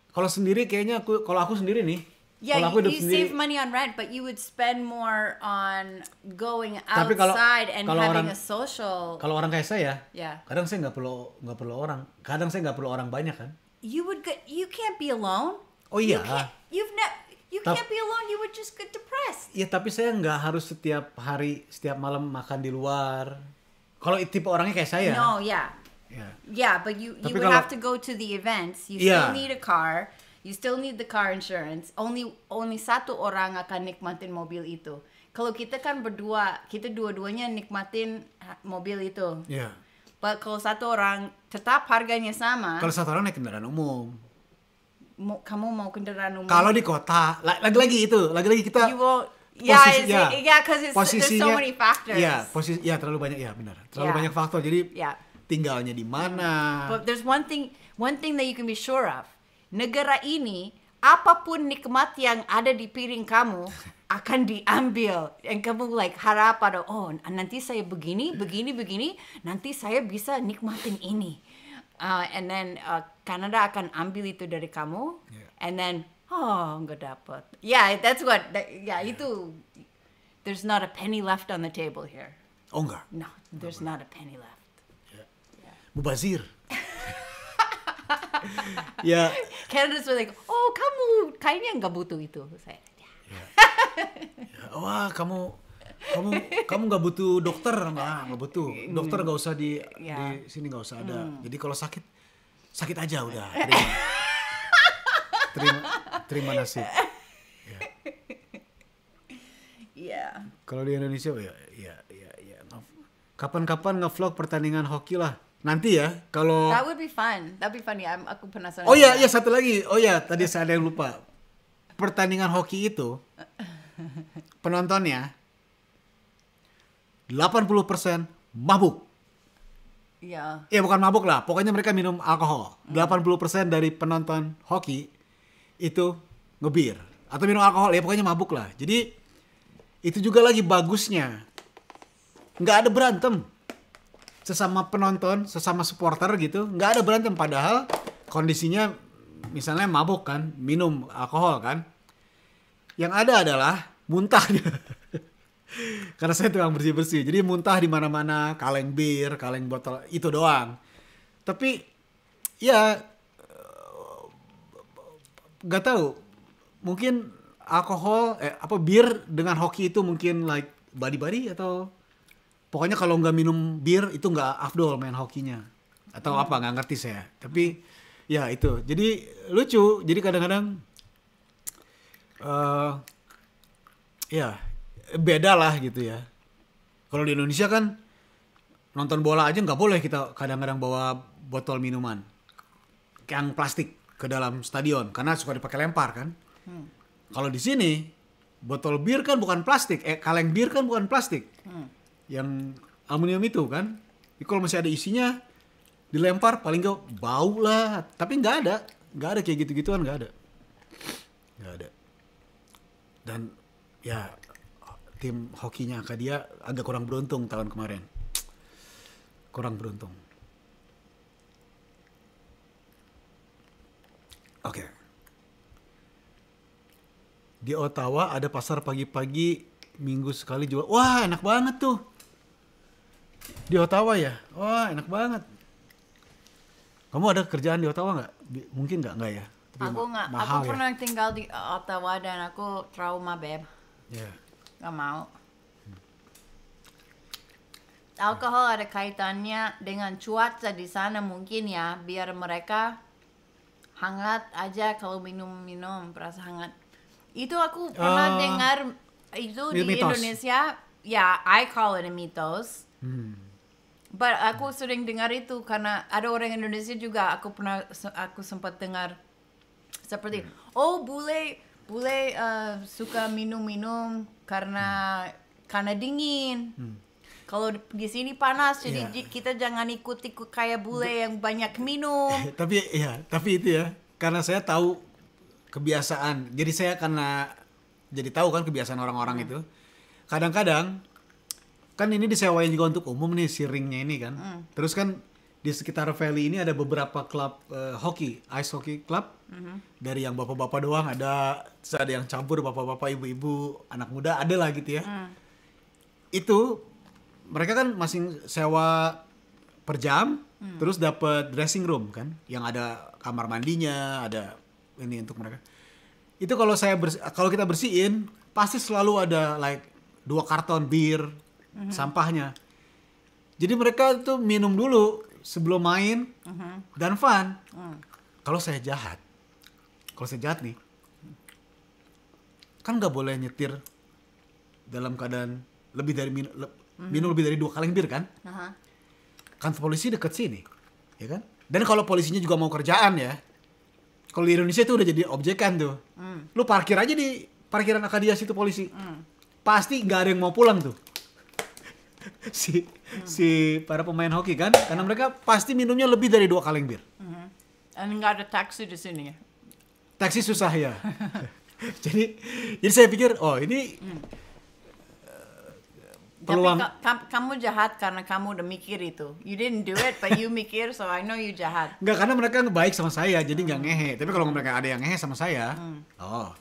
Kalau sendiri kayaknya aku kalau aku sendiri nih Yeah, kalau aku hidup you sendiri, save money on rent, but you would spend more on going outside kalau, and kalau having orang, a social. Kalau orang kayak saya, yeah. kadang saya nggak perlu nggak perlu orang. Kadang saya nggak perlu orang banyak kan. You would get, you can't be alone. Oh iya. You you've never you Ta can't be alone. You would just get depressed. Ya tapi saya nggak harus setiap hari setiap malam makan di luar. Kalau tipe orangnya kayak saya. No, yeah. Yeah. Yeah, but you you tapi would kalau, have to go to the events. You yeah. still need a car. You still need the car insurance. Only only satu orang akan nikmatin mobil itu. Kalau kita kan berdua, kita dua-duanya nikmatin mobil itu. Iya. Yeah. But kalau satu orang tetap harganya sama. Kalau satu orang naik kendaraan umum. Mau, kamu mau kendaraan umum? Kalau di kota, lagi-lagi itu, lagi-lagi kita. You will, posisi yeah, ya, yeah, cause it's, posisinya, there's so many factors. Ya, yeah, posisi, ya yeah, terlalu banyak, ya yeah, benar, terlalu yeah. banyak faktor. Jadi yeah. tinggalnya di mana? But there's one thing, one thing that you can be sure of negara ini apapun nikmat yang ada di piring kamu [laughs] akan diambil Yang kamu like harap ada oh nanti saya begini begini begini nanti saya bisa nikmatin ini uh, and then uh, Kanada akan ambil itu dari kamu yeah. and then oh nggak dapat yeah that's what that, yeah, yeah itu there's not a penny left on the table here oh enggak no there's not, not a penny left yeah. Yeah. Mubazir ya. Candidates were like, oh kamu kayaknya nggak butuh itu. Saya. Ya. ya. ya wah kamu kamu kamu nggak butuh dokter nggak nggak butuh dokter nggak usah di yeah. di sini nggak usah ada hmm. jadi kalau sakit sakit aja udah terima terima, terima nasib ya, ya. kalau di Indonesia ya ya ya, ya. kapan-kapan ngevlog pertandingan hoki lah Nanti ya, kalau That would be fun. That be funny. I'm, aku penasaran. Oh iya, ya iya satu lagi. Oh iya, tadi saya ada yang lupa. Pertandingan hoki itu [laughs] penontonnya 80% mabuk. Iya. Yeah. Ya bukan mabuk lah, pokoknya mereka minum alkohol. Hmm. puluh persen dari penonton hoki itu ngebir atau minum alkohol ya pokoknya mabuk lah. Jadi itu juga lagi bagusnya. Nggak ada berantem sesama penonton, sesama supporter gitu, nggak ada berantem padahal kondisinya misalnya mabuk kan, minum alkohol kan. Yang ada adalah muntahnya. [laughs] Karena saya tukang bersih-bersih, jadi muntah di mana-mana, kaleng bir, kaleng botol itu doang. Tapi ya eh, nggak tahu, mungkin alkohol eh apa bir dengan hoki itu mungkin like body-body atau pokoknya kalau nggak minum bir itu nggak afdol main hokinya atau hmm. apa nggak ngerti saya tapi ya itu jadi lucu jadi kadang-kadang uh, ya beda lah gitu ya kalau di Indonesia kan nonton bola aja nggak boleh kita kadang-kadang bawa botol minuman yang plastik ke dalam stadion karena suka dipakai lempar kan hmm. kalau di sini botol bir kan bukan plastik eh kaleng bir kan bukan plastik hmm yang aluminium itu kan. Jadi kalau masih ada isinya dilempar paling gak bau lah. Tapi nggak ada, nggak ada kayak gitu-gituan nggak ada, nggak ada. Dan ya tim hokinya dia agak kurang beruntung tahun kemarin. Kurang beruntung. Oke. Okay. Di Ottawa ada pasar pagi-pagi minggu sekali jual. Wah, enak banget tuh. Di Ottawa ya? Wah oh, enak banget. Kamu ada kerjaan di Ottawa nggak? Mungkin nggak nggak ya? Tapi aku nggak. Aku ya? pernah tinggal di Ottawa dan aku trauma beb. Ya. Yeah. Gak mau. Hmm. Alkohol ada kaitannya dengan cuaca di sana mungkin ya, biar mereka hangat aja kalau minum-minum perasa hangat. Itu aku pernah uh, dengar itu mitos. di Indonesia. Ya, yeah, I call it a mythos. Hmm. But aku sering dengar itu karena ada orang Indonesia juga aku pernah aku sempat dengar seperti hmm. oh bule bule uh, suka minum-minum karena hmm. karena dingin. Hmm. Kalau di sini panas jadi iya. kita jangan ikut-ikut kayak bule yang banyak minum. [laughs] tapi ya, tapi itu ya karena saya tahu kebiasaan. Jadi saya karena jadi tahu kan kebiasaan orang-orang hmm. itu. Kadang-kadang kan ini disewain juga untuk umum nih si ringnya ini kan. Mm. Terus kan di sekitar Valley ini ada beberapa klub uh, hoki, ice hockey club. Mm-hmm. Dari yang bapak-bapak doang ada, ada yang campur bapak-bapak, ibu-ibu, anak muda ada lah gitu ya. Mm. Itu mereka kan masing sewa per jam, mm. terus dapat dressing room kan, yang ada kamar mandinya, ada ini untuk mereka. Itu kalau saya kalau kita bersihin pasti selalu ada like dua karton bir hmm sampahnya. Jadi mereka tuh minum dulu sebelum main mm-hmm. dan fun. Mm. Kalau saya jahat, kalau saya jahat nih, kan nggak boleh nyetir dalam keadaan lebih dari min- le- mm-hmm. minum lebih dari dua kaleng bir kan? Uh-huh. Kan polisi deket sini, ya kan? Dan kalau polisinya juga mau kerjaan ya, kalau di Indonesia itu udah jadi objekan tuh. Mm. Lu parkir aja di parkiran Akadia situ polisi. Mm. Pasti nggak ada yang mau pulang tuh. [laughs] si hmm. si para pemain hoki kan karena mereka pasti minumnya lebih dari dua kaleng bir. Hmm. Dan nggak ada taksi di sini. Taksi susah ya. [laughs] jadi jadi saya pikir oh ini hmm. peluang. Tapi kamu jahat karena kamu udah mikir itu. You didn't do it but you [laughs] mikir so I know you jahat. Nggak karena mereka baik sama saya jadi nggak hmm. ngehe. Tapi kalau mereka ada yang ngehe sama saya, hmm. oh.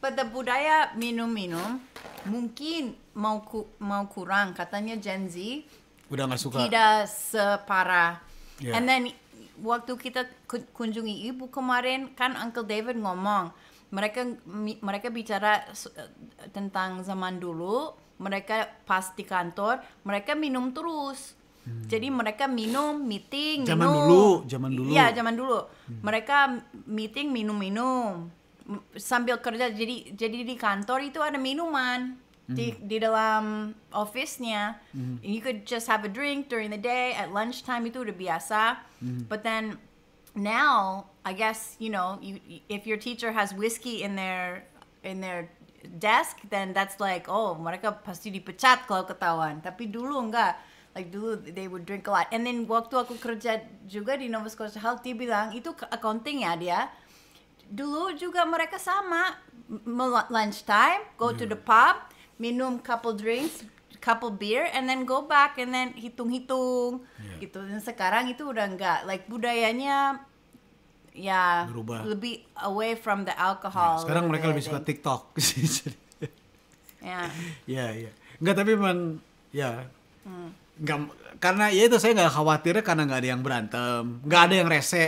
pada budaya minum-minum mungkin mau ku, mau kurang katanya Gen Z udah nggak suka tidak separah yeah. and then waktu kita kunjungi ibu kemarin kan Uncle David ngomong mereka mereka bicara eh, tentang zaman dulu mereka pas di kantor mereka minum terus hmm. jadi mereka minum meeting zaman minum. dulu zaman dulu ya zaman dulu hmm. mereka meeting minum minum sambil kerja jadi jadi di kantor itu ada minuman di mm-hmm. di dalam office-nya. Mm. You could just have a drink during the day, at lunchtime itu udah biasa. Mm. But then now, I guess, you know, you if your teacher has whiskey in their in their desk, then that's like, oh, mereka pasti dipecat kalau ketahuan. Tapi dulu enggak. Like dulu they would drink a lot. And then waktu aku kerja juga di Nova Scotia Health, dia bilang itu accounting ya dia dulu juga mereka sama lunchtime go yeah. to the pub minum couple drinks couple beer and then go back and then hitung-hitung yeah. gitu dan sekarang itu udah enggak like budayanya ya Berubah. lebih away from the alcohol. Yeah. sekarang mereka lebih suka TikTok. [laughs] ya. Ya, ya. Enggak tapi memang ya. Hmm. Enggak karena ya itu saya nggak khawatir karena nggak ada yang berantem, nggak ada yang rese.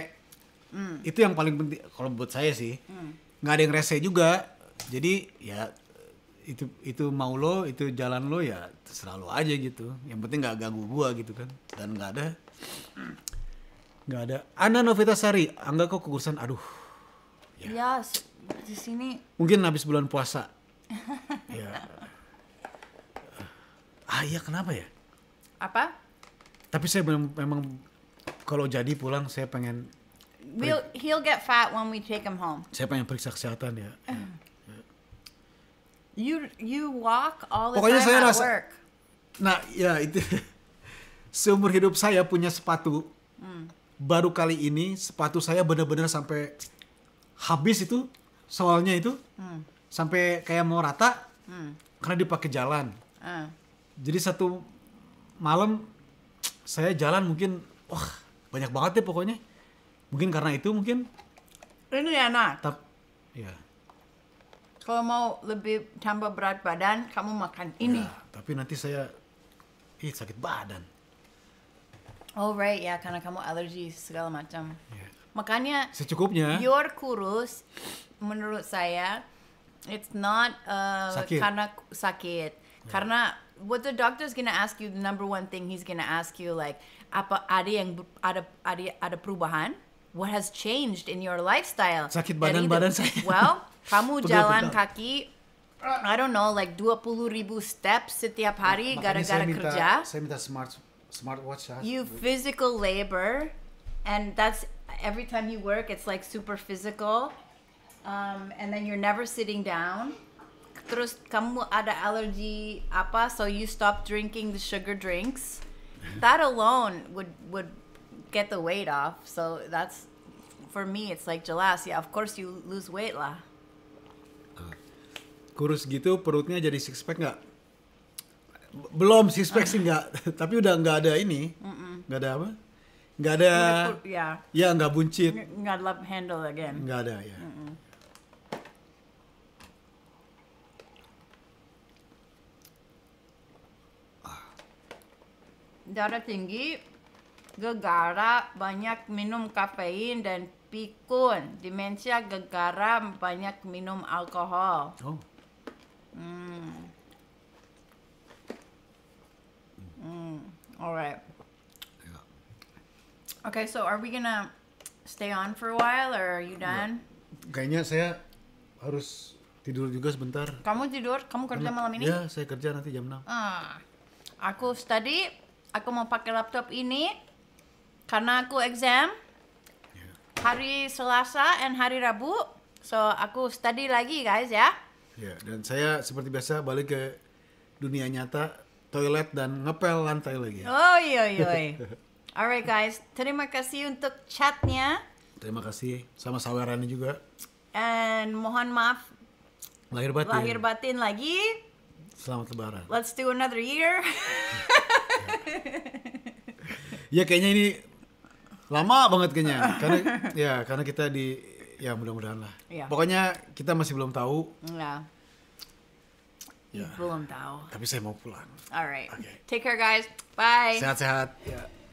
Hmm. Itu yang paling penting kalau buat saya sih. Hmm. Nggak ada yang rese juga. Jadi ya itu itu mau lo itu jalan lo ya selalu aja gitu yang penting nggak ganggu gua gitu kan dan nggak ada nggak ada Ana Novita Sari angga kok kekurusan aduh ya yes, ya, di sini mungkin habis bulan puasa [laughs] ya ah iya kenapa ya apa tapi saya memang, memang kalau jadi pulang saya pengen we'll he'll get fat when we take him home saya pengen periksa kesehatan ya. [laughs] You you walk all the Pokoknya time saya at rasa, work. Nah, ya itu. [laughs] Seumur hidup saya punya sepatu. Hmm. Baru kali ini sepatu saya benar-benar sampai habis itu soalnya itu. Hmm. Sampai kayak mau rata. Hmm. Karena dipakai jalan. Hmm. Jadi satu malam saya jalan mungkin wah banyak banget deh pokoknya. Mungkin karena itu mungkin. Ini enak. Tapi ya kalau mau lebih tambah berat badan kamu makan ini. Ya, tapi nanti saya ih sakit badan. Oh right ya karena kamu alergi segala macam. Ya. Makanya secukupnya. Your kurus menurut saya it's not uh, sakit. karena sakit. Ya. Karena what the doctor's gonna ask you the number one thing he's gonna ask you like apa ada yang ada ada ada perubahan? What has changed in your lifestyle? Sakit badan-badan badan saya. Well, [laughs] Kamu jalan kaki I don't know, like 20 ribu steps setiap hari gara-gara kerja. Saya minta smart smartwatch. Ah. You physical labor, and that's every time you work, it's like super physical, um, and then you're never sitting down. Terus kamu ada allergy apa, so you stop drinking the sugar drinks. That alone would would get the weight off. So that's for me, it's like jealous. Yeah, of course you lose weight lah. kurus gitu perutnya jadi six pack nggak? Belum six pack sih nggak, [laughs] tapi udah nggak ada ini, nggak ada apa? Nggak ada, ya, ya nggak buncit. Nggak love handle again. Nggak ada ya. Mm -mm. Darah tinggi gegara banyak minum kafein dan pikun. Demensia gegara banyak minum alkohol. Oh. Hmm, Mm. All right. Yeah. Okay, so are we gonna stay on for a while or are you done? Kayaknya saya harus tidur juga sebentar. Kamu tidur? Kamu kerja malam ini? Ya, saya kerja nanti jam 6. Ah. Aku study, aku mau pakai laptop ini karena aku exam hari Selasa and hari Rabu. So, aku study lagi guys ya. Ya, dan saya seperti biasa balik ke dunia nyata, toilet dan ngepel lantai lagi. Oh iya iya, [laughs] iya. Alright guys, terima kasih untuk chatnya. Terima kasih sama sawerannya juga. And mohon maaf. Lahir batin. Lahir batin lagi. Selamat lebaran. Let's do another year. [laughs] ya kayaknya ini lama banget kayaknya [laughs] karena ya karena kita di ya mudah-mudahan lah ya. pokoknya kita masih belum tahu ya. Ya. belum tahu tapi saya mau pulang alright okay. take care guys bye sehat-sehat ya.